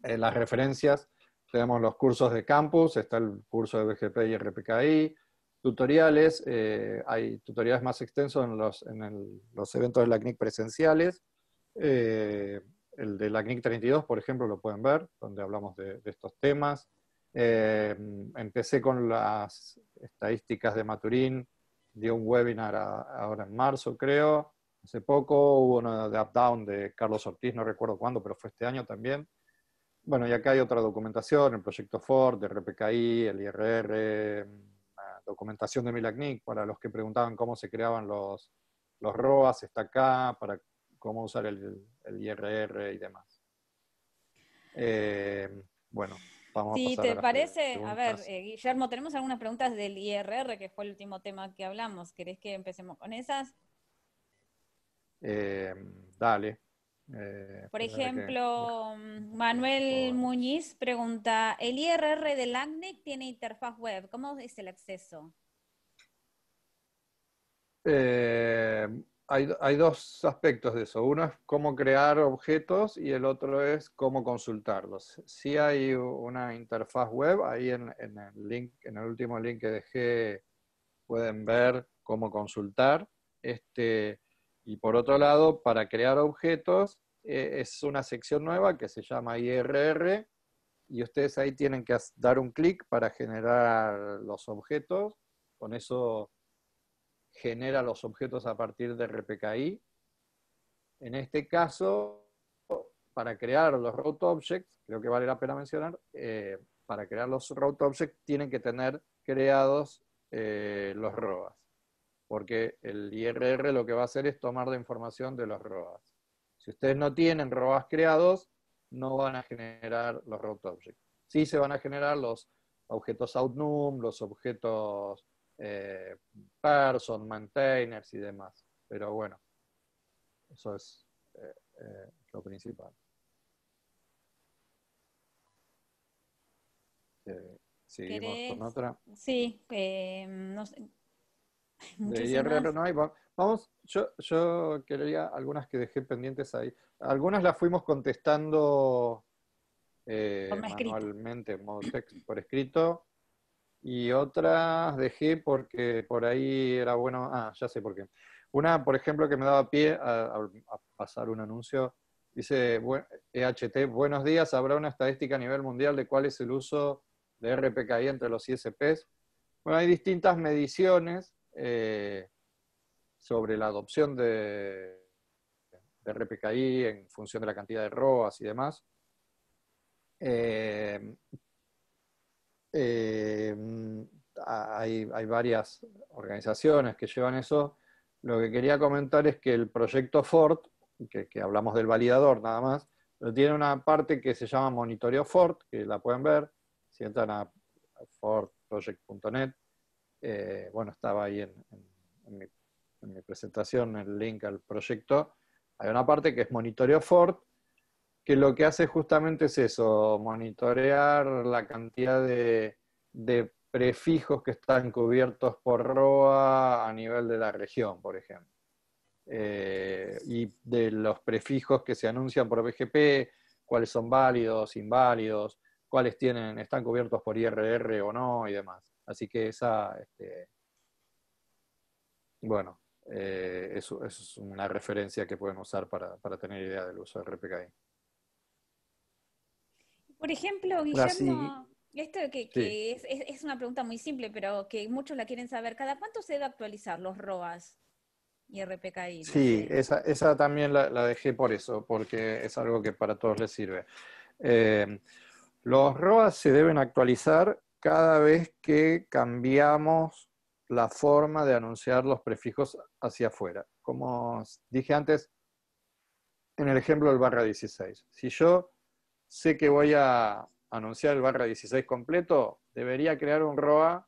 eh, las referencias. Tenemos los cursos de campus, está el curso de BGP y RPKI, tutoriales, hay tutoriales más extensos en los, en los eventos de la CNIC presenciales el de la CNIC 32, por ejemplo, lo pueden ver, donde hablamos de, estos temas. Eh, empecé con las estadísticas de Maturín, dio un webinar ahora en marzo, creo. Hace poco hubo uno de Updown de Carlos Ortiz, no recuerdo cuándo, pero fue este año también. Bueno, y acá hay otra documentación, el proyecto Ford, de RPKI, el IRR, documentación de Milagnic, para los que preguntaban cómo se creaban los, los ROAS, está acá, para cómo usar el, IRR y demás. Eh, bueno, vamos a pasar te parece, a ver, eh, Guillermo, tenemos algunas preguntas del IRR, que fue el último tema que hablamos. ¿Querés que empecemos con esas? Eh, dale. Por ejemplo, mm, Manuel Muñiz pregunta, ¿el IRR del LACNIC tiene interfaz web? ¿Cómo es el acceso? Eh, hay, dos aspectos de eso. Uno es cómo crear objetos y el otro es cómo consultarlos. Si hay una interfaz web, ahí en, el, link, en el último link que dejé pueden ver cómo consultar. Este, y por otro lado, para crear objetos eh, es una sección nueva que se llama IRR y ustedes ahí tienen que dar un clic para generar los objetos. Con eso genera los objetos a partir de RPKI. En este caso, para crear los route objects, creo que vale la pena mencionar, eh, para crear los route objects tienen que tener creados eh, los ROAS, porque el IRR lo que va a hacer es tomar la información de los ROAS. Si ustedes no tienen ROAS creados, no van a generar los route objects. Sí se van a generar los objetos outnum, los objetos eh, person, maintainers y demás. Pero bueno, eso es eh, eh, lo principal. seguimos con otra. Sí, no sé. De IRR no hay. Vamos, yo, yo quería algunas que dejé pendientes ahí. Algunas las fuimos contestando manualmente modo por escrito y otras dejé porque por ahí era bueno, ah, ya sé por qué. Una, por ejemplo, que me daba pie a, pasar un anuncio, dice EHT, e buenos días, ¿habrá una estadística a nivel mundial de cuál es el uso de RPKI entre los ISPs? Bueno, hay distintas mediciones eh, sobre la adopción de, de RPKI en función de la cantidad de ROAS y demás. Eh, eh, mm, hay, varias organizaciones que llevan eso. Lo que quería comentar es que el proyecto Ford, que, hablamos del validador nada más, tiene una parte que se llama Monitoreo Ford, que la pueden ver si entran a fordproject.net. Eh, bueno, estaba ahí en, mi, en mi presentación el link al proyecto. Hay una parte que es Monitoreo Ford, que lo que hace justamente es eso, monitorear la cantidad de, prefijos que están cubiertos por ROA a nivel de la región, por ejemplo. Eh, y de los prefijos que se anuncian por BGP, cuáles son válidos, inválidos, cuáles tienen, están cubiertos por IRR o no y demás. Así que esa, este, bueno, eh, es una referencia que pueden usar para, tener idea del uso de RPKI. Por ejemplo, ah, Guillermo, esto que, es, una pregunta muy simple, pero que muchos la quieren saber, ¿cada cuánto se debe actualizar los ROAS y RPKI? Sí, esa, también la, dejé por eso, porque es algo que para todos les sirve. Eh, los ROAS se deben actualizar cada vez que cambiamos la forma de anunciar los prefijos hacia afuera. Como dije antes, en el ejemplo del barra 16. Si yo sé que voy a anunciar el barra 16 completo, debería crear un ROA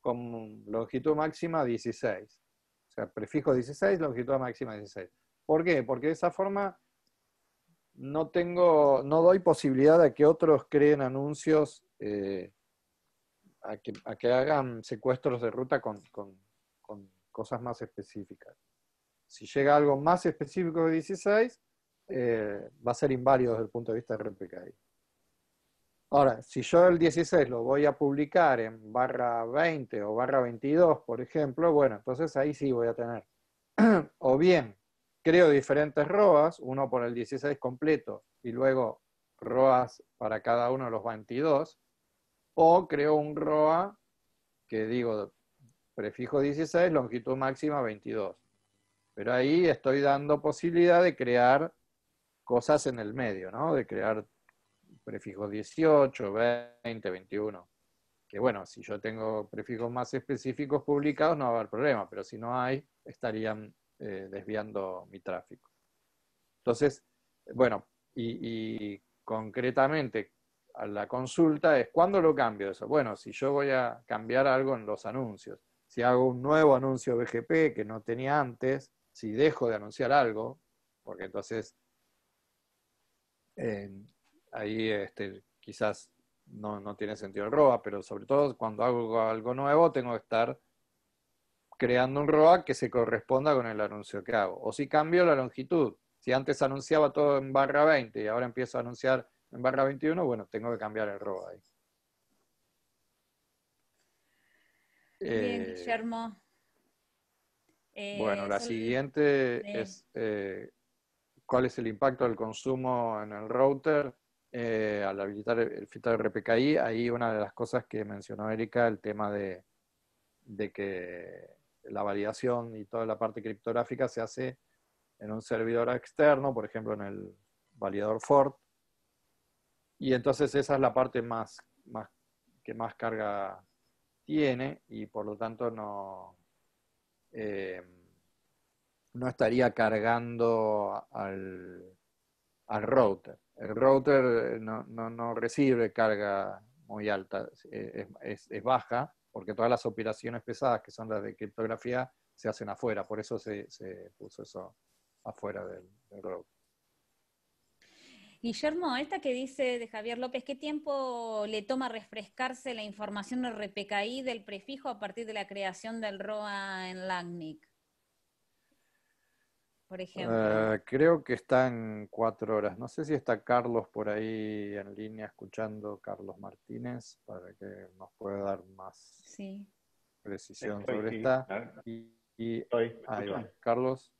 con longitud máxima 16. O sea, prefijo 16, longitud máxima 16. ¿Por qué? Porque de esa forma no tengo, no doy posibilidad a que otros creen anuncios, eh, a, que, hagan secuestros de ruta con, con cosas más específicas. Si llega algo más específico de 16, eh, va a ser inválido desde el punto de vista de réplica Ahora, si yo el 16 lo voy a publicar en barra 20 o barra 22, por ejemplo, bueno, entonces ahí sí voy a tener. o bien, creo diferentes ROAS, uno por el 16 completo y luego ROAS para cada uno de los 22, o creo un ROA que digo prefijo 16, longitud máxima 22. Pero ahí estoy dando posibilidad de crear cosas en el medio, ¿no? De crear prefijos 18, 20, 21. Que bueno, si yo tengo prefijos más específicos publicados no va a haber problema, pero si no hay, estarían eh, desviando mi tráfico. Entonces, bueno, y, concretamente a la consulta es, ¿cuándo lo cambio eso? Bueno, si yo voy a cambiar algo en los anuncios, si hago un nuevo anuncio BGP que no tenía antes, si dejo de anunciar algo, porque entonces ahí este, quizás no, tiene sentido el ROA, pero sobre todo cuando hago algo nuevo tengo que estar creando un ROA que se corresponda con el anuncio que hago. O si cambio la longitud, si antes anunciaba todo en barra 20 y ahora empiezo a anunciar en barra 21, bueno, tengo que cambiar el ROA ahí. Bien, eh, Guillermo. Eh, bueno, la siguiente eh. es cuál es el impacto del consumo en el router eh, al habilitar el filtro RPKI. Ahí una de las cosas que mencionó Erika, el tema de, que la validación y toda la parte criptográfica se hace en un servidor externo, por ejemplo en el validador Ford. Y entonces esa es la parte más, más que más carga tiene y por lo tanto no... Eh, no estaría cargando al, router. El router eh, no, no, recibe carga muy alta, eh, es, baja, porque todas las operaciones pesadas, que son las de criptografía, se hacen afuera, por eso se, puso eso afuera del, router. Guillermo, esta que dice de Javier López, ¿qué tiempo le toma refrescarse la información RPKI del prefijo a partir de la creación del ROA en LACNIC? ejemplo? Ah, creo que están cuatro horas. No sé si está Carlos por ahí en línea escuchando, Carlos Martínez, para que nos pueda dar más precisión sobre esta. Y, ahí va. Carlos.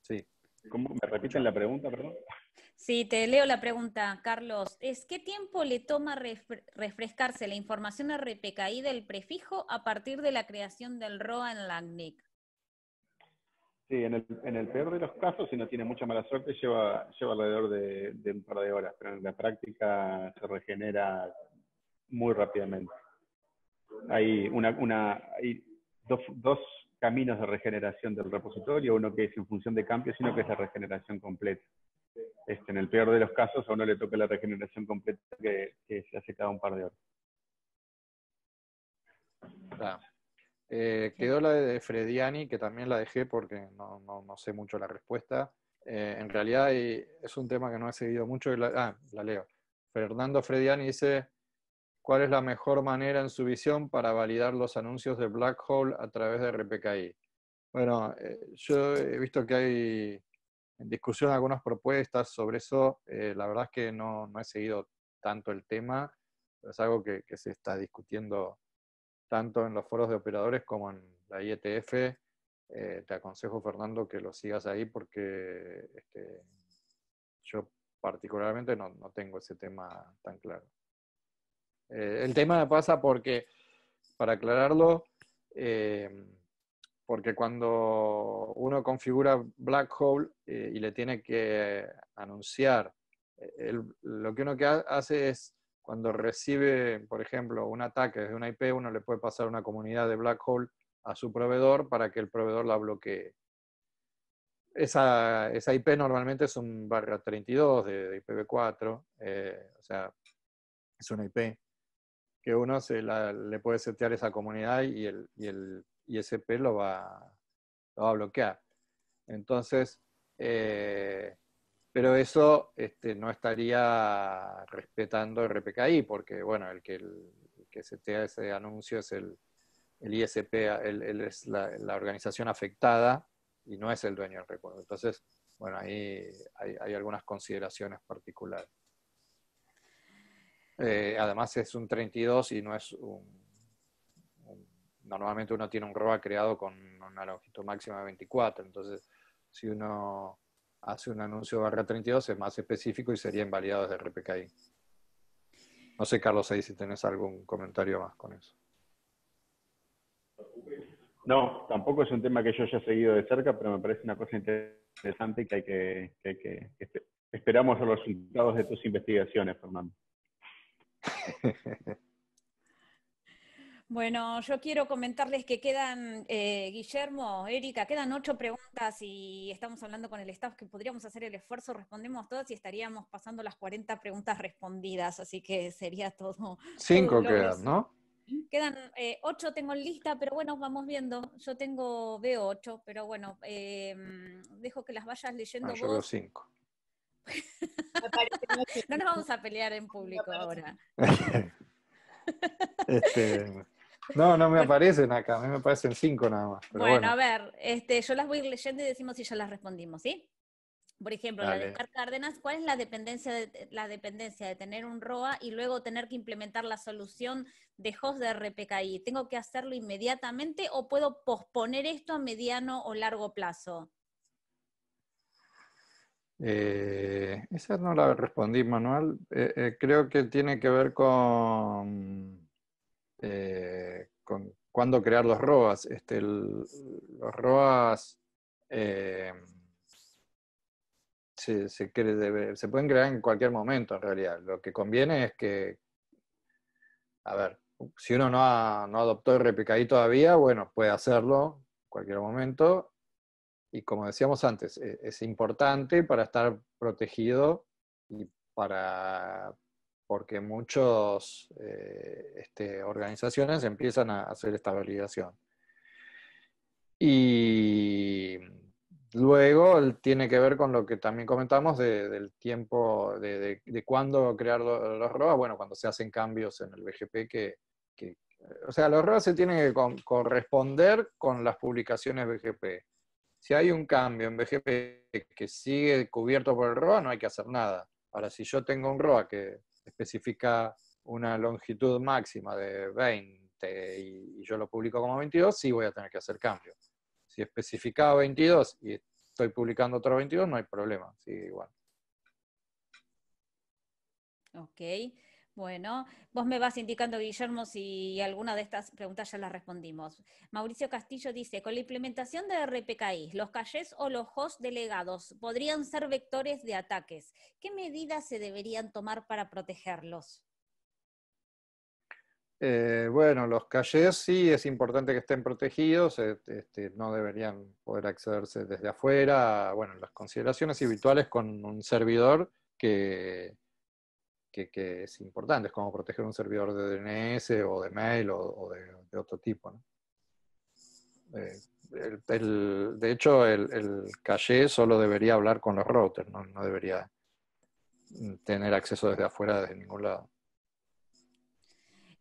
Sí. ¿Cómo? ¿Me repiten la pregunta, Sí, te leo la pregunta, Carlos. ¿Es qué tiempo le toma refrescarse la información RPKI del prefijo a partir de la creación del ROA en la Sí, en el, en el peor de los casos, si no tiene mucha mala suerte, lleva, lleva alrededor de, un par de horas, pero en la práctica se regenera muy rápidamente. Hay, una, una, hay dos, dos caminos de regeneración del repositorio, uno que es en función de cambios sino que es la regeneración completa. Este, en el peor de los casos, a uno le toca la regeneración completa que, que se hace cada un par de horas. Claro. Eh, quedó la de Frediani, que también la dejé porque no, no sé mucho la respuesta. Eh, en realidad eh, es un tema que no he seguido mucho. la, ah, la leo. Fernando Frediani dice, ¿cuál es la mejor manera en su visión para validar los anuncios de Black Hole a través de RPKI? Bueno, yo he visto que hay en discusión algunas propuestas sobre eso. la verdad es que no, no, he seguido tanto el tema, es algo que se está discutiendo tanto en los foros de operadores como en la IETF. Eh, te aconsejo, Fernando, que lo sigas ahí porque este, yo particularmente no, tengo ese tema tan claro. Eh, el tema me pasa porque, para aclararlo, eh, porque cuando uno configura Black Hole y le tiene que anunciar, lo que uno que hace es cuando recibe, por ejemplo, un ataque desde una IP, uno le puede pasar una comunidad de black hole a su proveedor para que el proveedor la bloquee. Esa, esa IP normalmente es un barrio 32 de, IPv4, eh, o sea, es una IP que uno se le puede setear esa comunidad y el, y el ISP lo va, lo va a bloquear. Entonces, eh, pero eso este, no estaría respetando RPKI, porque bueno, el que, el, se te ese anuncio es el, ISP, es la, organización afectada y no es el dueño del recuerdo. Entonces, bueno, ahí hay, algunas consideraciones particulares. Eh, además es un 32 y no es un, un, Normalmente uno tiene un ROA creado con una longitud máxima de 24, entonces si uno hace un anuncio barra 32, es más específico y sería invalidado desde RPKI. No sé, Carlos, ahí si tenés algún comentario más con eso. No, tampoco es un tema que yo haya seguido de cerca, pero me parece una cosa interesante que hay que, esperamos los resultados de tus investigaciones, Fernando. Bueno, yo quiero comentarles que quedan, eh, Guillermo, Erika, quedan ocho preguntas y estamos hablando con el staff que podríamos hacer el esfuerzo, respondemos todas y estaríamos pasando las 40 preguntas respondidas, así que sería todo. Cinco quedan, ¿no? Quedan eh, ocho, tengo en lista, pero bueno, vamos viendo. Yo tengo, veo ocho, pero bueno, eh, dejo que las vayas leyendo vos. Ah, yo veo cinco. no nos vamos a pelear en público ahora. este... No, no me aparecen acá, a mí me aparecen cinco nada más. bueno, a ver, este, yo las voy leyendo y decimos si ya las respondimos, ¿sí? Por ejemplo, la de Oscar Cárdenas, ¿cuál es la dependencia, de, la dependencia de tener un ROA y luego tener que implementar la solución de host de RPKI? ¿Tengo que hacerlo inmediatamente o puedo posponer esto a mediano o largo plazo? Eh, esa no la respondí, Manuel. Eh, eh, creo que tiene que ver con eh, con cuándo crear los ROAS. Este, los ROAS eh, se, pueden crear en cualquier momento, en realidad. Lo que conviene es que, a ver, si uno no, ha, adoptó el RPKI todavía, bueno, puede hacerlo en cualquier momento. Y como decíamos antes, e, es importante para estar protegido y para porque muchas eh, este, organizaciones empiezan a hacer esta validación. Y luego tiene que ver con lo que también comentamos del tiempo, de, cuándo crear los, bueno, cuando se hacen cambios en el BGP que, o sea, los ROA se tienen que corresponder con las publicaciones BGP. Si hay un cambio en BGP que sigue cubierto por el ROA, no hay que hacer nada. Ahora, si yo tengo un ROA que especifica una longitud máxima de 20 y, yo lo publico como 22, sí voy a tener que hacer cambio. Si especificaba 22 y estoy publicando otro 22, no hay problema, sigue igual. Ok. Bueno, vos me vas indicando, Guillermo, si alguna de estas preguntas ya las respondimos. Mauricio Castillo dice, con la implementación de RPKI, los calles o los hosts delegados podrían ser vectores de ataques. ¿Qué medidas se deberían tomar para protegerlos? Eh, bueno, los calles sí es importante que estén protegidos, este, no deberían poder accederse desde afuera. Bueno, las consideraciones habituales con un servidor que que, es importante. Es como proteger un servidor de DNS o de mail o, de, otro tipo. Eh, de hecho, el, el, caché solo debería hablar con los routers, no, no debería mm, tener acceso desde afuera, desde ningún lado.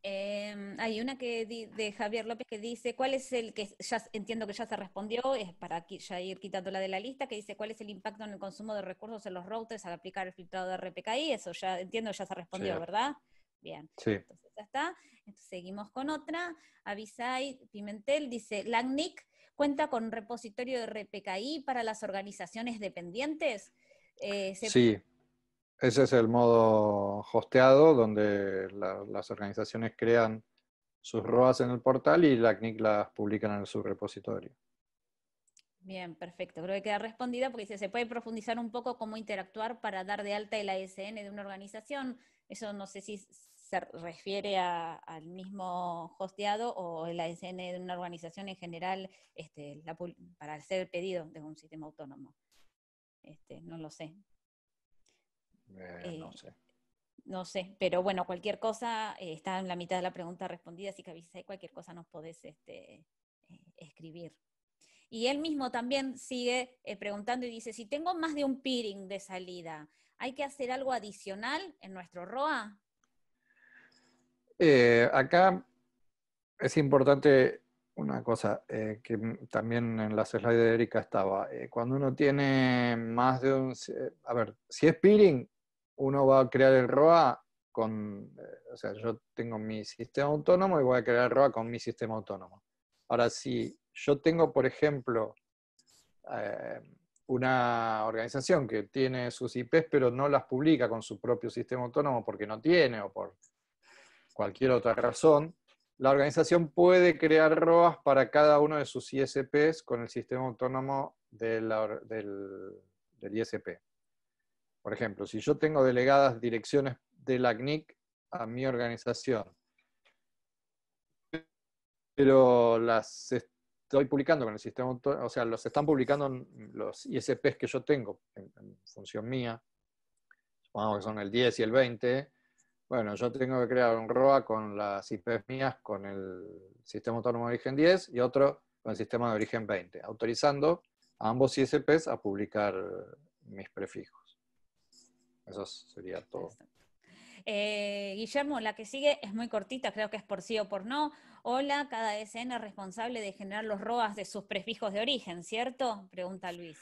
Em, hay una que de Javier López que dice, ¿cuál es el que ya entiendo que ya se respondió, es para ya ir quitándola de la lista, que dice, ¿cuál es el impacto en el consumo de recursos en los routers al aplicar el filtrado de RPKI? Eso ya entiendo, ya se respondió, ¿verdad? Bien. Sí. Entonces ya está. seguimos con otra. Avisai, Pimentel dice, LACNIC cuenta con repositorio de RPKI para las organizaciones dependientes. Eh, sí. Ese es el modo hosteado, donde las organizaciones crean sus ROAS en el portal y la CNIC las publican en su repositorio. Bien, perfecto. Creo que queda respondida porque se puede profundizar un poco cómo interactuar para dar de alta el ASN de una organización. Eso no sé si se refiere al mismo hosteado o el ASN de una organización en general este, para hacer pedido de un sistema autónomo. Este, no lo sé, eh, no eh, sé. No sé, pero bueno, cualquier cosa, eh, está en la mitad de la pregunta respondida, así que avisé, cualquier cosa nos podés este, escribir. Y él mismo también sigue preguntando y dice, si tengo más de un peering de salida, ¿hay que hacer algo adicional en nuestro ROA? acá es importante una cosa que también en las slides de Erika estaba. cuando uno tiene más de un... A ver, si es peering, uno va a crear el ROA con, eh, o sea, yo tengo mi sistema autónomo y voy a crear el ROA con mi sistema autónomo. Ahora, si yo tengo, por ejemplo, eh, una organización que tiene sus IPs pero no las publica con su propio sistema autónomo porque no tiene o por cualquier otra razón, la organización puede crear ROAS para cada uno de sus ISPs con el sistema autónomo del ISP. Por ejemplo, si yo tengo delegadas direcciones de la CNIC a mi organización, pero las estoy publicando con el sistema, o sea, los están publicando los ISPs que yo tengo en, en función mía, supongamos que son el 10 y el 20, bueno, yo tengo que crear un ROA con las IPs mías con el sistema autónomo de origen 10 y otro con el sistema de origen 20, autorizando a ambos ISPs a publicar mis prefijos. Eso sería todo. Eh, Guillermo, la que sigue es muy cortita, creo que es por sí o por no. Hola, cada ASN es responsable de generar los ROAS de sus prefijos de origen, ¿cierto? Pregunta Luis.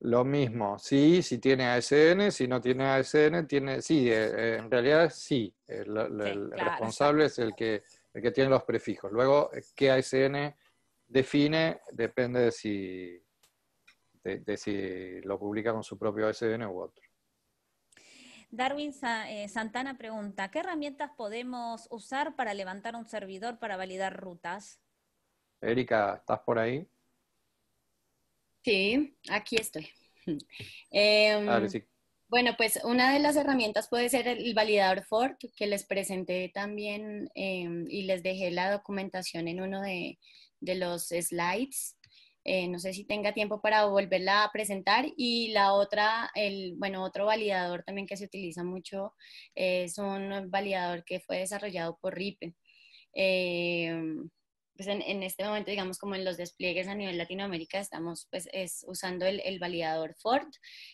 Lo mismo, sí, si tiene ASN, si no tiene ASN, tiene, sí, eh, eh, en realidad sí, el, responsable es el que, tiene los prefijos. Luego, ¿qué ASN define? Depende de si, de, de si lo publica con su propio ASN u otro. Darwin eh, Santana pregunta, ¿qué herramientas podemos usar para levantar un servidor para validar rutas? Erika, ¿estás por ahí? Sí, aquí estoy. Em, bueno, pues una de las herramientas puede ser el validador Ford, que les presenté también em, y les dejé la documentación en uno de los slides. Eh, no sé si tenga tiempo para volverla a presentar. Y la otra, el, bueno, otro validador también que se utiliza mucho eh, es un validador que fue desarrollado por RIPE. Eh, pues en, este momento, digamos, como en los despliegues a nivel Latinoamérica, estamos pues, usando el, el, validador Ford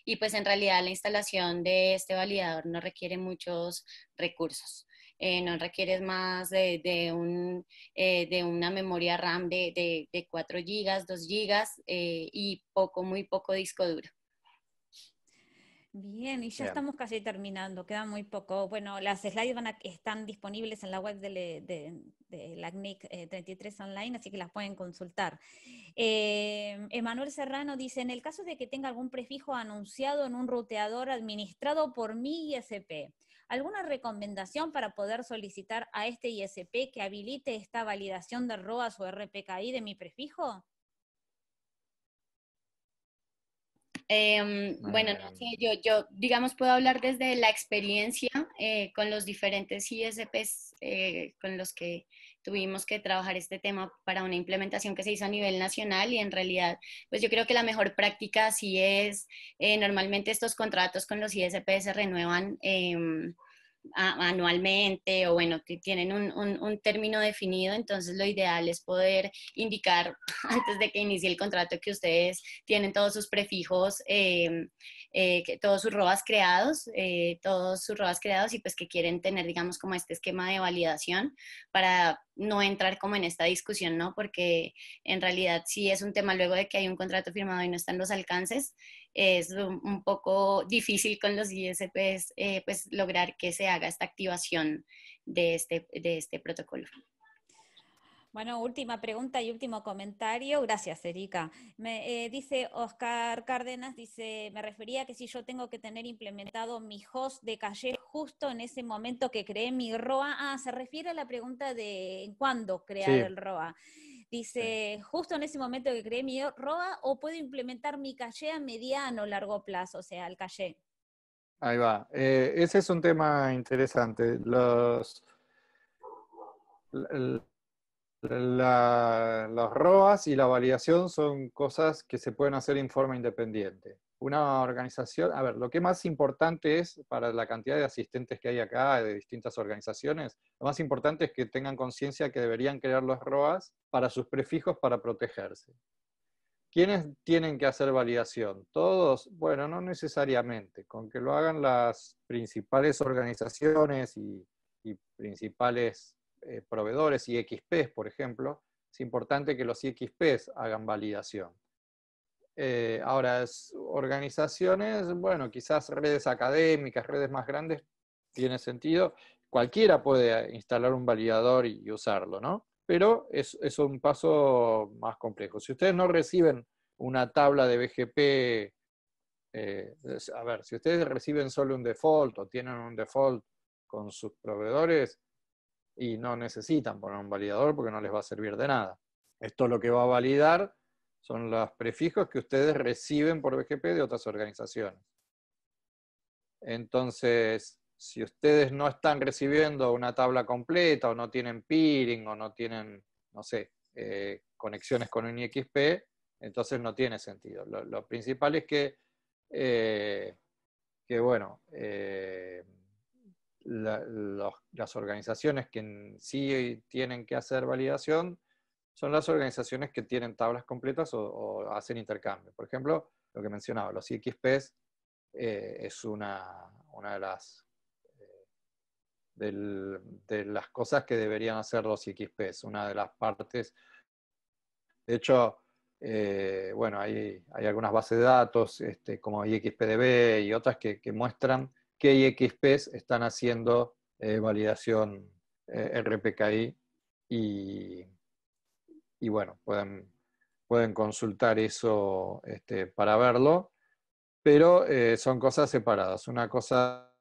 y pues en realidad la instalación de este validador no requiere muchos recursos. Eh, no requieres más eh, de, una memoria RAM de, 4 GB, 2 GB y poco, muy poco disco duro. Bien, y ya estamos casi terminando, queda muy poco. Bueno, las slides van a, están disponibles en la web de, la CNIC 33 eh, Online, así que las pueden consultar. Emanuel Serrano dice, en el caso de que tenga algún prefijo anunciado en un ruteador administrado por mi ISP, ¿Alguna recomendación para poder solicitar a este ISP que habilite esta validación de ROAS o RPKI de mi prefijo? Em, bueno, no sé, yo, digamos, puedo hablar desde la experiencia eh, con los diferentes ISPs eh, con los que tuvimos que trabajar este tema para una implementación que se hizo a nivel nacional y en realidad, pues yo creo que la mejor práctica sí es, eh, normalmente estos contratos con los ISP se renuevan. Em, anualmente o bueno, tienen un, un, término definido, entonces lo ideal es poder indicar antes de que inicie el contrato que ustedes tienen todos sus prefijos, em, eh, que, todos sus robas creados, eh, todos sus robas creados y pues que quieren tener, digamos, como este esquema de validación para no entrar como en esta discusión, ¿no? Porque en realidad sí es un tema luego de que hay un contrato firmado y no están los alcances, es un poco difícil con los ISPs eh, pues lograr que se haga esta activación este, de este, protocolo. Bueno, última pregunta y último comentario. Gracias, Erika. Eh, dice Oscar Cárdenas, dice, me refería que si yo tengo que tener implementado mi host de calle justo en ese momento que creé mi ROA. Ah, se refiere a la pregunta de cuándo crear el ROA. Dice, justo en ese momento que creé mi roba o puedo implementar mi calle a mediano o largo plazo, o sea, el calle. Ahí va. Eh, ese es un tema interesante. Los, robas ROAS y la validación son cosas que se pueden hacer en forma independiente una organización, a ver, lo que más importante es para la cantidad de asistentes que hay acá de distintas organizaciones, lo más importante es que tengan conciencia que deberían crear los ROAS para sus prefijos para protegerse. ¿Quiénes tienen que hacer validación? ¿Todos? Bueno, no necesariamente. Con que lo hagan las principales organizaciones y, principales eh, proveedores, y IXPs, por ejemplo, es importante que los IXPs hagan validación. Eh, ahora, es, organizaciones, bueno, quizás redes académicas, redes más grandes, tiene sentido. Cualquiera puede instalar un validador y, usarlo, ¿no? Pero es, un paso más complejo. Si ustedes no reciben una tabla de BGP, eh, a ver, si ustedes reciben solo un default o tienen un default con sus proveedores y no necesitan poner un validador porque no les va a servir de nada. Esto lo que va a validar son los prefijos que ustedes reciben por BGP de otras organizaciones. Entonces, si ustedes no están recibiendo una tabla completa o no tienen peering o no tienen, no sé, eh, conexiones con un IXP, entonces no tiene sentido. Lo, principal es que, eh, bueno, eh, las organizaciones que sí tienen que hacer validación son las organizaciones que tienen tablas completas o, hacen intercambio. Por ejemplo, lo que mencionaba, los IXPs eh, es una, una, de las eh, de las cosas que deberían hacer los IXPs, una de las partes. De hecho, eh, bueno, hay, hay, algunas bases de datos este, como IXPDB y otras que, muestran qué IXPs están haciendo validación RPKI y, y bueno, pueden, pueden consultar eso este, para verlo, pero eh, son cosas separadas. Una cosa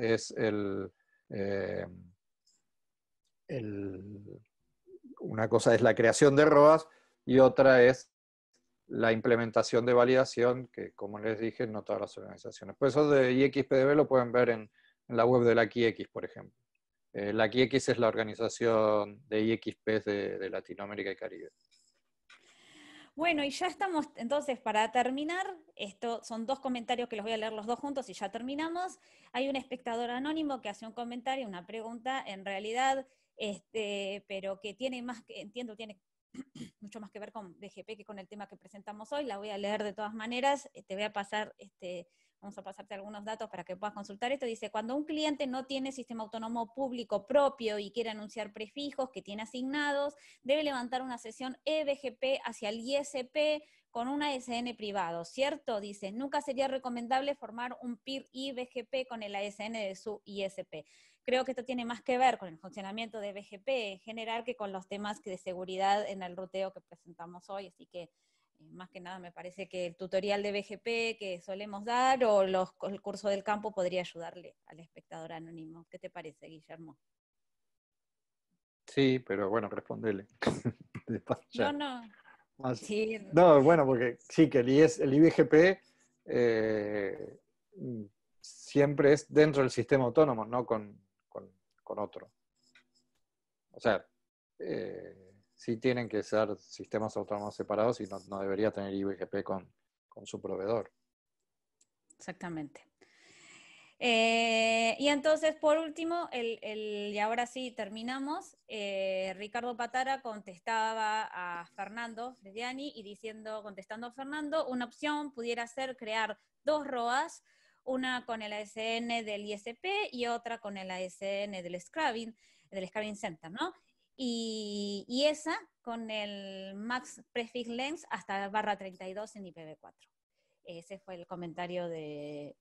es eh, el, una cosa es la creación de ROAS y otra es la implementación de validación, que como les dije, no todas las organizaciones. Pues eso de IXPDB lo pueden ver en, la web de la QIX, por ejemplo. Eh, la IX es la organización de IXP de, Latinoamérica y Caribe. Bueno, y ya estamos, entonces, para terminar, esto son dos comentarios que los voy a leer los dos juntos y ya terminamos. Hay un espectador anónimo que hace un comentario, una pregunta, en realidad, este, pero que tiene más, que entiendo, tiene mucho más que ver con BGP que con el tema que presentamos hoy. La voy a leer de todas maneras. Eh, te voy a pasar este, vamos a pasarte algunos datos para que puedas consultar esto, dice, cuando un cliente no tiene sistema autónomo público propio y quiere anunciar prefijos que tiene asignados, debe levantar una sesión EBGP hacia el ISP con una ASN privado, ¿cierto? Dice, nunca sería recomendable formar un PIR IBGP con el ASN de su ISP. Creo que esto tiene más que ver con el funcionamiento de BGP en general que con los temas de seguridad en el ruteo que presentamos hoy, así que eh, más que nada me parece que el tutorial de BGP que solemos dar o el curso del campo podría ayudarle al espectador anónimo. ¿Qué te parece, Guillermo? Sí, pero bueno, respondele. no, no. No, bueno, porque sí, que el, IBGP eh, siempre es dentro del sistema autónomo, no con, otro. O sea, eh, sí tienen que ser sistemas autónomos separados y no, debería tener IBGP con, su proveedor. Exactamente. Eh, y entonces, por último, el, y ahora sí terminamos, eh, Ricardo Patara contestaba a Fernando Frediani y diciendo, contestando a Fernando, una opción pudiera ser crear dos ROAS, una con el ASN del ISP y otra con el ASN del Scrubbing, del Center, ¿no? y, esa con el max prefix length hasta barra 32 en IPv4. Ese fue el comentario de,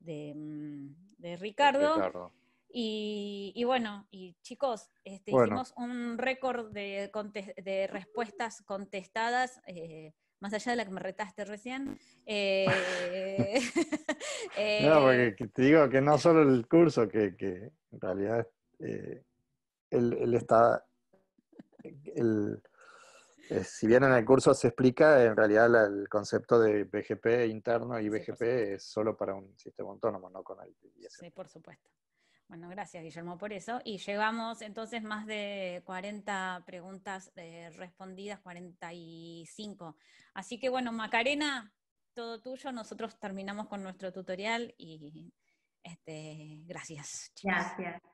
mm, Ricardo. Y, bueno, y chicos, este, hicimos un récord de, respuestas contestadas, eh, más allá de la que me retaste recién. Eh, no, porque eh, te digo que no solo el curso, que, que en realidad el está, eh, si bien en el curso se explica, en realidad el concepto de BGP interno y BGP es solo para un sistema autónomo, no con el Sí, por supuesto. Bueno, gracias Guillermo por eso. Y llegamos entonces más de 40 preguntas eh, respondidas, 45. Así que bueno, Macarena, todo tuyo. Nosotros terminamos con nuestro tutorial y este, gracias. Gracias.